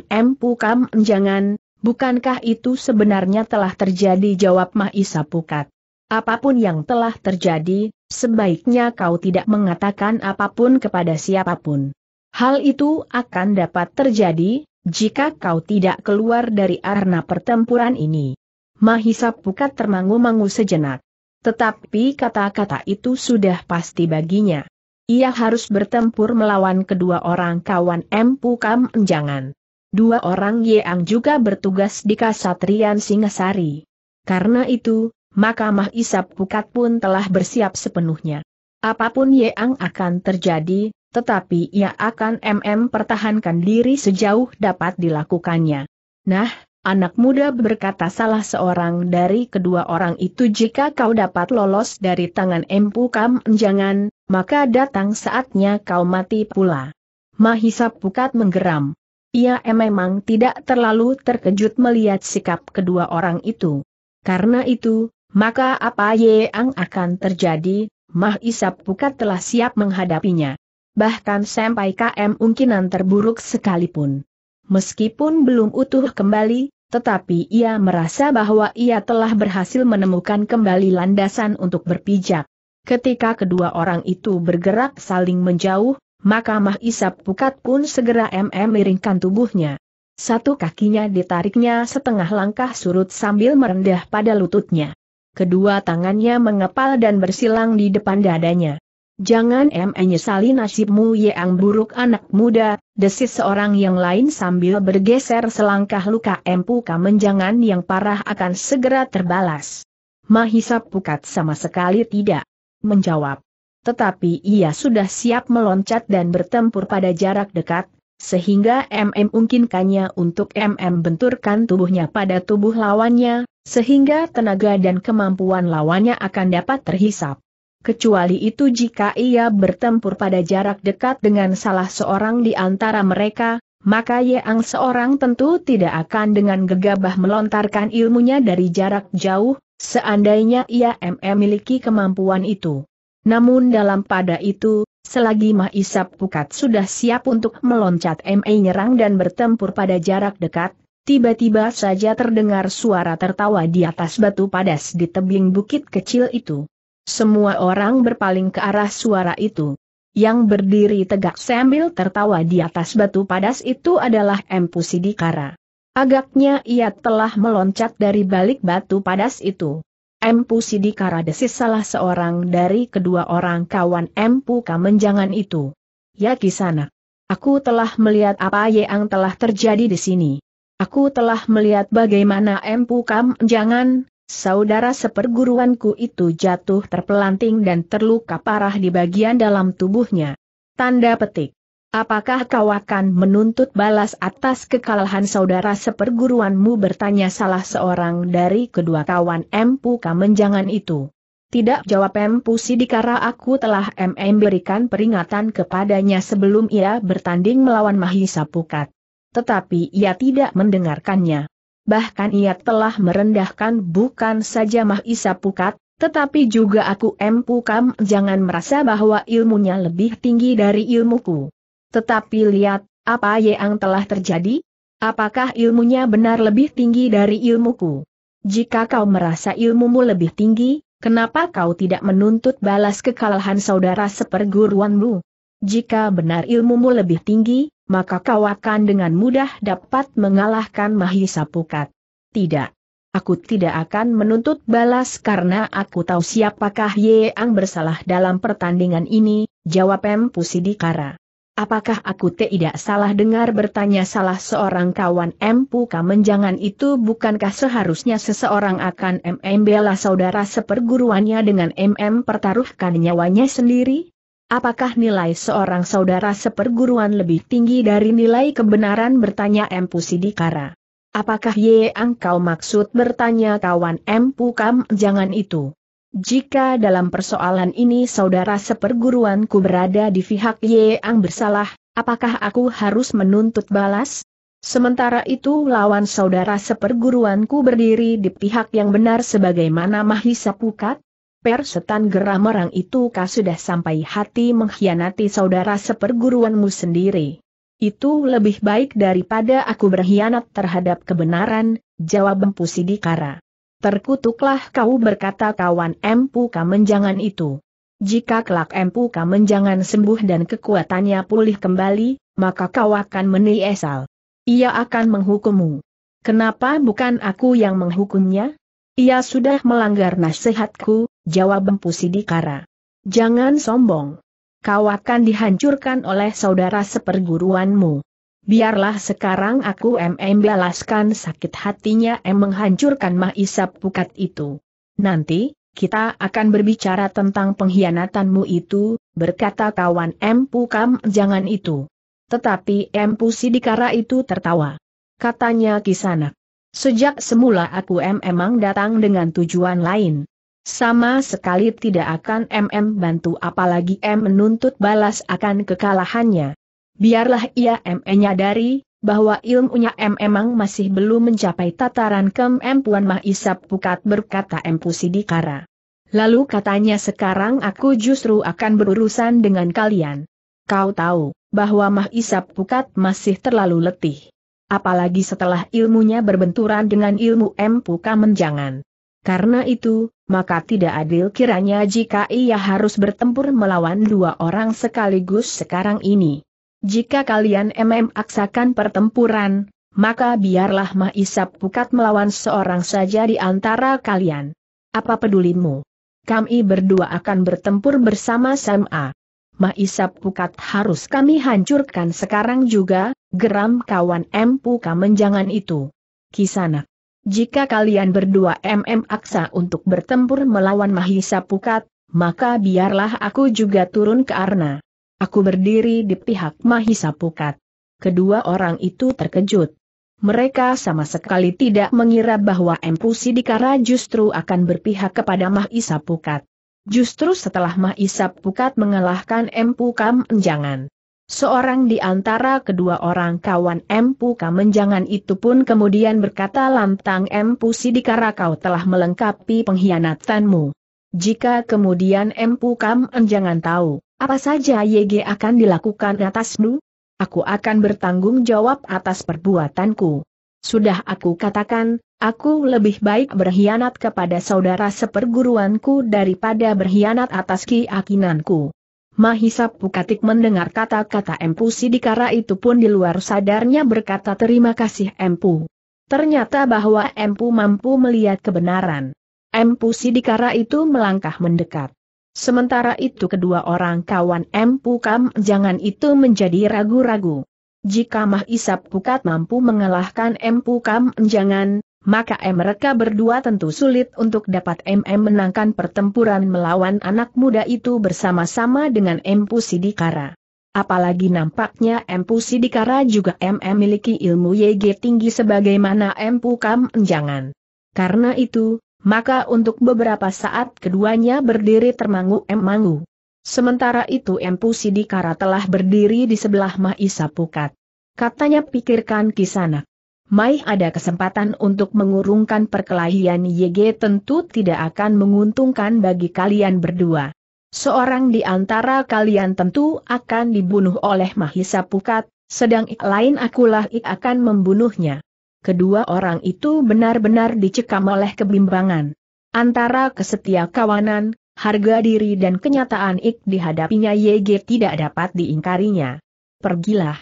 M. Pukam jangan, bukankah itu sebenarnya telah terjadi jawab Mahisa Pukat. Apapun yang telah terjadi, sebaiknya kau tidak mengatakan apapun kepada siapapun. Hal itu akan dapat terjadi, jika kau tidak keluar dari arena pertempuran ini. Mahisa Pukat termangu-mangu sejenak. Tetapi kata-kata itu sudah pasti baginya. Ia harus bertempur melawan kedua orang kawan M. Pukam Enjangan. Dua orang Yeang juga bertugas di Kasatrian Singasari. Karena itu, maka Mahisap Pukat pun telah bersiap sepenuhnya. Apapun yang akan terjadi, tetapi ia akan MM pertahankan diri sejauh dapat dilakukannya. Nah, anak muda berkata salah seorang dari kedua orang itu jika kau dapat lolos dari tangan Empu Kam jangan, maka datang saatnya kau mati pula. Mahisap Pukat menggeram. Ia memang tidak terlalu terkejut melihat sikap kedua orang itu. Karena itu, maka apa yang akan terjadi, Mah Isap Pukat telah siap menghadapinya. Bahkan sampai KM mungkinan terburuk sekalipun. Meskipun belum utuh kembali, tetapi ia merasa bahwa ia telah berhasil menemukan kembali landasan untuk berpijak. Ketika kedua orang itu bergerak saling menjauh, maka Mah Isap Pukat pun segera MM miringkan tubuhnya. Satu kakinya ditariknya setengah langkah surut sambil merendah pada lututnya kedua tangannya mengepal dan bersilang di depan dadanya. Jangan em menyesali nasibmu yang buruk anak muda, desis seorang yang lain sambil bergeser selangkah luka empuka menjangan yang parah akan segera terbalas. Mahisa pukat sama sekali tidak menjawab. Tetapi ia sudah siap meloncat dan bertempur pada jarak dekat, sehingga MM mungkinkannya untuk MM benturkan tubuhnya pada tubuh lawannya, sehingga tenaga dan kemampuan lawannya akan dapat terhisap. Kecuali itu jika ia bertempur pada jarak dekat dengan salah seorang di antara mereka, maka Yeang seorang tentu tidak akan dengan gegabah melontarkan ilmunya dari jarak jauh, seandainya ia memiliki kemampuan itu. Namun dalam pada itu, selagi Mahisap Pukat sudah siap untuk meloncat MA nyerang dan bertempur pada jarak dekat, Tiba-tiba saja terdengar suara tertawa di atas batu padas di tebing bukit kecil itu. Semua orang berpaling ke arah suara itu. Yang berdiri tegak sambil tertawa di atas batu padas itu adalah Empu Sidikara. Agaknya ia telah meloncat dari balik batu padas itu. Empu Sidikara desis salah seorang dari kedua orang kawan Empu Kamenjangan itu. Ya Kisana, Aku telah melihat apa yang telah terjadi di sini. Aku telah melihat bagaimana Empu Kam jangan, saudara seperguruanku itu jatuh terpelanting dan terluka parah di bagian dalam tubuhnya. Tanda petik. Apakah kau akan menuntut balas atas kekalahan saudara seperguruanmu bertanya salah seorang dari kedua kawan Empu Kamenjangan itu. Tidak jawab Empu Sidikara aku telah memberikan peringatan kepadanya sebelum ia bertanding melawan Mahisa Pukat tetapi ia tidak mendengarkannya. Bahkan ia telah merendahkan bukan saja Mahisa Pukat, tetapi juga aku empukam jangan merasa bahwa ilmunya lebih tinggi dari ilmuku. Tetapi lihat, apa yang telah terjadi? Apakah ilmunya benar lebih tinggi dari ilmuku? Jika kau merasa ilmumu lebih tinggi, kenapa kau tidak menuntut balas kekalahan saudara seperguruanmu? Jika benar ilmumu lebih tinggi, maka kau akan dengan mudah dapat mengalahkan Mahisa Pukat. Tidak. Aku tidak akan menuntut balas karena aku tahu siapakah Ye Yeang bersalah dalam pertandingan ini, jawab M. Pusidikara. Apakah aku tidak salah dengar bertanya salah seorang kawan M. Puka menjangan itu bukankah seharusnya seseorang akan MM bela saudara seperguruannya dengan MM pertaruhkan nyawanya sendiri? Apakah nilai seorang saudara seperguruan lebih tinggi dari nilai kebenaran bertanya Empu Sidikara? Apakah ye engkau maksud bertanya kawan Empu Kam jangan itu? Jika dalam persoalan ini saudara seperguruanku berada di pihak ye ang bersalah, apakah aku harus menuntut balas? Sementara itu lawan saudara seperguruanku berdiri di pihak yang benar sebagaimana Mahisa Pukat, Persetan gerah merang itu kah sudah sampai hati mengkhianati saudara seperguruanmu sendiri. Itu lebih baik daripada aku berkhianat terhadap kebenaran, jawab Empu Sidikara. Terkutuklah kau berkata kawan Empu Kamenjangan itu. Jika kelak Empu Kamenjangan sembuh dan kekuatannya pulih kembali, maka kau akan menyesal. Ia akan menghukummu. Kenapa bukan aku yang menghukumnya? Ia sudah melanggar nasihatku, jawab Empu Sidikara. Jangan sombong. Kau akan dihancurkan oleh saudara seperguruanmu. Biarlah sekarang aku MM balaskan sakit hatinya M menghancurkan Mahisap Pukat itu. Nanti, kita akan berbicara tentang pengkhianatanmu itu, berkata kawan M Pukam jangan itu. Tetapi M Pusidikara itu tertawa. Katanya Kisanak. Sejak semula aku M emang datang dengan tujuan lain. Sama sekali tidak akan MM bantu apalagi M menuntut balas akan kekalahannya. Biarlah ia mm menyadari bahwa ilmunya M emang masih belum mencapai tataran kemampuan Mahisap Pukat berkata M Pusidikara. Lalu katanya sekarang aku justru akan berurusan dengan kalian. Kau tahu, bahwa Mahisap Pukat masih terlalu letih. Apalagi setelah ilmunya berbenturan dengan ilmu M Puka menjangan. Karena itu, maka tidak adil kiranya jika ia harus bertempur melawan dua orang sekaligus sekarang ini. Jika kalian MM aksakan pertempuran, maka biarlah Mahisap Pukat melawan seorang saja di antara kalian. Apa pedulimu? Kami berdua akan bertempur bersama Sama. Mahisap Pukat harus kami hancurkan sekarang juga, geram kawan M. Puka menjangan itu. Kisanak. Jika kalian berdua MM aksa untuk bertempur melawan Mahisa Pukat, maka biarlah aku juga turun ke Arna. Aku berdiri di pihak Mahisa Pukat. Kedua orang itu terkejut. Mereka sama sekali tidak mengira bahwa Empu Sidikara justru akan berpihak kepada Mahisa Pukat. Justru setelah Mahisa Pukat mengalahkan Empu Kam Enjangan Seorang di antara kedua orang kawan Empu Kamenjangan itu pun kemudian berkata lantang Empu Sidikara kau telah melengkapi pengkhianatanmu. Jika kemudian Empu Kamenjangan tahu, apa saja YG akan dilakukan atasmu? Aku akan bertanggung jawab atas perbuatanku. Sudah aku katakan, aku lebih baik berkhianat kepada saudara seperguruanku daripada berkhianat atas keyakinanku. Mahisa Pukatik mendengar kata-kata Empu Sidikara itu pun di luar sadarnya berkata terima kasih Empu. Ternyata bahwa Empu mampu melihat kebenaran. Empu Sidikara itu melangkah mendekat. Sementara itu kedua orang kawan Empu Kam jangan itu menjadi ragu-ragu. Jika Mahisa Pukat mampu mengalahkan Empu Kam jangan, maka mereka berdua tentu sulit untuk dapat MM menangkan pertempuran melawan anak muda itu bersama-sama dengan Empu Sidikara. Apalagi nampaknya Empu Sidikara juga MM miliki ilmu YG tinggi sebagaimana Empu Kam Enjangan. Karena itu, maka untuk beberapa saat keduanya berdiri termangu-emangu. Sementara itu Empu Sidikara telah berdiri di sebelah Mahisa Pukat. Katanya pikirkan kisanak. Mai ada kesempatan untuk mengurungkan perkelahian YG tentu tidak akan menguntungkan bagi kalian berdua. Seorang di antara kalian tentu akan dibunuh oleh Mahisa Pukat, sedang ik lain akulah ik akan membunuhnya. Kedua orang itu benar-benar dicekam oleh kebimbangan. Antara kesetia kawanan, harga diri dan kenyataan ik dihadapinya YG tidak dapat diingkarinya. Pergilah.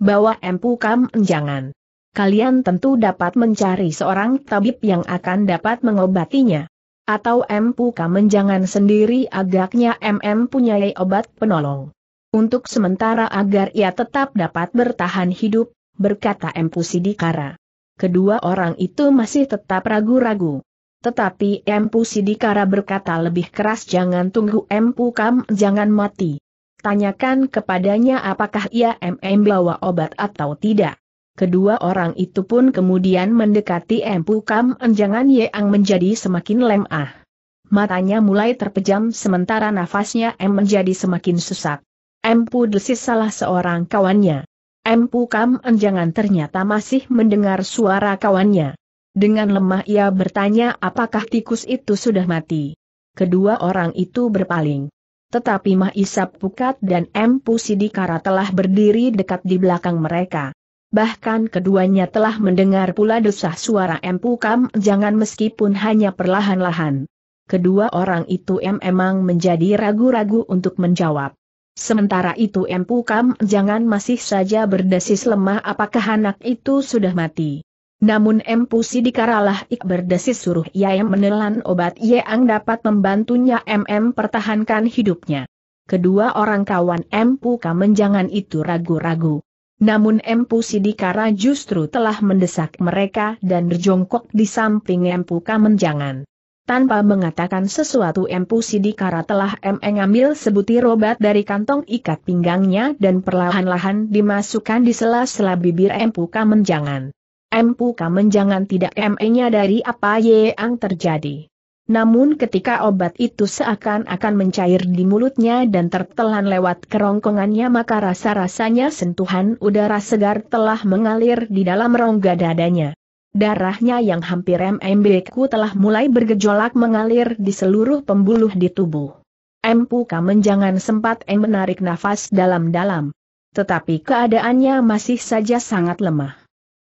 Bawa Empu Kam Jangan kalian tentu dapat mencari seorang tabib yang akan dapat mengobatinya. Atau empu kamen jangan sendiri agaknya MM punya obat penolong. Untuk sementara agar ia tetap dapat bertahan hidup, berkata empu Sidikara. Kedua orang itu masih tetap ragu-ragu. Tetapi Empu Sidikara berkata lebih keras jangan tunggu Empu Kam jangan mati. Tanyakan kepadanya apakah ia MM bawa obat atau tidak. Kedua orang itu pun kemudian mendekati Empu Kam Enjangan Yeang menjadi semakin lemah. Matanya mulai terpejam sementara nafasnya em menjadi semakin sesak. Empu desis salah seorang kawannya. Empu Kam Enjangan ternyata masih mendengar suara kawannya. Dengan lemah ia bertanya apakah tikus itu sudah mati. Kedua orang itu berpaling. Tetapi Mahisap Pukat dan Empu Sidikara telah berdiri dekat di belakang mereka. Bahkan keduanya telah mendengar pula desah suara empu kam jangan meskipun hanya perlahan-lahan. Kedua orang itu em emang menjadi ragu-ragu untuk menjawab. Sementara itu Empu Kam jangan masih saja berdesis lemah apakah anak itu sudah mati. Namun Empu Sidikaralah Ik berdesis suruh ia menelan obat yang dapat membantunya MM pertahankan hidupnya. Kedua orang kawan Empu Kam jangan itu ragu-ragu. Namun Empu Sidikara justru telah mendesak mereka dan berjongkok di samping Empu Kamenjangan. Tanpa mengatakan sesuatu Empu Sidikara telah mengambil sebutir obat dari kantong ikat pinggangnya dan perlahan-lahan dimasukkan di sela-sela bibir Empu Kamenjangan. Empu Kamenjangan tidak menyadari apa yang terjadi. Namun ketika obat itu seakan-akan mencair di mulutnya dan tertelan lewat kerongkongannya maka rasa-rasanya sentuhan udara segar telah mengalir di dalam rongga dadanya. Darahnya yang hampir MMBku telah mulai bergejolak mengalir di seluruh pembuluh di tubuh. Empuka menjangan sempat em menarik nafas dalam-dalam. Tetapi keadaannya masih saja sangat lemah.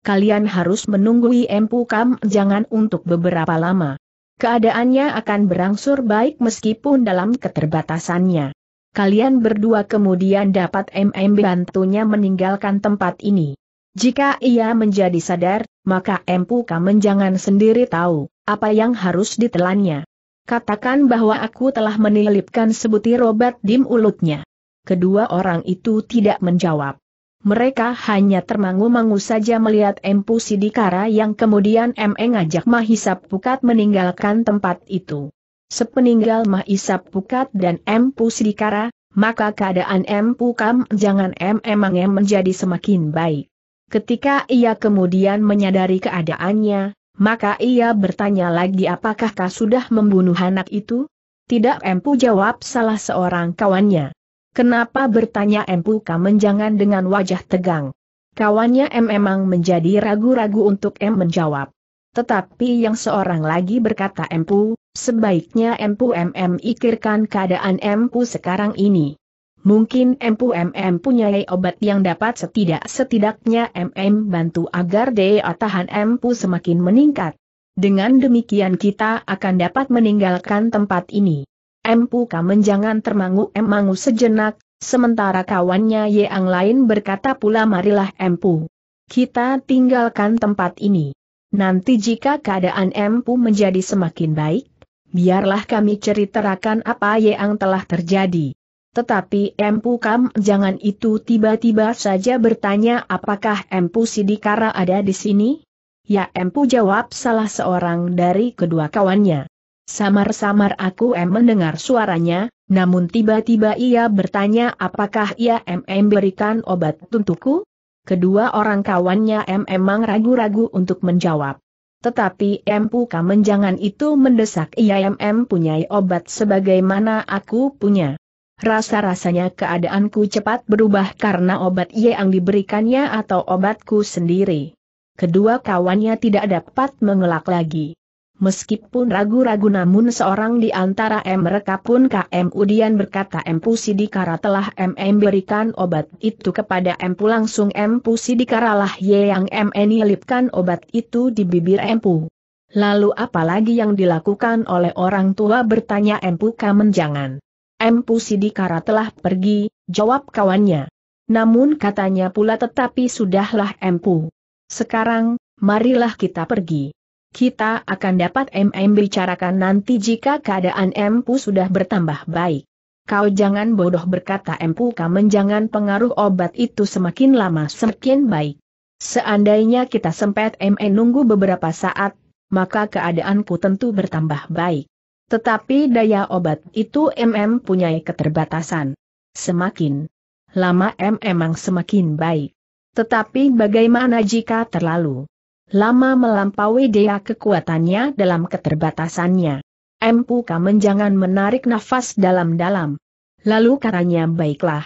Kalian harus menunggui Empukam jangan untuk beberapa lama keadaannya akan berangsur baik meskipun dalam keterbatasannya. Kalian berdua kemudian dapat MMB bantunya meninggalkan tempat ini. Jika ia menjadi sadar, maka Empu Kamen jangan sendiri tahu apa yang harus ditelannya. Katakan bahwa aku telah menilipkan sebutir obat di mulutnya. Kedua orang itu tidak menjawab mereka hanya termangu-mangu saja melihat Empu Sidikara yang kemudian ME ngajak Mahisap Pukat meninggalkan tempat itu. Sepeninggal Mahisap Pukat dan Empu Sidikara, maka keadaan Empu Kam jangan ME mangem menjadi semakin baik. Ketika ia kemudian menyadari keadaannya, maka ia bertanya lagi apakah kau sudah membunuh anak itu? Tidak Empu jawab salah seorang kawannya. Kenapa bertanya Empu Kamen jangan dengan wajah tegang? Kawannya M memang menjadi ragu-ragu untuk M menjawab. Tetapi yang seorang lagi berkata Empu, sebaiknya Empu MM ikirkan keadaan Empu sekarang ini. Mungkin Empu MM punya obat yang dapat setidak-setidaknya MM bantu agar daya tahan Empu semakin meningkat. Dengan demikian kita akan dapat meninggalkan tempat ini. Empu Kamen jangan termangu-emangu sejenak, sementara kawannya yang lain berkata pula marilah Empu. Kita tinggalkan tempat ini. Nanti jika keadaan Empu menjadi semakin baik, biarlah kami ceritakan apa yang telah terjadi. Tetapi Empu Kam jangan itu tiba-tiba saja bertanya apakah Empu Sidikara ada di sini? Ya Empu jawab salah seorang dari kedua kawannya. Samar-samar aku em mendengar suaranya, namun tiba-tiba ia bertanya apakah ia em memberikan obat untukku? Kedua orang kawannya M emang ragu-ragu untuk menjawab. Tetapi M Puka menjangan itu mendesak ia MM punya obat sebagaimana aku punya. Rasa-rasanya keadaanku cepat berubah karena obat ia yang diberikannya atau obatku sendiri. Kedua kawannya tidak dapat mengelak lagi meskipun ragu-ragu namun seorang di antara mereka pun KM Udian berkata M Pusidikara telah MM berikan obat itu kepada Empu langsung Empu Pusidikara lah ye yang M nyelipkan obat itu di bibir Empu. Lalu apalagi yang dilakukan oleh orang tua bertanya Empu Pu Kamenjangan. M Pusidikara telah pergi, jawab kawannya. Namun katanya pula tetapi sudahlah empu. Sekarang, marilah kita pergi kita akan dapat MM bicarakan nanti jika keadaan Empu sudah bertambah baik. Kau jangan bodoh berkata Empu kamen jangan pengaruh obat itu semakin lama semakin baik. Seandainya kita sempat MM nunggu beberapa saat, maka keadaanku tentu bertambah baik. Tetapi daya obat itu MM punya keterbatasan. Semakin lama MM memang semakin baik. Tetapi bagaimana jika terlalu lama melampaui dia kekuatannya dalam keterbatasannya. Empu Kamen jangan menarik nafas dalam-dalam. Lalu katanya baiklah.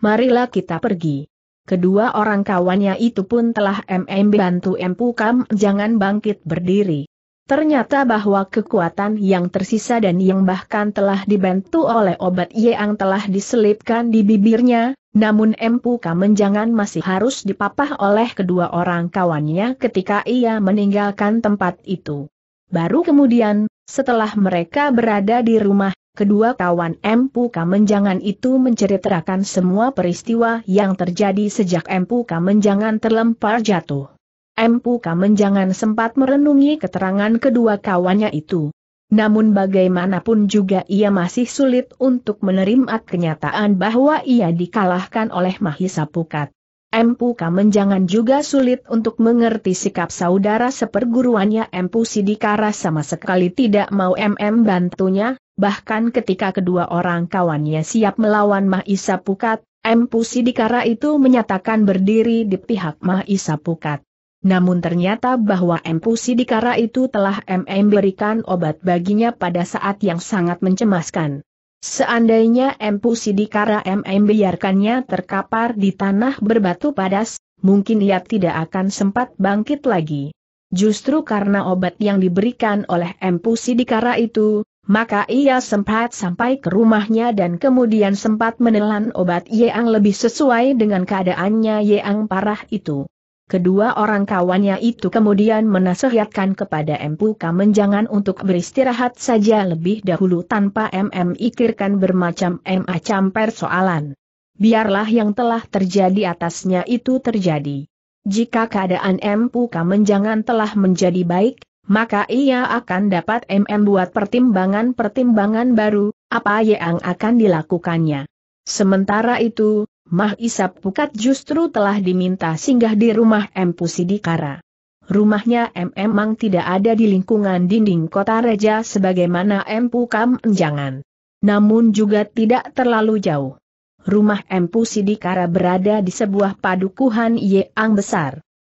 Marilah kita pergi. Kedua orang kawannya itu pun telah MM bantu Empu Kam jangan bangkit berdiri. Ternyata bahwa kekuatan yang tersisa dan yang bahkan telah dibantu oleh obat Yeang telah diselipkan di bibirnya, namun Empu Kamenjangan masih harus dipapah oleh kedua orang kawannya ketika ia meninggalkan tempat itu. Baru kemudian, setelah mereka berada di rumah, kedua kawan Empu Kamenjangan itu menceritakan semua peristiwa yang terjadi sejak Empu Kamenjangan terlempar jatuh. Empu Kamenjangan sempat merenungi keterangan kedua kawannya itu. Namun bagaimanapun juga ia masih sulit untuk menerima kenyataan bahwa ia dikalahkan oleh Mahisa Pukat. Empu Kamenjangan juga sulit untuk mengerti sikap saudara seperguruannya Empu Sidikara sama sekali tidak mau MM bantunya, bahkan ketika kedua orang kawannya siap melawan Mahisa Pukat, Empu Sidikara itu menyatakan berdiri di pihak Mahisa Pukat. Namun ternyata bahwa Empu Sidikara itu telah MM berikan obat baginya pada saat yang sangat mencemaskan. Seandainya Empu Sidikara MM biarkannya terkapar di tanah berbatu padas, mungkin ia tidak akan sempat bangkit lagi. Justru karena obat yang diberikan oleh Empu Sidikara itu, maka ia sempat sampai ke rumahnya dan kemudian sempat menelan obat Yeang lebih sesuai dengan keadaannya Yeang parah itu. Kedua orang kawannya itu kemudian menasehatkan kepada Empu Kamenjangan untuk beristirahat saja lebih dahulu tanpa MM ikirkan bermacam-macam persoalan. Biarlah yang telah terjadi atasnya itu terjadi. Jika keadaan Empu Kamenjangan telah menjadi baik, maka ia akan dapat MM buat pertimbangan-pertimbangan baru, apa yang akan dilakukannya. Sementara itu, Mah Isap Pukat justru telah diminta singgah di rumah M. Pusidikara. Rumahnya M memang tidak ada di lingkungan dinding kota Raja, sebagaimana M Pukam Enjangan. Namun juga tidak terlalu jauh. Rumah M Pusidikara berada di sebuah padukuhan Yeang besar.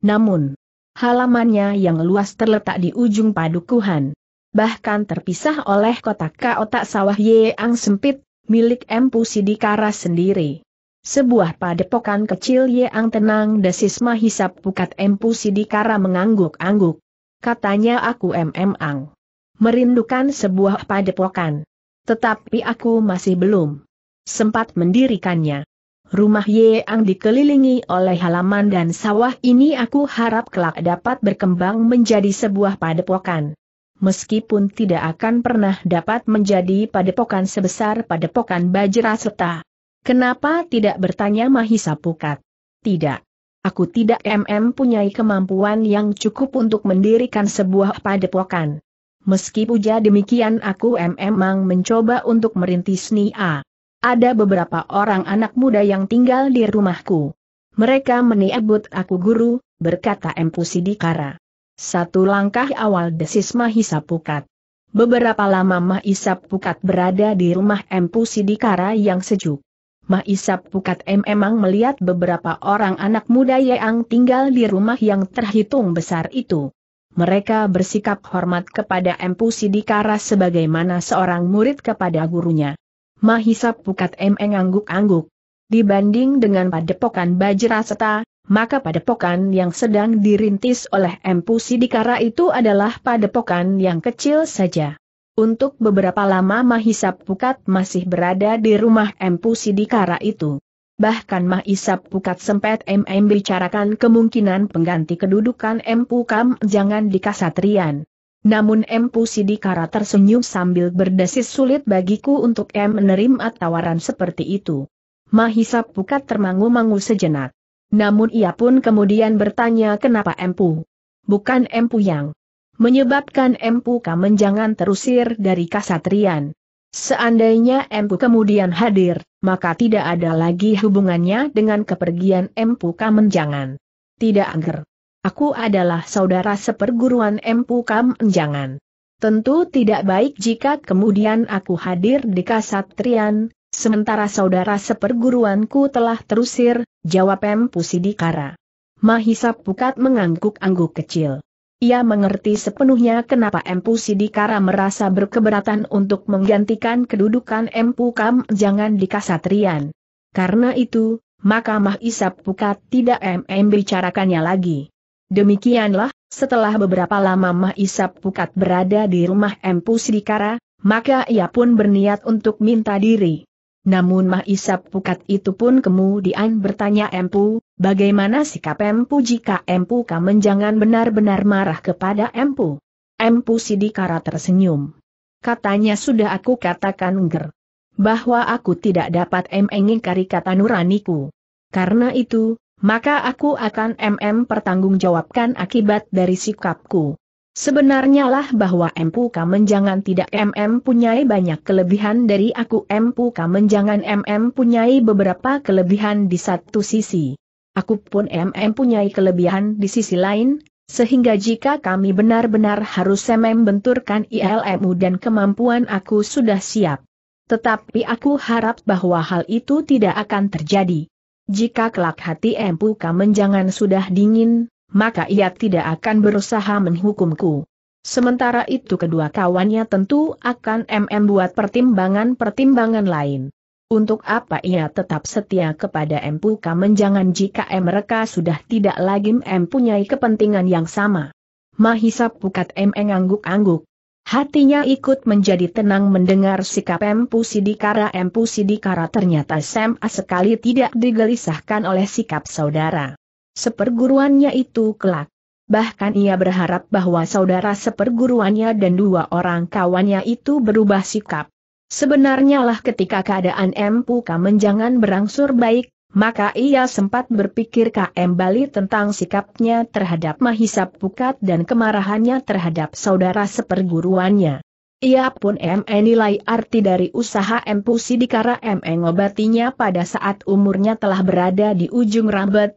Namun, halamannya yang luas terletak di ujung padukuhan. Bahkan terpisah oleh kotak kotak sawah Yeang sempit, milik M Pusidikara sendiri. Sebuah padepokan kecil yang tenang desis mahisap pukat empu sidikara mengangguk-angguk. Katanya aku MM Ang merindukan sebuah padepokan. Tetapi aku masih belum sempat mendirikannya. Rumah yang dikelilingi oleh halaman dan sawah ini aku harap kelak dapat berkembang menjadi sebuah padepokan. Meskipun tidak akan pernah dapat menjadi padepokan sebesar padepokan Bajra setah. Kenapa tidak bertanya Mahisa Pukat? Tidak. Aku tidak MM punyai kemampuan yang cukup untuk mendirikan sebuah padepokan. Meski puja demikian aku memang mencoba untuk merintis NIA. Ada beberapa orang anak muda yang tinggal di rumahku. Mereka meniabut aku guru, berkata Empu Sidikara. Satu langkah awal desis Mahisa Pukat. Beberapa lama Mahisa Pukat berada di rumah Empu Sidikara yang sejuk. Maisap Pukat M memang melihat beberapa orang anak muda yang tinggal di rumah yang terhitung besar itu. Mereka bersikap hormat kepada Empu Sidikara sebagaimana seorang murid kepada gurunya. Mahisap Pukat M ngangguk-angguk. Dibanding dengan padepokan Bajraseta, maka padepokan yang sedang dirintis oleh Empu Sidikara itu adalah padepokan yang kecil saja. Untuk beberapa lama Mahisap Pukat masih berada di rumah Empu Sidikara itu. Bahkan Mahisap Pukat sempat MM bicarakan kemungkinan pengganti kedudukan Empu Kam jangan di Kasatrian. Namun Empu Sidikara tersenyum sambil berdesis sulit bagiku untuk M menerima tawaran seperti itu. Mahisap Pukat termangu-mangu sejenak. Namun ia pun kemudian bertanya kenapa Empu. Bukan Empu yang menyebabkan Empu Kamenjangan terusir dari kasatrian. Seandainya Empu kemudian hadir, maka tidak ada lagi hubungannya dengan kepergian Empu Kamenjangan. Tidak agar. Aku adalah saudara seperguruan Empu Kamenjangan. Tentu tidak baik jika kemudian aku hadir di kasatrian, sementara saudara seperguruanku telah terusir, jawab Empu Sidikara. Mahisa Pukat mengangguk-angguk kecil. Ia mengerti sepenuhnya kenapa Empu Sidikara merasa berkeberatan untuk menggantikan kedudukan Empu Kam jangan di Kasatrian. Karena itu, maka Isap Pukat tidak MM bicarakannya lagi. Demikianlah, setelah beberapa lama Isap Pukat berada di rumah Empu Sidikara, maka ia pun berniat untuk minta diri. Namun Mah Isap Pukat itu pun kemudian bertanya Empu, bagaimana sikap Empu jika Empu Kamen jangan benar-benar marah kepada Empu? Empu Sidikara tersenyum. Katanya sudah aku katakan ger Bahwa aku tidak dapat mengingkari kata nuraniku. Karena itu, maka aku akan mm pertanggungjawabkan akibat dari sikapku. Sebenarnya lah bahwa Empu Kamenjangan tidak MM punyai banyak kelebihan dari aku Empu Kamenjangan MM punyai beberapa kelebihan di satu sisi. Aku pun MM punyai kelebihan di sisi lain, sehingga jika kami benar-benar harus MM benturkan ILMU dan kemampuan aku sudah siap. Tetapi aku harap bahwa hal itu tidak akan terjadi. Jika kelak hati Empu Kamenjangan sudah dingin, maka ia tidak akan berusaha menghukumku. Sementara itu kedua kawannya tentu akan MM buat pertimbangan-pertimbangan lain. Untuk apa ia tetap setia kepada M Puka menjangan jika mereka sudah tidak lagi M kepentingan yang sama. Mahisa Pukat M ngangguk-angguk. Hatinya ikut menjadi tenang mendengar sikap Empu Sidikara. Empu Sidikara ternyata Sam sekali tidak digelisahkan oleh sikap saudara seperguruannya itu kelak. Bahkan ia berharap bahwa saudara seperguruannya dan dua orang kawannya itu berubah sikap. Sebenarnya lah ketika keadaan M. Puka menjangan berangsur baik, maka ia sempat berpikir KM Bali tentang sikapnya terhadap Mahisa Pukat dan kemarahannya terhadap saudara seperguruannya. Ia pun M. nilai arti dari usaha M. dikara M. ngobatinya pada saat umurnya telah berada di ujung rambut,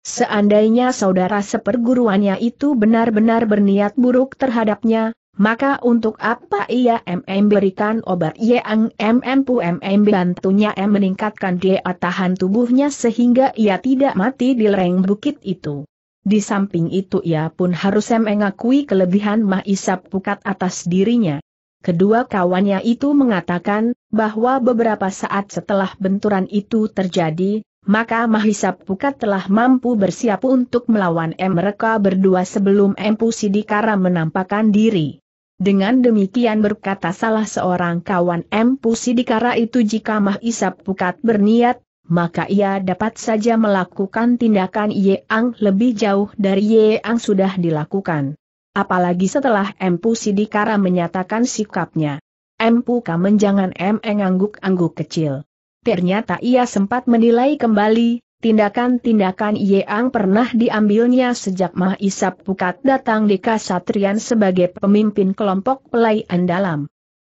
Seandainya saudara seperguruannya itu benar-benar berniat buruk terhadapnya, maka untuk apa ia MM berikan obat yang MM pu MM bantunya M meningkatkan dia tahan tubuhnya sehingga ia tidak mati di lereng bukit itu. Di samping itu ia pun harus mengakui kelebihan Mahisap Pukat atas dirinya. Kedua kawannya itu mengatakan, bahwa beberapa saat setelah benturan itu terjadi, maka Mahisa Pukat telah mampu bersiap untuk melawan mereka berdua sebelum Empu Sidikara menampakkan diri. Dengan demikian berkata salah seorang kawan Empu Sidikara itu jika Mahisa Pukat berniat, maka ia dapat saja melakukan tindakan Yeang lebih jauh dari Yeang sudah dilakukan. Apalagi setelah Empu Sidikara menyatakan sikapnya. Empu Kamenjangan M. engangguk angguk kecil ternyata ia sempat menilai kembali, tindakan-tindakan Yeang pernah diambilnya sejak Mah Isap Pukat datang di Kasatrian sebagai pemimpin kelompok pelayan dalam.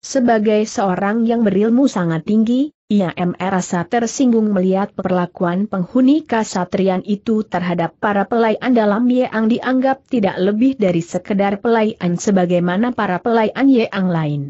Sebagai seorang yang berilmu sangat tinggi, ia merasa tersinggung melihat perlakuan penghuni Kasatrian itu terhadap para pelayan dalam Yeang dianggap tidak lebih dari sekedar pelayan sebagaimana para pelayan Yeang lain.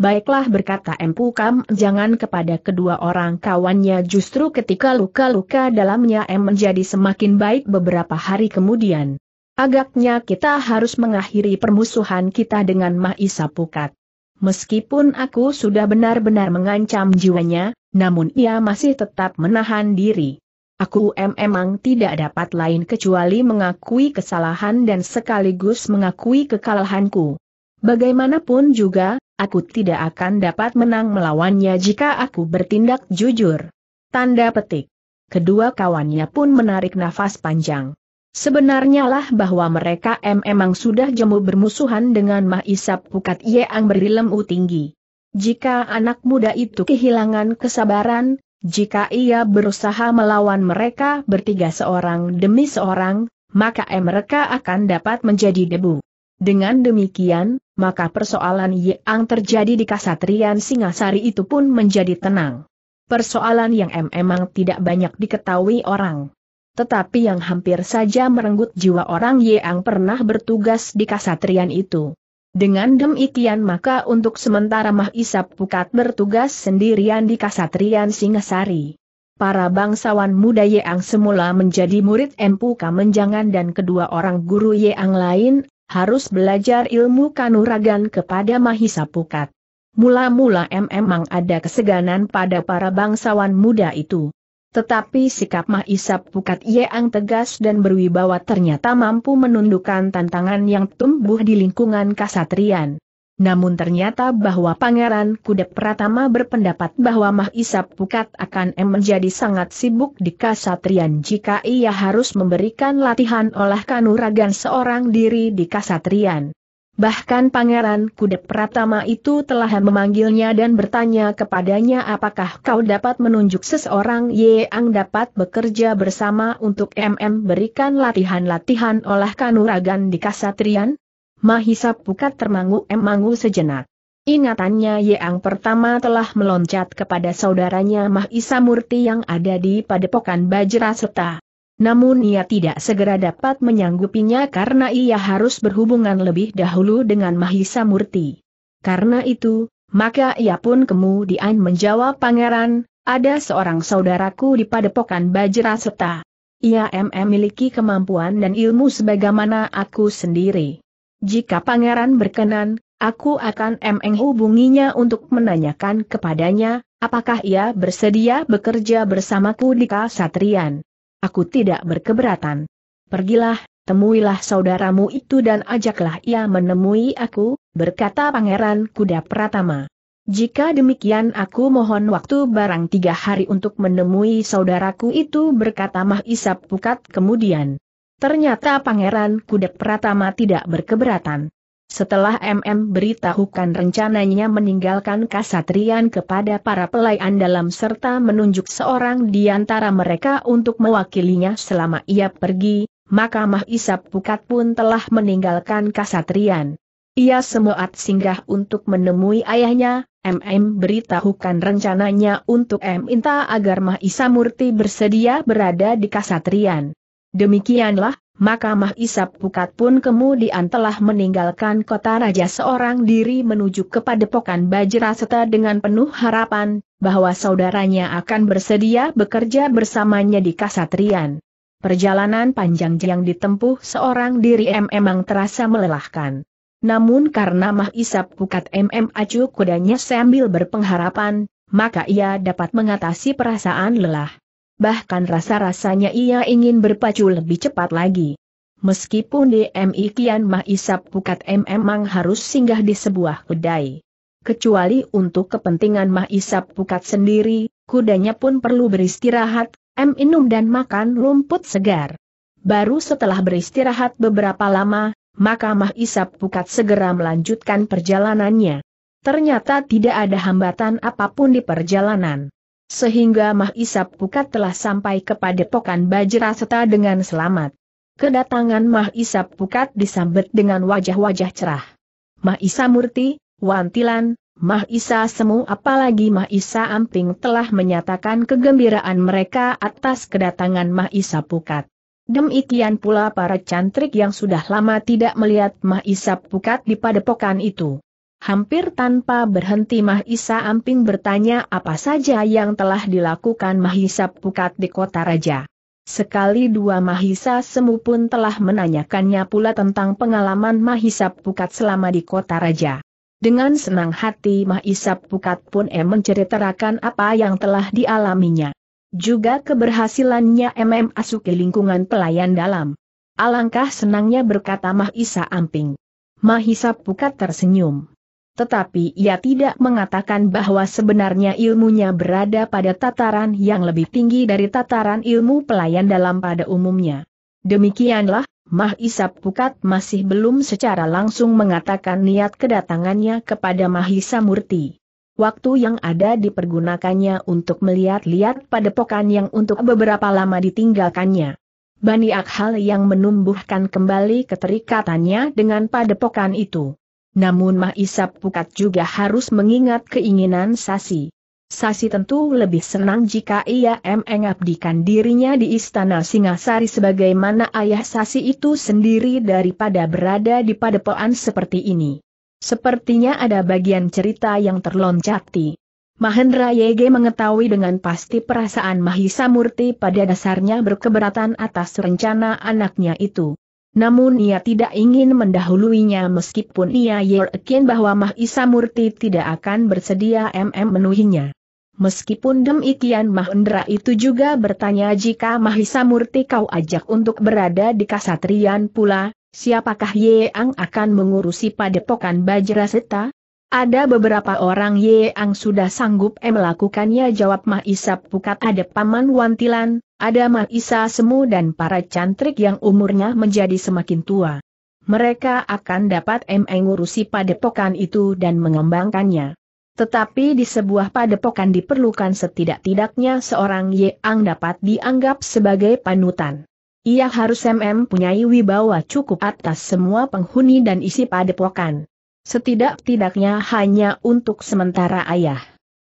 Baiklah berkata Empu Kam jangan kepada kedua orang kawannya justru ketika luka-luka dalamnya M menjadi semakin baik beberapa hari kemudian. Agaknya kita harus mengakhiri permusuhan kita dengan Mahisa Pukat. Meskipun aku sudah benar-benar mengancam jiwanya, namun ia masih tetap menahan diri. Aku em emang tidak dapat lain kecuali mengakui kesalahan dan sekaligus mengakui kekalahanku. Bagaimanapun juga, aku tidak akan dapat menang melawannya jika aku bertindak jujur. Tanda petik. Kedua kawannya pun menarik nafas panjang. Sebenarnya lah bahwa mereka memang sudah jemu bermusuhan dengan Mahisap Pukat Yeang berilmu tinggi. Jika anak muda itu kehilangan kesabaran, jika ia berusaha melawan mereka bertiga seorang demi seorang, maka mereka akan dapat menjadi debu. Dengan demikian, maka persoalan yang terjadi di Kasatrian Singasari itu pun menjadi tenang. Persoalan yang memang tidak banyak diketahui orang. Tetapi yang hampir saja merenggut jiwa orang yang pernah bertugas di Kasatrian itu. Dengan demikian maka untuk sementara Mah Isap Pukat bertugas sendirian di Kasatrian Singasari. Para bangsawan muda Yang semula menjadi murid Empu Kamenjangan dan kedua orang guru Yang lain harus belajar ilmu kanuragan kepada Mahisa Pukat. Mula-mula memang ada keseganan pada para bangsawan muda itu. Tetapi sikap Mahisa Pukat yang tegas dan berwibawa ternyata mampu menundukkan tantangan yang tumbuh di lingkungan kasatrian. Namun ternyata bahwa Pangeran Kudep Pratama berpendapat bahwa Mahisa Pukat akan menjadi sangat sibuk di Kasatrian jika ia harus memberikan latihan olah kanuragan seorang diri di Kasatrian. Bahkan Pangeran Kudep Pratama itu telah memanggilnya dan bertanya kepadanya apakah kau dapat menunjuk seseorang yang dapat bekerja bersama untuk MM berikan latihan-latihan olah kanuragan di Kasatrian? Mahisa Pukat termangu-emangu sejenak. Ingatannya yang pertama telah meloncat kepada saudaranya Mahisa Murti yang ada di Padepokan Seta. Namun ia tidak segera dapat menyanggupinya karena ia harus berhubungan lebih dahulu dengan Mahisa Murti. Karena itu, maka ia pun kemudian menjawab pangeran, ada seorang saudaraku di Padepokan Seta. Ia memiliki kemampuan dan ilmu sebagaimana aku sendiri. Jika pangeran berkenan, aku akan menghubunginya untuk menanyakan kepadanya, apakah ia bersedia bekerja bersamaku di Kasatrian. Aku tidak berkeberatan. Pergilah, temuilah saudaramu itu dan ajaklah ia menemui aku, berkata pangeran kuda Pratama. Jika demikian aku mohon waktu barang tiga hari untuk menemui saudaraku itu berkata Mahisa Pukat kemudian. Ternyata Pangeran Kudep Pratama tidak berkeberatan. Setelah MM beritahukan rencananya meninggalkan kasatrian kepada para pelayan dalam serta menunjuk seorang di antara mereka untuk mewakilinya selama ia pergi, maka Mahisap Pukat pun telah meninggalkan kasatrian. Ia semuat singgah untuk menemui ayahnya, MM beritahukan rencananya untuk M minta agar Mahisa Murti bersedia berada di kasatrian. Demikianlah, Makamah Isap Pukat pun kemudian telah meninggalkan kota raja seorang diri menuju ke padepokan Bajra serta dengan penuh harapan, bahwa saudaranya akan bersedia bekerja bersamanya di Kasatrian. Perjalanan panjang yang ditempuh seorang diri memang terasa melelahkan. Namun karena Mah Isap Pukat MM acuh kudanya sambil berpengharapan, maka ia dapat mengatasi perasaan lelah bahkan rasa-rasanya ia ingin berpacu lebih cepat lagi. Meskipun DMI Kian Mahisap Pukat M memang harus singgah di sebuah kedai. Kecuali untuk kepentingan Mahisap Pukat sendiri, kudanya pun perlu beristirahat, M minum dan makan rumput segar. Baru setelah beristirahat beberapa lama, maka Mahisap Pukat segera melanjutkan perjalanannya. Ternyata tidak ada hambatan apapun di perjalanan sehingga Mahisa Pukat telah sampai kepada Pokan Bajraseta dengan selamat. Kedatangan Mahisa Pukat disambut dengan wajah-wajah cerah. Mahisa Murti, Wantilan, Mahisa Semu apalagi Mahisa Amping telah menyatakan kegembiraan mereka atas kedatangan Mahisa Pukat. Demikian pula para cantrik yang sudah lama tidak melihat Mahisa Pukat di padepokan itu. Hampir tanpa berhenti Mahisa Amping bertanya apa saja yang telah dilakukan Mahisa Pukat di kota raja. Sekali dua Mahisa Semu pun telah menanyakannya pula tentang pengalaman Mahisa Pukat selama di kota raja. Dengan senang hati Mahisa Pukat pun em menceritakan apa yang telah dialaminya. Juga keberhasilannya MM Asuki lingkungan pelayan dalam. Alangkah senangnya berkata Mahisa Amping. Mahisa Pukat tersenyum. Tetapi ia tidak mengatakan bahwa sebenarnya ilmunya berada pada tataran yang lebih tinggi dari tataran ilmu pelayan dalam pada umumnya. Demikianlah, Mah Isap Pukat masih belum secara langsung mengatakan niat kedatangannya kepada Mahisa Murti. Waktu yang ada dipergunakannya untuk melihat-lihat padepokan yang untuk beberapa lama ditinggalkannya. Bani Akhal yang menumbuhkan kembali keterikatannya dengan padepokan itu. Namun Mahisap Pukat juga harus mengingat keinginan Sasi. Sasi tentu lebih senang jika ia mengabdikan dirinya di istana Singasari sebagaimana ayah Sasi itu sendiri daripada berada di padepokan seperti ini. Sepertinya ada bagian cerita yang terloncati. Mahendra Yege mengetahui dengan pasti perasaan Mahisa Murti pada dasarnya berkeberatan atas rencana anaknya itu. Namun ia tidak ingin mendahuluinya meskipun ia yakin bahwa Mahisa Murti tidak akan bersedia MM menuhinya. Meskipun demikian Mahendra itu juga bertanya jika Mahisa Murti kau ajak untuk berada di Kasatrian pula, siapakah Yeang akan mengurusi padepokan bajrasita? Ada beberapa orang yang sudah sanggup melakukannya jawab Mahisa Pukat ada Paman Wantilan, ada Mahisa Semu dan para cantrik yang umurnya menjadi semakin tua. Mereka akan dapat mengurusi padepokan itu dan mengembangkannya. Tetapi di sebuah padepokan diperlukan setidak-tidaknya seorang yang dapat dianggap sebagai panutan. Ia harus mempunyai wibawa cukup atas semua penghuni dan isi padepokan. Setidak-tidaknya hanya untuk sementara ayah.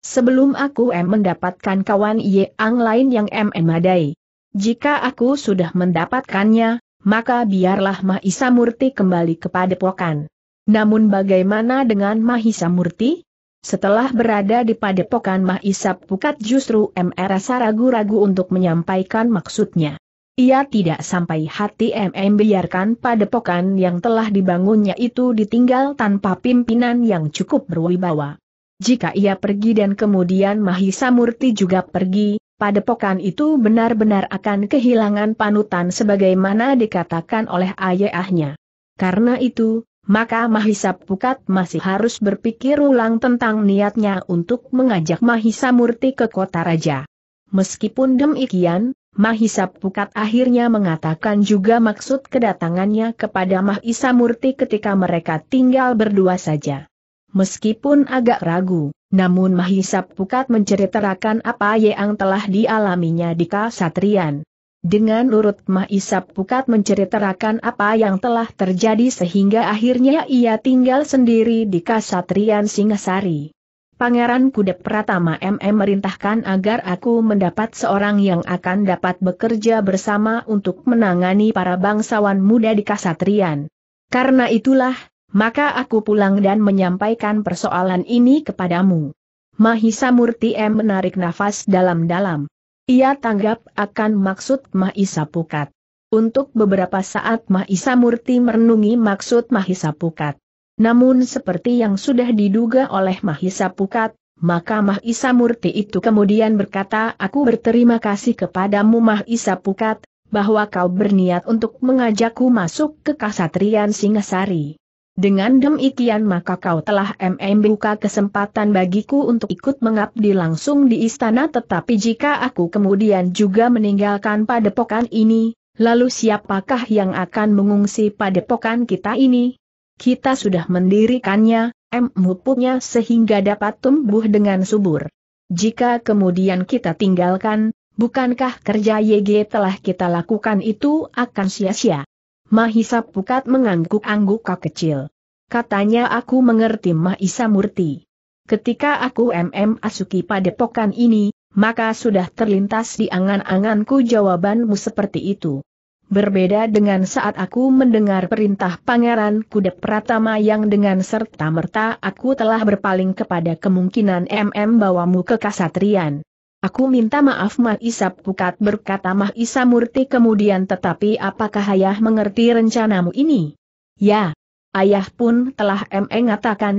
Sebelum aku M mendapatkan kawan Yang lain yang M madai. Jika aku sudah mendapatkannya, maka biarlah Mahisa Murti kembali kepada pokan. Namun bagaimana dengan Mahisa Murti? Setelah berada di padepokan Mahisa Pukat justru Mr. rasa ragu-ragu untuk menyampaikan maksudnya. Ia tidak sampai hati MM biarkan padepokan yang telah dibangunnya itu ditinggal tanpa pimpinan yang cukup berwibawa. Jika ia pergi dan kemudian Mahisa Murti juga pergi, padepokan itu benar-benar akan kehilangan panutan sebagaimana dikatakan oleh ayahnya. Karena itu, maka Mahisa Pukat masih harus berpikir ulang tentang niatnya untuk mengajak Mahisa Murti ke kota raja. Meskipun demikian, Mahisa Pukat akhirnya mengatakan juga maksud kedatangannya kepada Mahisa Murti ketika mereka tinggal berdua saja. Meskipun agak ragu, namun Mahisa Pukat menceritakan apa yang telah dialaminya di Kasatrian. Dengan urut Mahisa Pukat menceritakan apa yang telah terjadi sehingga akhirnya ia tinggal sendiri di Kasatrian Singasari. Pangeran Kuda Pratama MM merintahkan agar aku mendapat seorang yang akan dapat bekerja bersama untuk menangani para bangsawan muda di Kasatrian. Karena itulah, maka aku pulang dan menyampaikan persoalan ini kepadamu. Mahisa Murti M menarik nafas dalam-dalam. Ia tanggap akan maksud Mahisa Pukat. Untuk beberapa saat Mahisa Murti merenungi maksud Mahisa Pukat. Namun seperti yang sudah diduga oleh Mahisa Pukat, maka Mahisa Murti itu kemudian berkata aku berterima kasih kepadamu Mahisa Pukat, bahwa kau berniat untuk mengajakku masuk ke Kasatrian Singasari. Dengan demikian maka kau telah MM buka kesempatan bagiku untuk ikut mengabdi langsung di istana tetapi jika aku kemudian juga meninggalkan padepokan ini, lalu siapakah yang akan mengungsi padepokan kita ini? Kita sudah mendirikannya, M. sehingga dapat tumbuh dengan subur. Jika kemudian kita tinggalkan, bukankah kerja YG telah kita lakukan itu akan sia-sia? Mahisa Pukat mengangguk-angguk kecil. Katanya aku mengerti Mahisa Murti. Ketika aku MM Asuki padepokan ini, maka sudah terlintas di angan-anganku jawabanmu seperti itu. Berbeda dengan saat aku mendengar perintah Pangeran Kudep Pratama yang dengan serta-merta aku telah berpaling kepada kemungkinan MM bawamu ke Kasatrian. Aku minta maaf Mah Isa Pukat berkata Mah Isa Murti kemudian tetapi apakah ayah mengerti rencanamu ini? Ya, ayah pun telah MM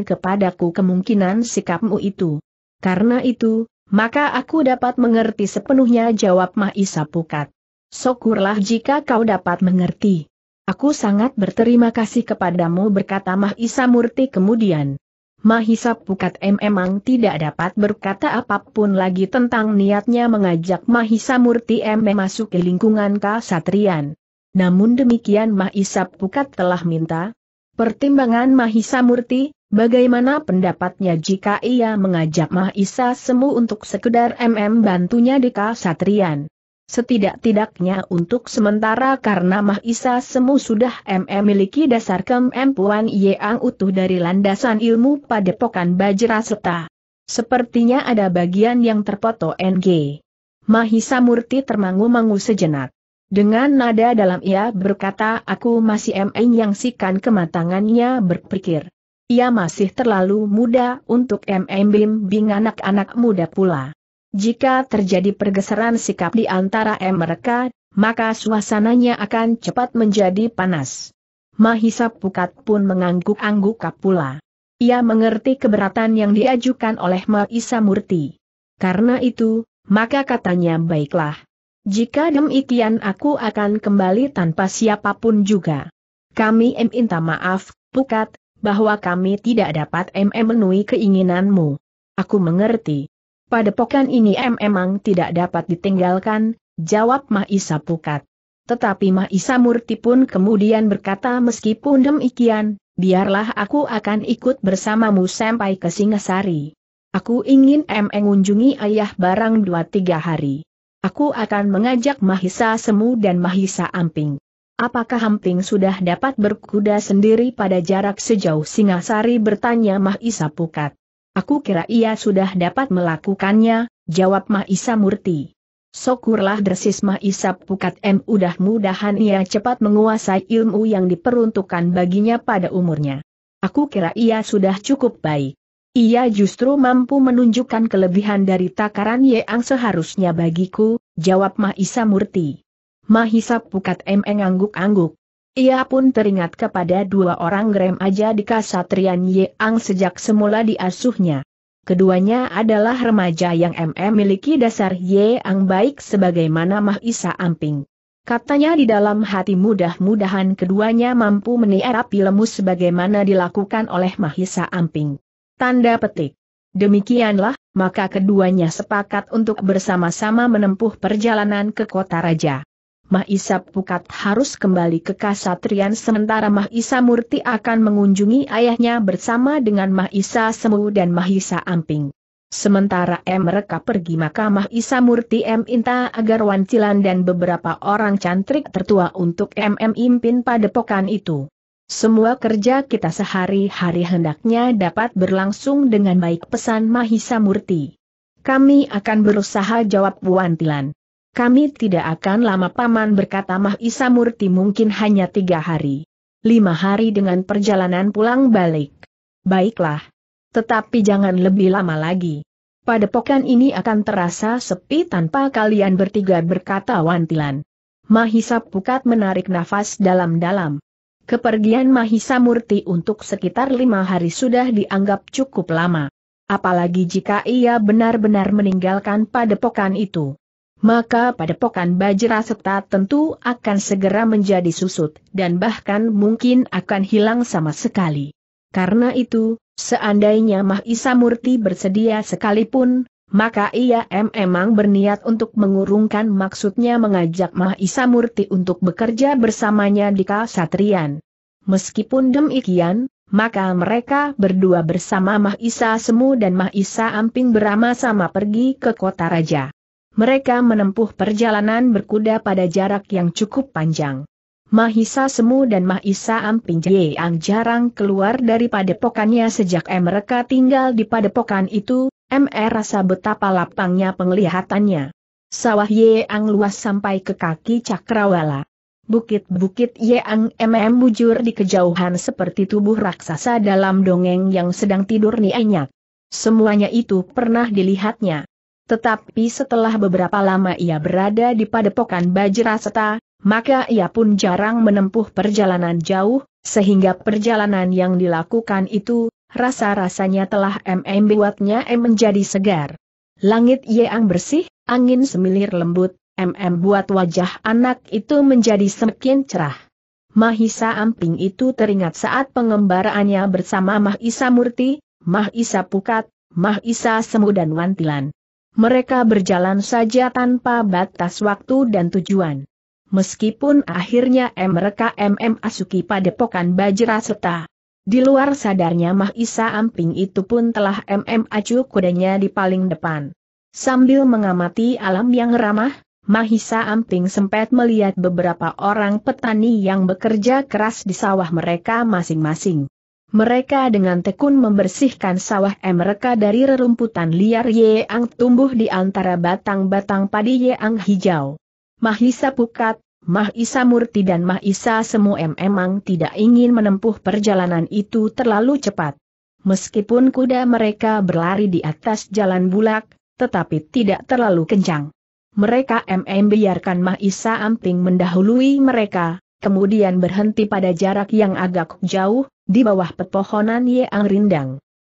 kepadaku kemungkinan sikapmu itu. Karena itu, maka aku dapat mengerti sepenuhnya jawab Mah Isa Pukat. Syukurlah jika kau dapat mengerti. Aku sangat berterima kasih kepadamu berkata Mahisa Murti kemudian. Mahisa Pukat M memang tidak dapat berkata apapun lagi tentang niatnya mengajak Mahisa Murti M masuk ke lingkungan kasatrian. Namun demikian Mahisa Pukat telah minta pertimbangan Mahisa Murti, bagaimana pendapatnya jika ia mengajak Mahisa Semu untuk sekedar MM bantunya di kasatrian. Setidak-tidaknya untuk sementara karena Mahisa Semu sudah MM miliki dasar kemampuan yang utuh dari landasan ilmu padepokan Bajra Seta. Sepertinya ada bagian yang terpoto NG. Mahisa Murti termangu-mangu sejenak. Dengan nada dalam ia berkata aku masih MM yang sikan kematangannya berpikir. Ia masih terlalu muda untuk MM bimbing anak-anak muda pula. Jika terjadi pergeseran sikap di antara mereka, maka suasananya akan cepat menjadi panas. Mahisa Pukat pun mengangguk-angguk kapula. Ia mengerti keberatan yang diajukan oleh Mahisa Murti. Karena itu, maka katanya baiklah. Jika demikian aku akan kembali tanpa siapapun juga. Kami minta maaf, Pukat, bahwa kami tidak dapat memenuhi keinginanmu. Aku mengerti. Pada Padepokan ini emang tidak dapat ditinggalkan, jawab Mahisa Pukat. Tetapi Mahisa Murti pun kemudian berkata meskipun demikian, biarlah aku akan ikut bersamamu sampai ke Singasari. Aku ingin mengunjungi ayah barang dua tiga hari. Aku akan mengajak Mahisa Semu dan Mahisa Amping. Apakah Amping sudah dapat berkuda sendiri pada jarak sejauh Singasari bertanya Mahisa Pukat. Aku kira ia sudah dapat melakukannya, jawab Mahisa Murti. Sokurlah dersis Mahisa Pukat M. Mudah-mudahan ia cepat menguasai ilmu yang diperuntukkan baginya pada umurnya. Aku kira ia sudah cukup baik. Ia justru mampu menunjukkan kelebihan dari takaran yang seharusnya bagiku, jawab Mahisa Murti. Mahisa Pukat M. mengangguk-angguk. Ia pun teringat kepada dua orang rem aja di Kasatrian Yeang sejak semula diasuhnya. Keduanya adalah remaja yang MM miliki dasar Yeang baik sebagaimana Mahisa Amping. Katanya di dalam hati mudah-mudahan keduanya mampu meniarap ilmu sebagaimana dilakukan oleh Mahisa Amping. Tanda petik. Demikianlah, maka keduanya sepakat untuk bersama-sama menempuh perjalanan ke kota raja. Mahisa Pukat harus kembali ke Kasatrian sementara Mahisa Murti akan mengunjungi ayahnya bersama dengan Mahisa Semu dan Mahisa Amping. Sementara M mereka pergi maka Mahisa Murti M Inta agar Wancilan dan beberapa orang cantrik tertua untuk MM impin pada pokan itu. Semua kerja kita sehari-hari hendaknya dapat berlangsung dengan baik pesan Mahisa Murti. Kami akan berusaha jawab Wantilan. Kami tidak akan lama paman berkata Mahisa Murti mungkin hanya tiga hari. Lima hari dengan perjalanan pulang balik. Baiklah. Tetapi jangan lebih lama lagi. Padepokan ini akan terasa sepi tanpa kalian bertiga berkata Wantilan. Mahisa Pukat menarik nafas dalam-dalam. Kepergian Mahisa Murti untuk sekitar lima hari sudah dianggap cukup lama. Apalagi jika ia benar-benar meninggalkan padepokan itu maka pada Bajra Seta tentu akan segera menjadi susut, dan bahkan mungkin akan hilang sama sekali. Karena itu, seandainya Mahisa Murti bersedia sekalipun, maka ia memang berniat untuk mengurungkan maksudnya mengajak Mahisa Murti untuk bekerja bersamanya di Kasatrian. Meskipun demikian, maka mereka berdua bersama Mahisa Semu dan Mahisa Amping berama-sama pergi ke kota raja mereka menempuh perjalanan berkuda pada jarak yang cukup panjang. Mahisa Semu dan Mahisa Amping yang jarang keluar dari padepokannya sejak mereka tinggal di padepokan itu, MR e rasa betapa lapangnya penglihatannya. Sawah Yeang luas sampai ke kaki cakrawala. Bukit-bukit Yeang MM bujur di kejauhan seperti tubuh raksasa dalam dongeng yang sedang tidur nianyak. Semuanya itu pernah dilihatnya. Tetapi setelah beberapa lama ia berada di padepokan Bajraseta, maka ia pun jarang menempuh perjalanan jauh, sehingga perjalanan yang dilakukan itu, rasa-rasanya telah MM buatnya M menjadi segar. Langit yang bersih, angin semilir lembut, MM buat wajah anak itu menjadi semakin cerah. Mahisa Amping itu teringat saat pengembaraannya bersama Mahisa Murti, Mahisa Pukat, Mahisa Semu dan Wantilan. Mereka berjalan saja tanpa batas waktu dan tujuan. Meskipun akhirnya mereka MM Asuki Padepokan Bajra serta di luar sadarnya Mahisa Amping itu pun telah MM acu kudanya di paling depan. Sambil mengamati alam yang ramah, Mahisa Amping sempat melihat beberapa orang petani yang bekerja keras di sawah mereka masing-masing. Mereka dengan tekun membersihkan sawah eh mereka dari rerumputan liar yang tumbuh di antara batang-batang padi yang hijau. Mahisa Pukat, Mahisa Murti dan Mahisa Semu memang tidak ingin menempuh perjalanan itu terlalu cepat. Meskipun kuda mereka berlari di atas jalan bulak, tetapi tidak terlalu kencang. Mereka MM biarkan Mahisa Amping mendahului mereka, kemudian berhenti pada jarak yang agak jauh, di bawah pepohonan Yang Rindang.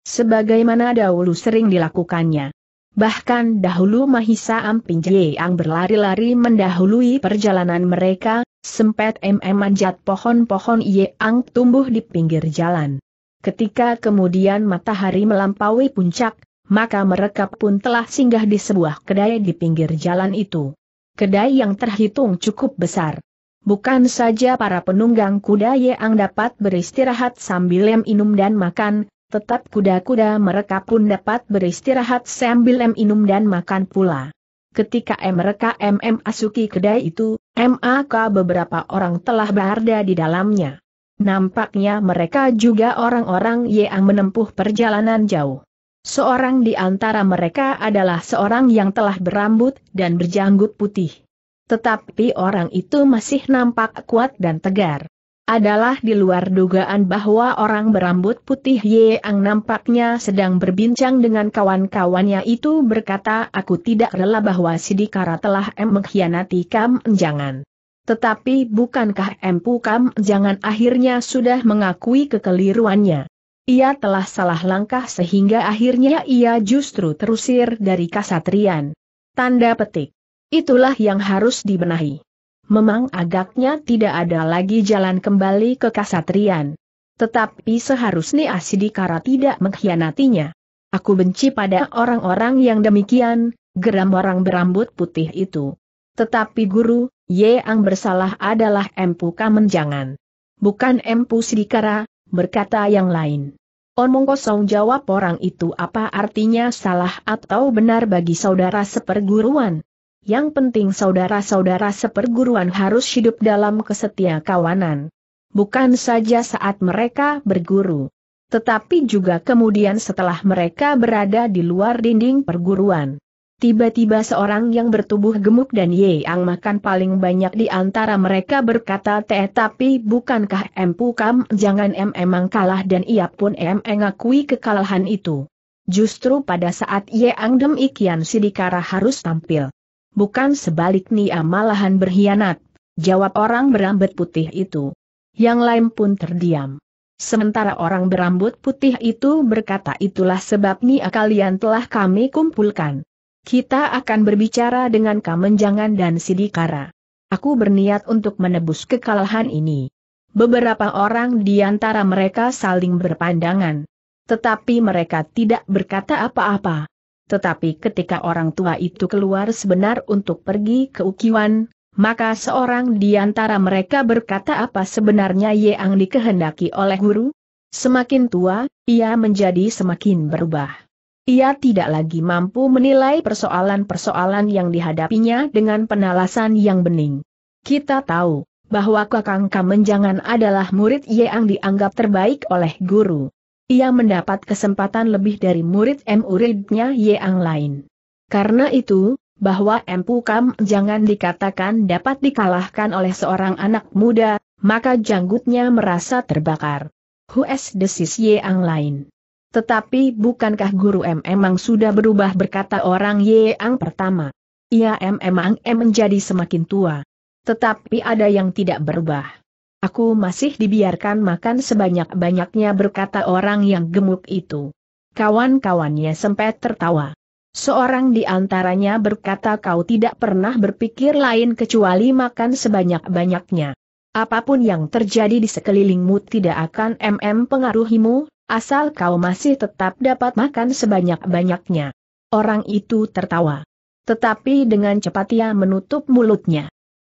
Sebagaimana dahulu sering dilakukannya. Bahkan dahulu Mahisa Amping Ang berlari-lari mendahului perjalanan mereka, sempet MM manjat pohon-pohon Ang tumbuh di pinggir jalan. Ketika kemudian matahari melampaui puncak, maka mereka pun telah singgah di sebuah kedai di pinggir jalan itu. Kedai yang terhitung cukup besar. Bukan saja para penunggang kuda yang dapat beristirahat sambil minum dan makan, tetap kuda-kuda mereka pun dapat beristirahat sambil minum dan makan pula. Ketika mereka MM asuki kedai itu, MAK beberapa orang telah berada di dalamnya. Nampaknya mereka juga orang-orang yang menempuh perjalanan jauh. Seorang di antara mereka adalah seorang yang telah berambut dan berjanggut putih. Tetapi orang itu masih nampak kuat dan tegar. Adalah di luar dugaan bahwa orang berambut putih yang nampaknya sedang berbincang dengan kawan-kawannya itu berkata aku tidak rela bahwa Sidikara telah em mengkhianati Kam Jangan. Tetapi bukankah Empu Kam Jangan akhirnya sudah mengakui kekeliruannya? Ia telah salah langkah sehingga akhirnya ia justru terusir dari kasatrian. Tanda petik. Itulah yang harus dibenahi. Memang agaknya tidak ada lagi jalan kembali ke kasatrian. Tetapi seharusnya Asidikara tidak mengkhianatinya. Aku benci pada orang-orang yang demikian, geram orang berambut putih itu. Tetapi guru, Ye yang bersalah adalah Empu Kamenjangan. Bukan Empu Sidikara, berkata yang lain. Omong kosong jawab orang itu apa artinya salah atau benar bagi saudara seperguruan. Yang penting saudara-saudara seperguruan harus hidup dalam kesetia kawanan. Bukan saja saat mereka berguru. Tetapi juga kemudian setelah mereka berada di luar dinding perguruan. Tiba-tiba seorang yang bertubuh gemuk dan Ye yang makan paling banyak di antara mereka berkata teh tapi bukankah M pukam jangan M emang kalah dan ia pun M mengakui kekalahan itu. Justru pada saat Ye Ang Demikian Sidikara harus tampil. Bukan sebaliknya malahan berkhianat, jawab orang berambut putih itu. Yang lain pun terdiam. Sementara orang berambut putih itu berkata itulah sebabnya kalian telah kami kumpulkan. Kita akan berbicara dengan Kamenjangan dan Sidikara. Aku berniat untuk menebus kekalahan ini. Beberapa orang di antara mereka saling berpandangan. Tetapi mereka tidak berkata apa-apa. Tetapi ketika orang tua itu keluar sebenar untuk pergi ke Ukiwan, maka seorang di antara mereka berkata apa sebenarnya Yeang dikehendaki oleh guru? Semakin tua, ia menjadi semakin berubah. Ia tidak lagi mampu menilai persoalan-persoalan yang dihadapinya dengan penalasan yang bening. Kita tahu, bahwa Kakang Kamenjangan adalah murid Yeang dianggap terbaik oleh guru. Ia mendapat kesempatan lebih dari murid-muridnya M. yang lain. Karena itu, bahwa M. Pukam jangan dikatakan dapat dikalahkan oleh seorang anak muda, maka janggutnya merasa terbakar. the desis yang lain. Tetapi bukankah guru M emang sudah berubah berkata orang yang pertama. Ia M emang M menjadi semakin tua. Tetapi ada yang tidak berubah. Aku masih dibiarkan makan sebanyak-banyaknya berkata orang yang gemuk itu. Kawan-kawannya sempat tertawa. Seorang di antaranya berkata kau tidak pernah berpikir lain kecuali makan sebanyak-banyaknya. Apapun yang terjadi di sekelilingmu tidak akan mm pengaruhimu, asal kau masih tetap dapat makan sebanyak-banyaknya. Orang itu tertawa. Tetapi dengan cepat ia menutup mulutnya.